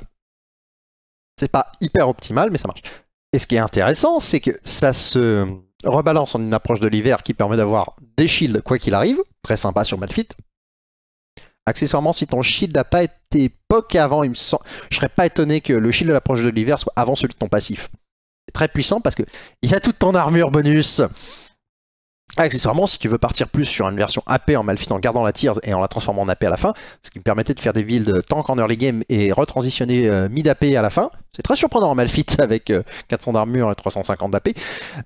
C'est pas hyper optimal, mais ça marche. Et ce qui est intéressant, c'est que ça se rebalance en une approche de l'hiver qui permet d'avoir des shields quoi qu'il arrive, très sympa sur Malfit, Accessoirement, si ton shield n'a pas été poke avant, il me je serais pas étonné que le shield de l'approche de l'hiver soit avant celui de ton passif. C'est très puissant parce que il a toute ton armure bonus. Accessoirement, si tu veux partir plus sur une version AP en Malphite en gardant la Tears et en la transformant en AP à la fin, ce qui me permettait de faire des builds tank en early game et retransitionner euh, mid AP à la fin, c'est très surprenant en Malphite avec 400 euh, d'armure et 350 d'AP.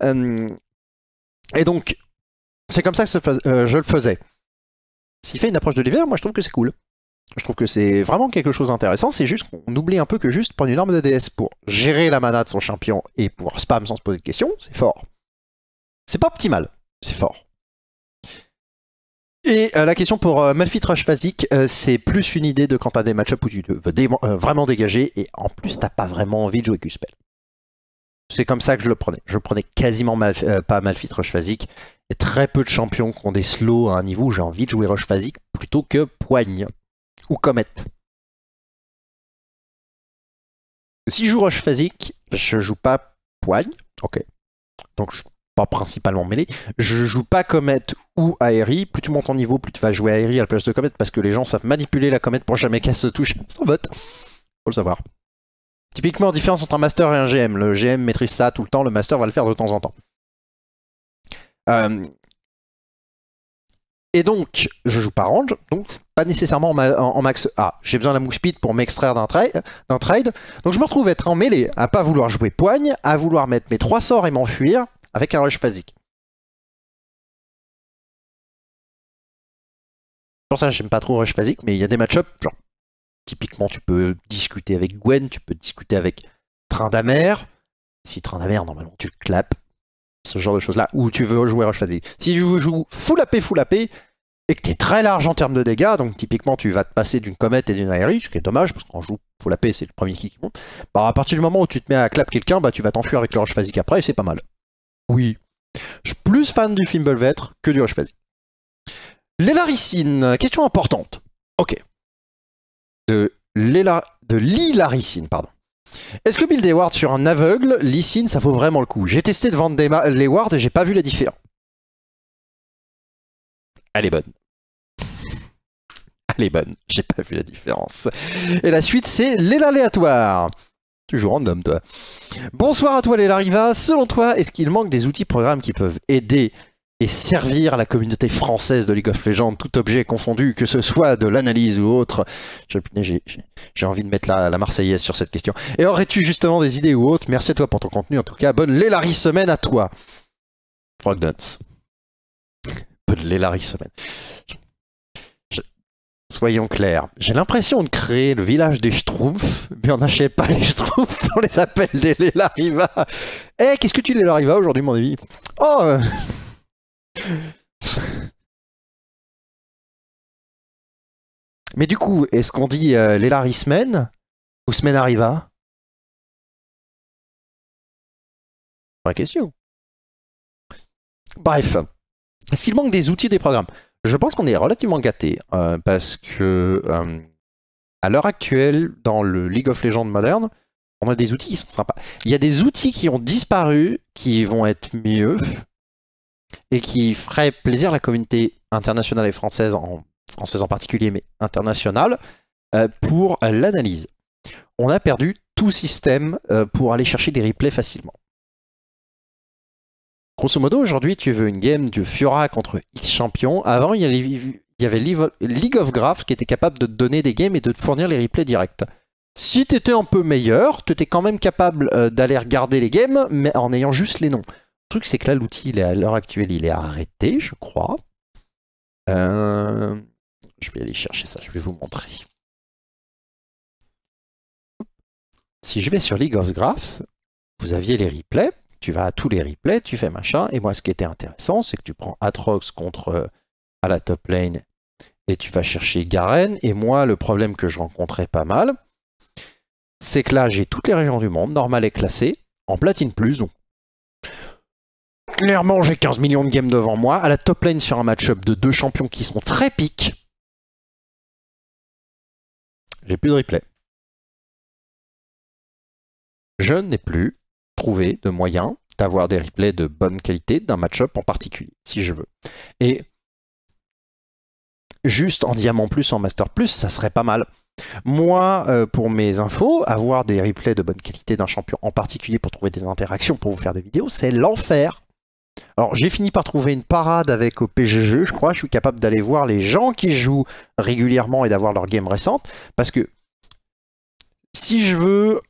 Euh, et donc, c'est comme ça que je le faisais s'il fait une approche de l'hiver, moi je trouve que c'est cool. Je trouve que c'est vraiment quelque chose d'intéressant. C'est juste qu'on oublie un peu que juste prendre une arme de DS pour gérer la mana de son champion et pouvoir spam sans se poser de questions, c'est fort. C'est pas optimal, c'est fort. Et euh, la question pour euh, Malphite Rush Phasic, euh, c'est plus une idée de quand t'as des matchups où tu veux vraiment dégager et en plus t'as pas vraiment envie de jouer Q-Spell. C'est comme ça que je le prenais. Je prenais quasiment euh, pas Malfit Rush y Et très peu de champions qui ont des slows à un niveau où j'ai envie de jouer Rush phasique plutôt que Poigne ou Comète. Si je joue Rush phasique, je joue pas Poigne. Ok. Donc je pas principalement mêlé. Je joue pas comète ou Aéri. Plus tu montes en niveau, plus tu vas jouer Aéri à la place de comète parce que les gens savent manipuler la comète pour jamais qu'elle se touche sans vote. Faut le savoir. Typiquement, différence entre un master et un GM. Le GM maîtrise ça tout le temps, le master va le faire de temps en temps. Euh, et donc, je joue par range, donc pas nécessairement en, max A. J'ai besoin de la mouche speed pour m'extraire d'un trade. Donc je me retrouve être en mêlée, à pas vouloir jouer poigne, à vouloir mettre mes trois sorts et m'enfuir avec un rush phasique. Pour ça, j'aime pas trop rush phasique, mais il y a des match-ups, genre Typiquement, tu peux discuter avec Gwen, tu peux discuter avec Train d'Amer. Si Train d'Amer, normalement, tu le clapes. Ce genre de choses-là. Ou tu veux jouer Rush Phasic. Si tu joues full AP, full AP, et que tu es très large en termes de dégâts, donc typiquement, tu vas te passer d'une comète et d'une aérie, ce qui est dommage, parce qu'en joue full AP, c'est le premier qui monte. Bah, à partir du moment où tu te mets à clap quelqu'un, bah, tu vas t'enfuir avec le Rush Phasic après, et c'est pas mal. Oui. Je suis plus fan du Fimblevetre que du Rush Phasic. Les laricines, question importante. Ok de l'hilaricine, pardon. Est-ce que build Ward sur un aveugle, Licine, ça vaut vraiment le coup J'ai testé de vendre des et j'ai pas vu la différence. Elle est bonne. Elle est bonne, j'ai pas vu la différence. Et la suite, c'est Aléatoire. Toujours random, toi. Bonsoir à toi, Lelariva. Selon toi, est-ce qu'il manque des outils programmes qui peuvent aider et servir la communauté française de League of Legends, tout objet confondu, que ce soit de l'analyse ou autre. J'ai envie de mettre la, Marseillaise sur cette question. Et aurais-tu justement des idées ou autres Merci à toi pour ton contenu en tout cas. Bonne Lélari semaine à toi. Frog Bonne Lélari semaine. Soyons clairs, j'ai l'impression de créer le village des Schtroumpfs, mais on n'achète pas les Schtroumpfs, on les appelle des Lélariva. Eh, qu'est-ce que tu Lélariva aujourd'hui, mon ami Oh euh, Mais du coup, est-ce qu'on dit euh, les ou semaine arriva Vraie question. Bref, est-ce qu'il manque des outils des programmes Je pense qu'on est relativement gâté euh, parce que euh, à l'heure actuelle, dans le League of Legends moderne, on a des outils qui sont sympas. Il y a des outils qui ont disparu, qui vont être mieux, et qui ferait plaisir à la communauté internationale et française, en, française en particulier, mais internationale, euh, pour l'analyse. On a perdu tout système euh, pour aller chercher des replays facilement. Grosso modo, aujourd'hui, tu veux une game de Fiora contre X champion. Avant, il y avait, League of Graph qui était capable de te donner des games et de te fournir les replays directs. Si tu étais un peu meilleur, tu étais quand même capable euh, d'aller regarder les games, mais en ayant juste les noms. Le truc, c'est que là, l'outil, à l'heure actuelle, il est arrêté, je crois. Euh, je vais aller chercher ça, je vais vous montrer. Si je vais sur League of Graphs, vous aviez les replays, tu vas à tous les replays, tu fais machin, et moi ce qui était intéressant, c'est que tu prends Atrox contre euh, à la top lane, et tu vas chercher Garen, et moi le problème que je rencontrais pas mal, c'est que là j'ai toutes les régions du monde, normal et classé, en platine plus, donc Clairement, j'ai 15 millions de games devant moi, à la top lane sur un match-up de deux champions qui sont très piques. J'ai plus de replay. Je n'ai plus trouvé de moyen d'avoir des replays de bonne qualité d'un match-up en particulier, si je veux. Et juste en diamant plus, en master plus, ça serait pas mal. Moi, euh, pour mes infos, avoir des replays de bonne qualité d'un champion en particulier pour trouver des interactions, pour vous faire des vidéos, c'est l'enfer. Alors j'ai fini par trouver une parade avec au euh, PGG, je crois, je suis capable d'aller voir les gens qui jouent régulièrement et d'avoir leurs games récentes, parce que si je veux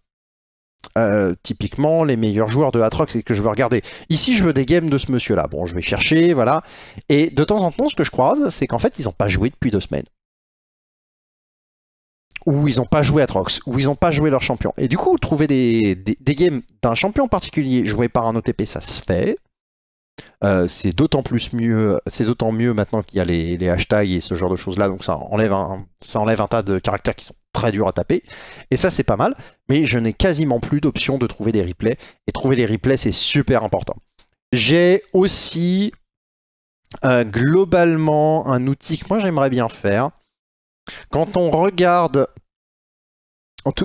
euh, typiquement les meilleurs joueurs de Atrox et que je veux regarder. Ici, je veux des games de ce monsieur-là. Bon, je vais chercher, voilà. Et de temps en temps, ce que je croise, c'est qu'en fait, ils n'ont pas joué depuis deux semaines. Ou ils n'ont pas joué Atrox, ou ils n'ont pas joué leur champion. Et du coup, trouver des, des games d'un champion particulier joué par un OTP, ça se fait. Euh, c'est d'autant plus mieux, c'est d'autant mieux maintenant qu'il y a les, hashtags et ce genre de choses là, donc ça enlève, un, ça enlève un tas de caractères qui sont très durs à taper. Et ça c'est pas mal, mais je n'ai quasiment plus d'options de trouver des replays. Et trouver les replays c'est super important. J'ai aussi euh, globalement un outil que moi j'aimerais bien faire. Quand on regarde,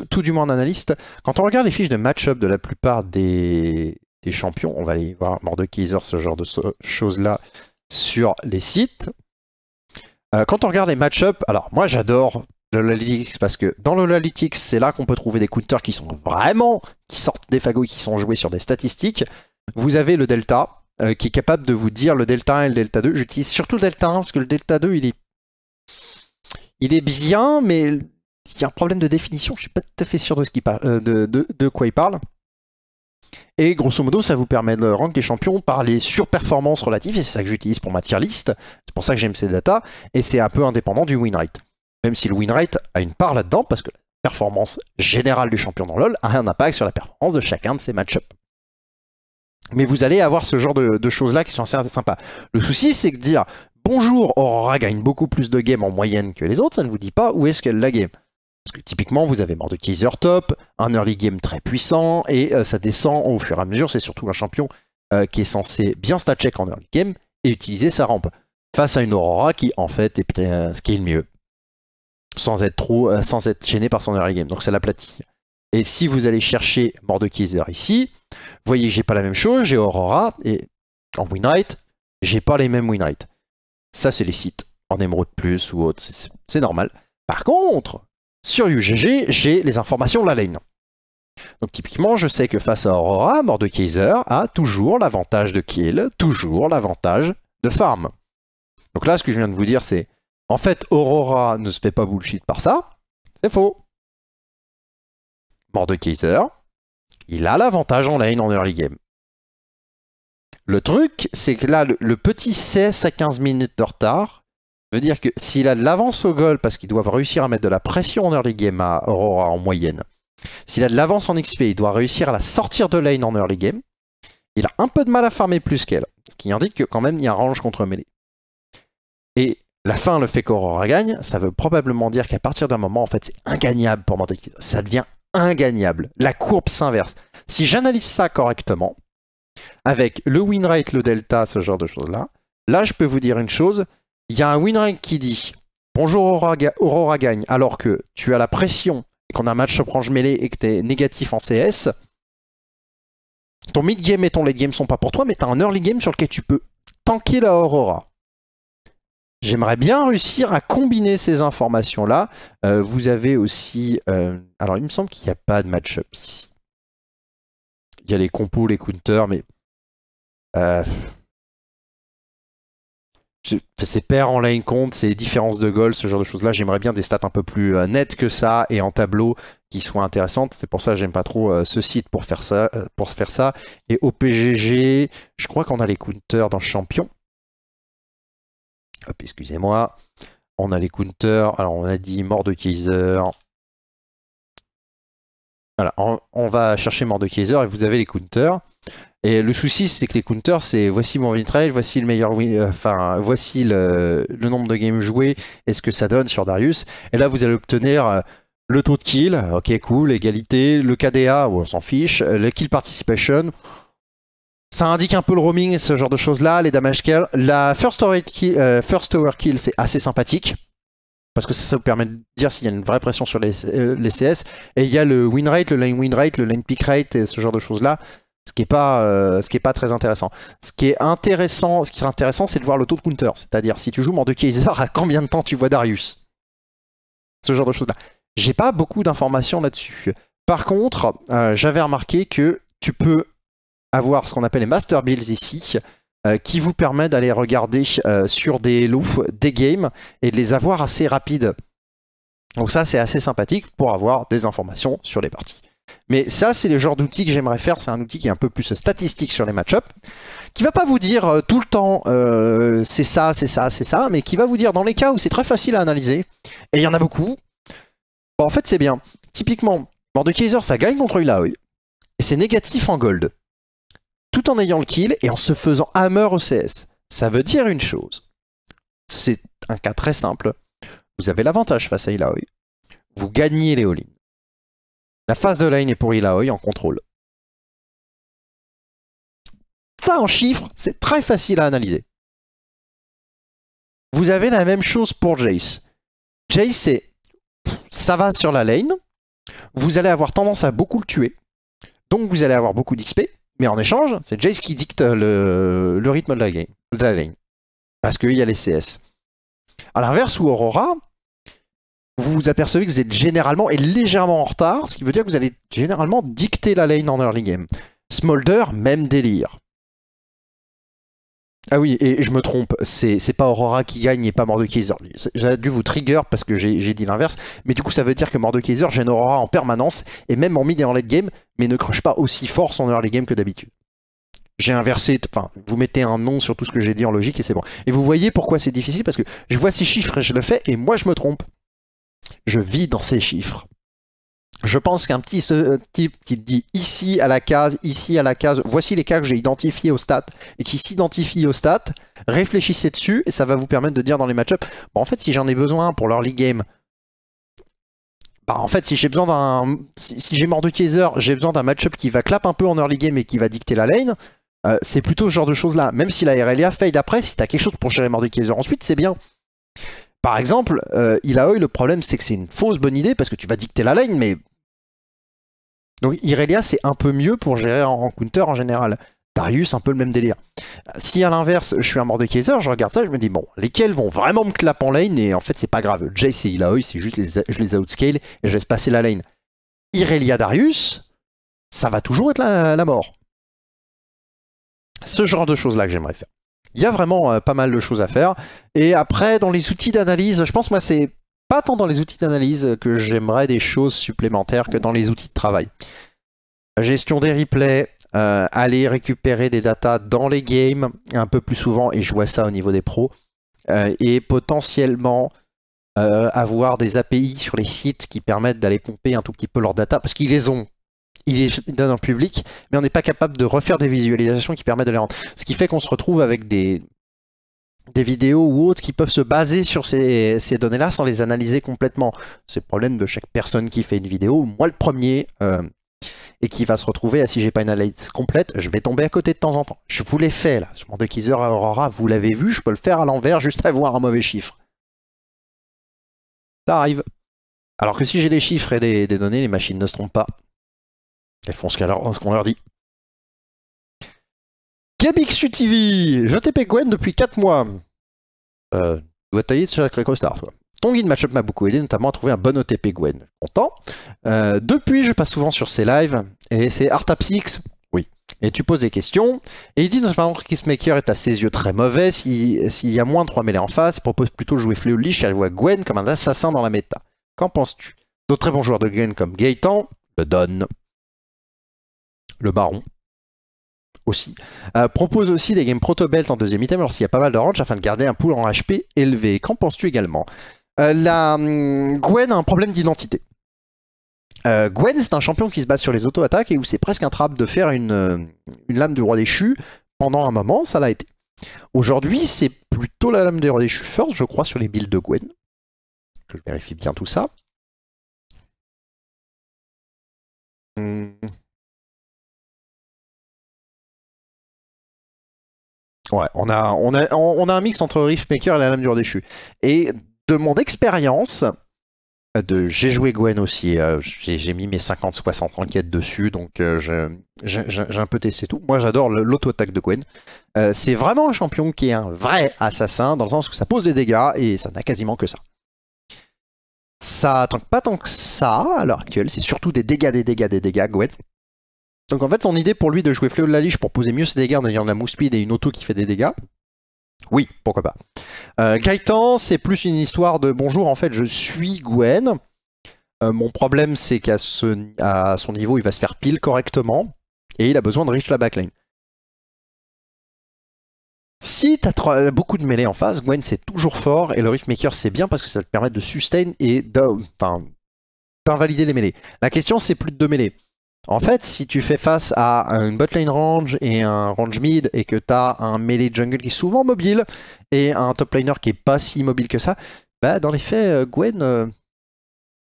tout du moins en analyste, quand on regarde les fiches de match-up de la plupart des, des champions. On va aller voir Mordekaiser, ce genre de choses-là sur les sites. Euh, quand on regarde les match-up, alors moi j'adore le l'olalytics parce que dans le analytics c'est là qu'on peut trouver des counters qui sont vraiment, qui sortent des fagots, qui sont joués sur des statistiques. Vous avez le Delta euh, qui est capable de vous dire le Delta 1 et le Delta 2. J'utilise surtout le Delta 1 parce que le Delta 2 il est, il est bien, mais il y a un problème de définition. Je suis pas tout à fait sûr de, ce qu parle, euh, de quoi il parle. Et grosso modo, ça vous permet de rendre les champions par les surperformances relatives, et c'est ça que j'utilise pour ma tier list, c'est pour ça que j'aime ces datas, et c'est un peu indépendant du win rate. Même si le win rate a une part là-dedans, parce que la performance générale du champion dans LoL a un impact sur la performance de chacun de ces match-ups. Mais vous allez avoir ce genre de, choses-là qui sont assez sympas. Le souci, c'est de dire « Bonjour, Aurora gagne beaucoup plus de games en moyenne que les autres », ça ne vous dit pas où est-ce qu'elle la game. Parce que typiquement, vous avez Mordekaiser top, un early game très puissant, et euh, ça descend au fur et à mesure. C'est surtout un champion euh, qui est censé bien stat check en early game et utiliser sa rampe. Face à une Aurora qui, en fait, est peut-être euh, ce qui est le mieux. Sans être, trop, sans être gêné par son early game. Donc ça l'aplatit. Et si vous allez chercher Mordekaiser ici, vous voyez que j'ai pas la même chose, j'ai Aurora, et en win j'ai pas les mêmes win Ça, c'est les sites en émeraude plus ou autre, c'est normal. Par contre, sur UGG, j'ai les informations de la lane. Donc typiquement, je sais que face à Aurora, Mordekaiser a toujours l'avantage de kill, toujours l'avantage de farm. Donc là, ce que je viens de vous dire, c'est en fait, Aurora ne se fait pas bullshit par ça. C'est faux. Mordekaiser, il a l'avantage en lane en early game. Le truc, c'est que là, le, le petit 16 à 15 minutes de retard, veut dire que s'il a de l'avance au goal, parce qu'il doit réussir à mettre de la pression en early game à Aurora en moyenne, s'il a de l'avance en XP, il doit réussir à la sortir de lane en early game. Il a un peu de mal à farmer plus qu'elle, ce qui indique que quand même il y a un range contre melee. Et la fin, le fait qu'Aurora gagne, ça veut probablement dire qu'à partir d'un moment, en fait, c'est ingagnable pour Mantic. Ça devient ingagnable. La courbe s'inverse. Si j'analyse ça correctement, avec le win rate, le delta, ce genre de choses-là, là, je peux vous dire une chose, il y a un winrank qui dit Bonjour Aurora, gagne, alors que tu as la pression et qu'on a un match up range mêlé et que tu es négatif en CS, ton mid-game et ton late-game sont pas pour toi, mais tu as un early game sur lequel tu peux tanker la Aurora. J'aimerais bien réussir à combiner ces informations-là. Euh, vous avez aussi... Euh, alors, il me semble qu'il n'y a pas de match-up ici. Il y a les compos, les counters, mais... Euh, c'est pair en line compte, c'est différences de goal, ce genre de choses-là. J'aimerais bien des stats un peu plus euh, nettes que ça et en tableau qui soient intéressantes. C'est pour ça que j'aime pas trop euh, ce site pour faire ça. Euh, pour faire ça. Et au PGG, je crois qu'on a les counters dans champion. Hop, excusez-moi. On a les counters. Alors, on a dit Mordekaiser, Voilà, on, va chercher mort et vous avez les counters. Et le souci, c'est que les counters, c'est voici mon win rate, voici le meilleur win, euh, enfin, voici le, nombre de games joués et ce que ça donne sur Darius. Et là, vous allez obtenir euh, le taux de kill, ok, cool, l'égalité, le KDA, on s'en fiche, euh, le kill participation. Ça indique un peu le roaming, ce genre de choses-là, les damage kills. La first tower kill, c'est assez sympathique. Parce que ça, vous permet de dire s'il y a une vraie pression sur les, les CS. Et il y a le win rate, le lane win rate, le lane pick rate et ce genre de choses-là ce qui n'est pas euh, pas très intéressant. Ce qui est intéressant, ce qui serait intéressant, c'est de voir le taux de counter, c'est-à-dire si tu joues Mordekaiser, à combien de temps tu vois Darius, ce genre de choses là. J'ai pas beaucoup d'informations là-dessus. Par contre, euh, j'avais remarqué que tu peux avoir ce qu'on appelle les master builds ici, euh, qui vous permet d'aller regarder sur des loups des games et de les avoir assez rapides. Donc ça, c'est assez sympathique pour avoir des informations sur les parties. Mais ça, c'est le genre d'outil que j'aimerais faire. C'est un outil qui est un peu plus statistique sur les match-ups, qui va pas vous dire euh, tout le temps euh, c'est ça, c'est ça, c'est ça, mais qui va vous dire dans les cas où c'est très facile à analyser, et il y en a beaucoup, bah, en fait, c'est bien. Typiquement, Mordekaiser, ça gagne contre Illaoi. et c'est négatif en gold, tout en ayant le kill et en se faisant hammer au CS. Ça veut dire une chose. C'est un cas très simple. Vous avez l'avantage face à Illaoi. Vous gagnez les all-in. La phase de lane est pour Ilaoi en contrôle. Ça en chiffres, c'est très facile à analyser. Vous avez la même chose pour Jace. Jace, ça va sur la lane, vous allez avoir tendance à beaucoup le tuer, donc vous allez avoir beaucoup d'XP, mais en échange, c'est Jace qui dicte le, rythme de la, la lane, parce qu'il y a les CS. À l'inverse, ou Aurora, vous vous apercevez que vous êtes généralement et légèrement en retard, ce qui veut dire que vous allez généralement dicter la lane en early game. Smolder, même délire. Ah oui, et je me trompe, c'est pas Aurora qui gagne et pas Mordekaiser. J'ai dû vous trigger parce que j'ai dit l'inverse, mais du coup ça veut dire que Mordekaiser gêne Aurora en permanence, et même en mid et en late game, mais ne crush pas aussi fort son early game que d'habitude. J'ai inversé, enfin, vous mettez un nom sur tout ce que j'ai dit en logique et c'est bon. Et vous voyez pourquoi c'est difficile, parce que je vois ces chiffres et je le fais, et moi je me trompe. Je vis dans ces chiffres. Je pense qu'un petit euh, type qui dit ici à la case, ici à la case, voici les cas que j'ai identifiés au stat et qui s'identifient au stat, réfléchissez dessus et ça va vous permettre de dire dans les match bah, en fait, si j'en ai besoin pour l'early game, bah, en fait, si j'ai besoin d'un. Si, j'ai mort j'ai besoin d'un match-up qui va clap un peu en early game et qui va dicter la lane. Euh, c'est plutôt ce genre de choses là. Même si la RLA fade après, si t'as quelque chose pour gérer Mordekaiser ensuite, c'est bien. Par exemple, euh, le problème, c'est que c'est une fausse bonne idée parce que tu vas dicter la lane, mais. Donc Irelia, c'est un peu mieux pour gérer en, en, counter en général. Darius, un peu le même délire. Si à l'inverse, je suis un Mordekaiser, je regarde ça, je me dis, bon, lesquels vont vraiment me clap en lane et en fait, c'est pas grave. Jace et Ilaoi, c'est juste je les outscale et je laisse passer la lane. Irelia Darius, ça va toujours être la, la mort. Ce genre de choses-là que j'aimerais faire il y a vraiment euh, pas mal de choses à faire. Et après, dans les outils d'analyse, je pense moi c'est pas tant dans les outils d'analyse que j'aimerais des choses supplémentaires que dans les outils de travail. Gestion des replays, euh, aller récupérer des datas dans les games un peu plus souvent, et je vois ça au niveau des pros, euh, et potentiellement avoir des API sur les sites qui permettent d'aller pomper un tout petit peu leurs data, parce qu'ils les ont il est donne en public, mais on n'est pas capable de refaire des visualisations qui permettent de les rendre. Ce qui fait qu'on se retrouve avec des, des vidéos ou autres qui peuvent se baser sur ces, données-là sans les analyser complètement. C'est le problème de chaque personne qui fait une vidéo, moi le premier, euh, et qui va se retrouver à si j'ai pas une analyse complète, je vais tomber à côté de temps en temps. Je vous l'ai fait là, sur mon Dekeezer Aurora, vous l'avez vu, je peux le faire à l'envers juste à voir un mauvais chiffre. Ça arrive. Alors que si j'ai des chiffres et des, des données, les machines ne se trompent pas. Elles font ce qu'on leur, dit. Gabixu TV, je Gwen depuis 4 mois. Euh, tu dois tailler sur la Star, Ton guide matchup m'a beaucoup aidé, notamment à trouver un bon OTP Gwen. Content. Euh, depuis, je passe souvent sur ses lives, et c'est Artapsix et tu poses des questions, et il dit notamment que Kissmaker est à ses yeux très mauvais, s'il y a moins de 3 mêlés en face, il propose plutôt de jouer Fléau Lich et il voit Gwen comme un assassin dans la méta. Qu'en penses-tu D'autres très bons joueurs de Gwen comme Gaëtan le donnent le baron aussi. Euh, propose aussi des games proto-belt en deuxième item lorsqu'il y a pas mal de range afin de garder un pool en HP élevé. Qu'en penses-tu également euh, La hum, Gwen a un problème d'identité. Euh, Gwen, c'est un champion qui se base sur les auto-attaques et où c'est presque un trap de faire une, lame du roi déchu pendant un moment, ça l'a été. Aujourd'hui, c'est plutôt la lame du roi déchu first, je crois, sur les builds de Gwen. Je vérifie bien tout ça. Hum, Ouais, on a, on a, on a un mix entre Riftmaker et la lame du déchu. Et de mon expérience, euh, de j'ai joué Gwen aussi, euh, j'ai mis mes 50-60 enquêtes dessus, donc euh, j'ai un peu testé tout. Moi j'adore l'auto-attaque de Gwen. c'est vraiment un champion qui est un vrai assassin, dans le sens où ça pose des dégâts et ça n'a quasiment que ça. Ça tente pas tant que ça à l'heure actuelle, c'est surtout des dégâts, des dégâts, des dégâts, Gwen. Donc en fait, son idée pour lui de jouer Fléau de la Liche pour poser mieux ses dégâts en ayant de la mousse speed et une auto qui fait des dégâts, oui, pourquoi pas. Euh, c'est plus une histoire de « Bonjour, en fait, je suis Gwen. Euh, mon problème, c'est qu'à son niveau, il va se faire pile correctement et il a besoin de reach la backline. » Si t'as euh, beaucoup de mêlées en face, Gwen c'est toujours fort et le Riftmaker, c'est bien parce que ça te permet de sustain et d'invalider les mêlées. La question c'est plus de deux mêlées. En fait, si tu fais face à une botlane range et un range mid et que tu as un melee jungle qui est souvent mobile et un top laner qui est pas si mobile que ça, bah dans les faits, euh, Gwen, euh,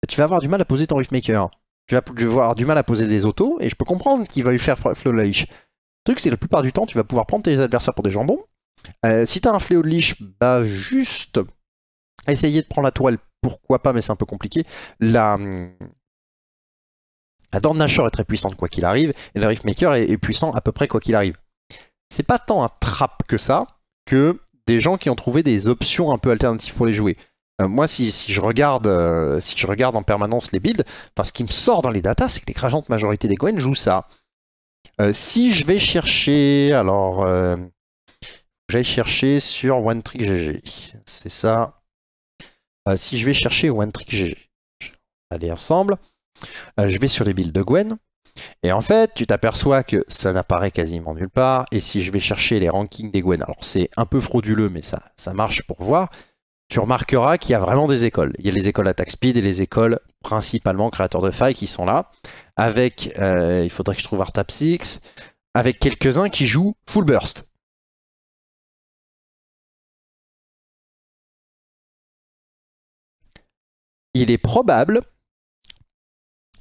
tu vas avoir du mal à poser ton Riftmaker. Tu vas avoir du mal à poser des autos et je peux comprendre qu'il va lui faire fléau la liche. Le truc, c'est que la plupart du temps, tu vas pouvoir prendre tes adversaires pour des jambons. Euh, si tu as un fléau de liche, bah juste essayer de prendre la toile, pourquoi pas, mais c'est un peu compliqué. La, hum, la Dorn est très puissante quoi qu'il arrive, et le Riftmaker est, puissant à peu près quoi qu'il arrive. C'est pas tant un trap que ça, que des gens qui ont trouvé des options un peu alternatives pour les jouer. Euh, moi, si, je regarde, euh, si je regarde en permanence les builds, ce qui me sort dans les datas, c'est que l'écrasante majorité des coins jouent ça. Euh, si je vais chercher, alors, j'aille chercher sur One Trick c'est ça. si je vais chercher One Trick GG, allez ensemble. Euh, je vais sur les builds de Gwen. Et en fait, tu t'aperçois que ça n'apparaît quasiment nulle part. Et si je vais chercher les rankings des Gwen, alors c'est un peu frauduleux, mais ça, marche pour voir. Tu remarqueras qu'il y a vraiment des écoles. Il y a les écoles Attack Speed et les écoles principalement créateurs de failles qui sont là. Avec, euh, il faudrait que je trouve Artap 6, avec quelques-uns qui jouent full burst. Il est probable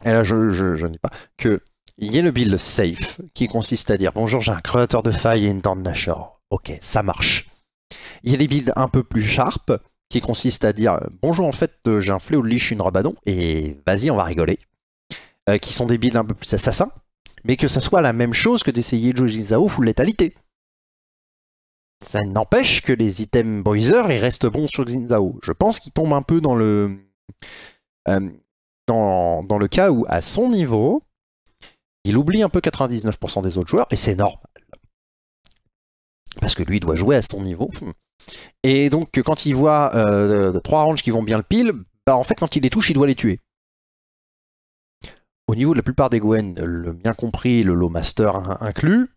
et là je, ne dis n'ai pas, que il y ait le build safe, qui consiste à dire bonjour j'ai un créateur de faille et une dent de Ok, ça marche. Il y a des builds un peu plus sharp, qui consistent à dire bonjour en fait euh, j'ai un fléau de liche, une rabadon, et vas-y on va rigoler. Euh, qui sont des builds un peu plus assassins, mais que ça soit la même chose que d'essayer de jouer Zao full létalité. Ça n'empêche que les items Boiser, ils restent bons sur Xinzao. Je pense qu'ils tombent un peu dans le... Euh, dans, le cas où, à son niveau, il oublie un peu 99% des autres joueurs, et c'est normal. Parce que lui doit jouer à son niveau. Et donc, quand il voit 3 euh, trois ranges qui vont bien le pile, bah en fait, quand il les touche, il doit les tuer. Au niveau de la plupart des Gwen, le bien compris, le Low Master inclus,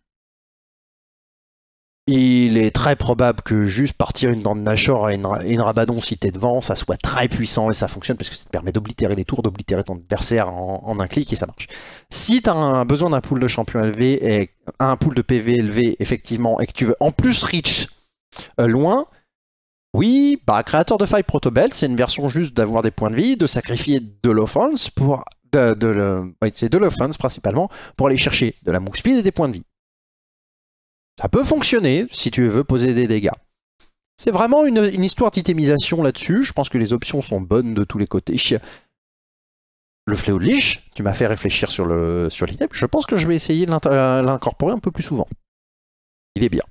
il est très probable que juste partir une dent de Nashor et une, Rabadon si t'es devant, ça soit très puissant et ça fonctionne parce que ça te permet d'oblitérer les tours, d'oblitérer ton adversaire en, un clic et ça marche. Si t'as un, besoin d'un pool de champion élevé et un pool de PV élevé effectivement et que tu veux en plus reach euh, loin, oui, bah créateur de faille belt c'est une version juste d'avoir des points de vie, de sacrifier de l'offense pour de, de, l'offense principalement pour aller chercher de la move speed et des points de vie. Ça peut fonctionner si tu veux poser des dégâts. C'est vraiment une, histoire d'itémisation là-dessus. Je pense que les options sont bonnes de tous les côtés. Le fléau de liche, tu m'as fait réfléchir sur l'item. Sur je pense que je vais essayer de l'incorporer un peu plus souvent. Il est bien.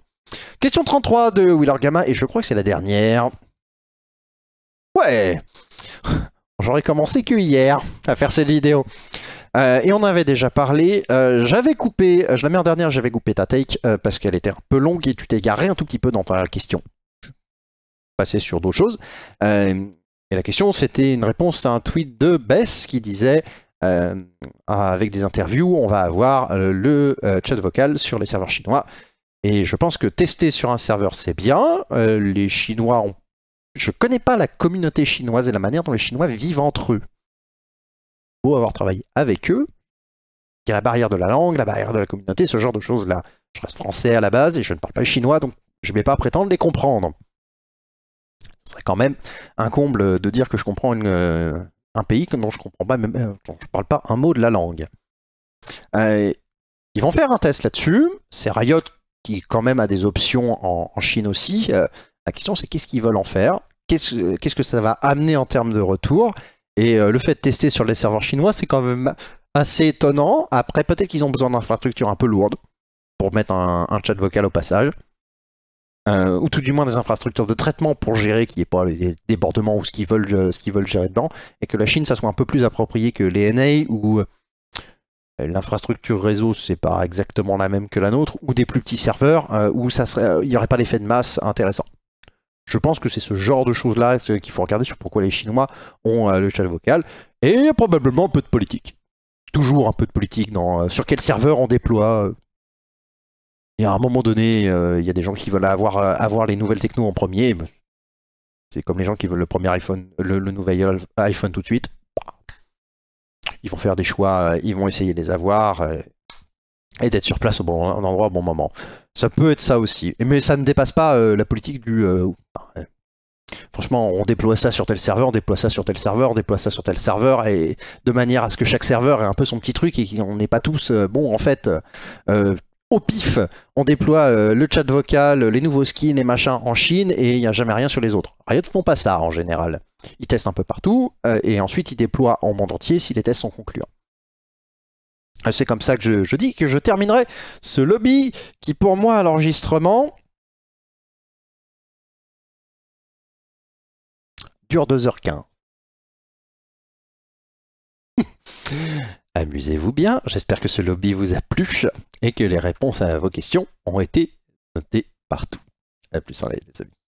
Question 33 de Willard Gamma, et je crois que c'est la dernière. Ouais J'aurais commencé que hier à faire cette vidéo. Euh, et on avait déjà parlé. Euh, j'avais coupé, je la dernière, j'avais coupé ta take euh, parce qu'elle était un peu longue et tu t'es garé un tout petit peu dans ta question. Passer sur d'autres choses. et la question, c'était une réponse à un tweet de Bess qui disait ah, avec des interviews, on va avoir le chat vocal sur les serveurs chinois. Et je pense que tester sur un serveur, c'est bien. les Chinois ont je connais pas la communauté chinoise et la manière dont les Chinois vivent entre eux avoir travaillé avec eux, il y a la barrière de la langue, la barrière de la communauté, ce genre de choses-là. Je reste français à la base et je ne parle pas chinois, donc je ne vais pas prétendre les comprendre. Ce serait quand même un comble de dire que je comprends euh, un pays dont je comprends pas, même, euh, parle pas un mot de la langue. Euh, ils vont faire un test là-dessus. C'est Riot qui quand même a des options en, Chine aussi. la question c'est qu'est-ce qu'ils veulent en faire qu'est-ce que ça va amener en termes de retour et euh, le fait de tester sur les serveurs chinois, c'est quand même assez étonnant. Après, peut-être qu'ils ont besoin d'infrastructures un peu lourdes pour mettre un, chat vocal au passage. Euh, ou tout du moins des infrastructures de traitement pour gérer qu'il n'y ait pas les débordements ou ce qu'ils veulent, euh, ce qu'ils veulent gérer dedans. Et que la Chine, ça soit un peu plus approprié que les NA ou l'infrastructure réseau, c'est pas exactement la même que la nôtre, ou des plus petits serveurs, où ça serait, il n'y aurait pas l'effet de masse intéressant. Je pense que c'est ce genre de choses-là qu'il faut regarder sur pourquoi les Chinois ont euh, le chat vocal. Et probablement un peu de politique. Toujours un peu de politique dans euh, sur quel serveur on déploie. Il y a un moment donné, euh, il y a des gens qui veulent avoir, les nouvelles technos en premier. C'est comme les gens qui veulent le premier iPhone, le nouvel iPhone tout de suite. Ils vont faire des choix, ils vont essayer de les avoir et d'être sur place au bon endroit au bon moment. Ça peut être ça aussi. Mais ça ne dépasse pas euh, la politique du. Euh, hein. franchement, on déploie ça sur tel serveur, on déploie ça sur tel serveur, on déploie ça sur tel serveur, et de manière à ce que chaque serveur ait un peu son petit truc et qu'on n'est pas tous. Euh, bon, en fait. au pif, on déploie le chat vocal, les nouveaux skins, les machins en Chine et il n'y a jamais rien sur les autres. Riot ne font pas ça en général. Ils testent un peu partout et ensuite ils déploient en monde entier si les tests sont concluants. Ah, c'est comme ça que je, dis que je terminerai ce lobby qui pour moi à l'enregistrement dure 2h15. Amusez-vous bien, j'espère que ce lobby vous a plu et que les réponses à vos questions ont été notées partout. A plus en les amis.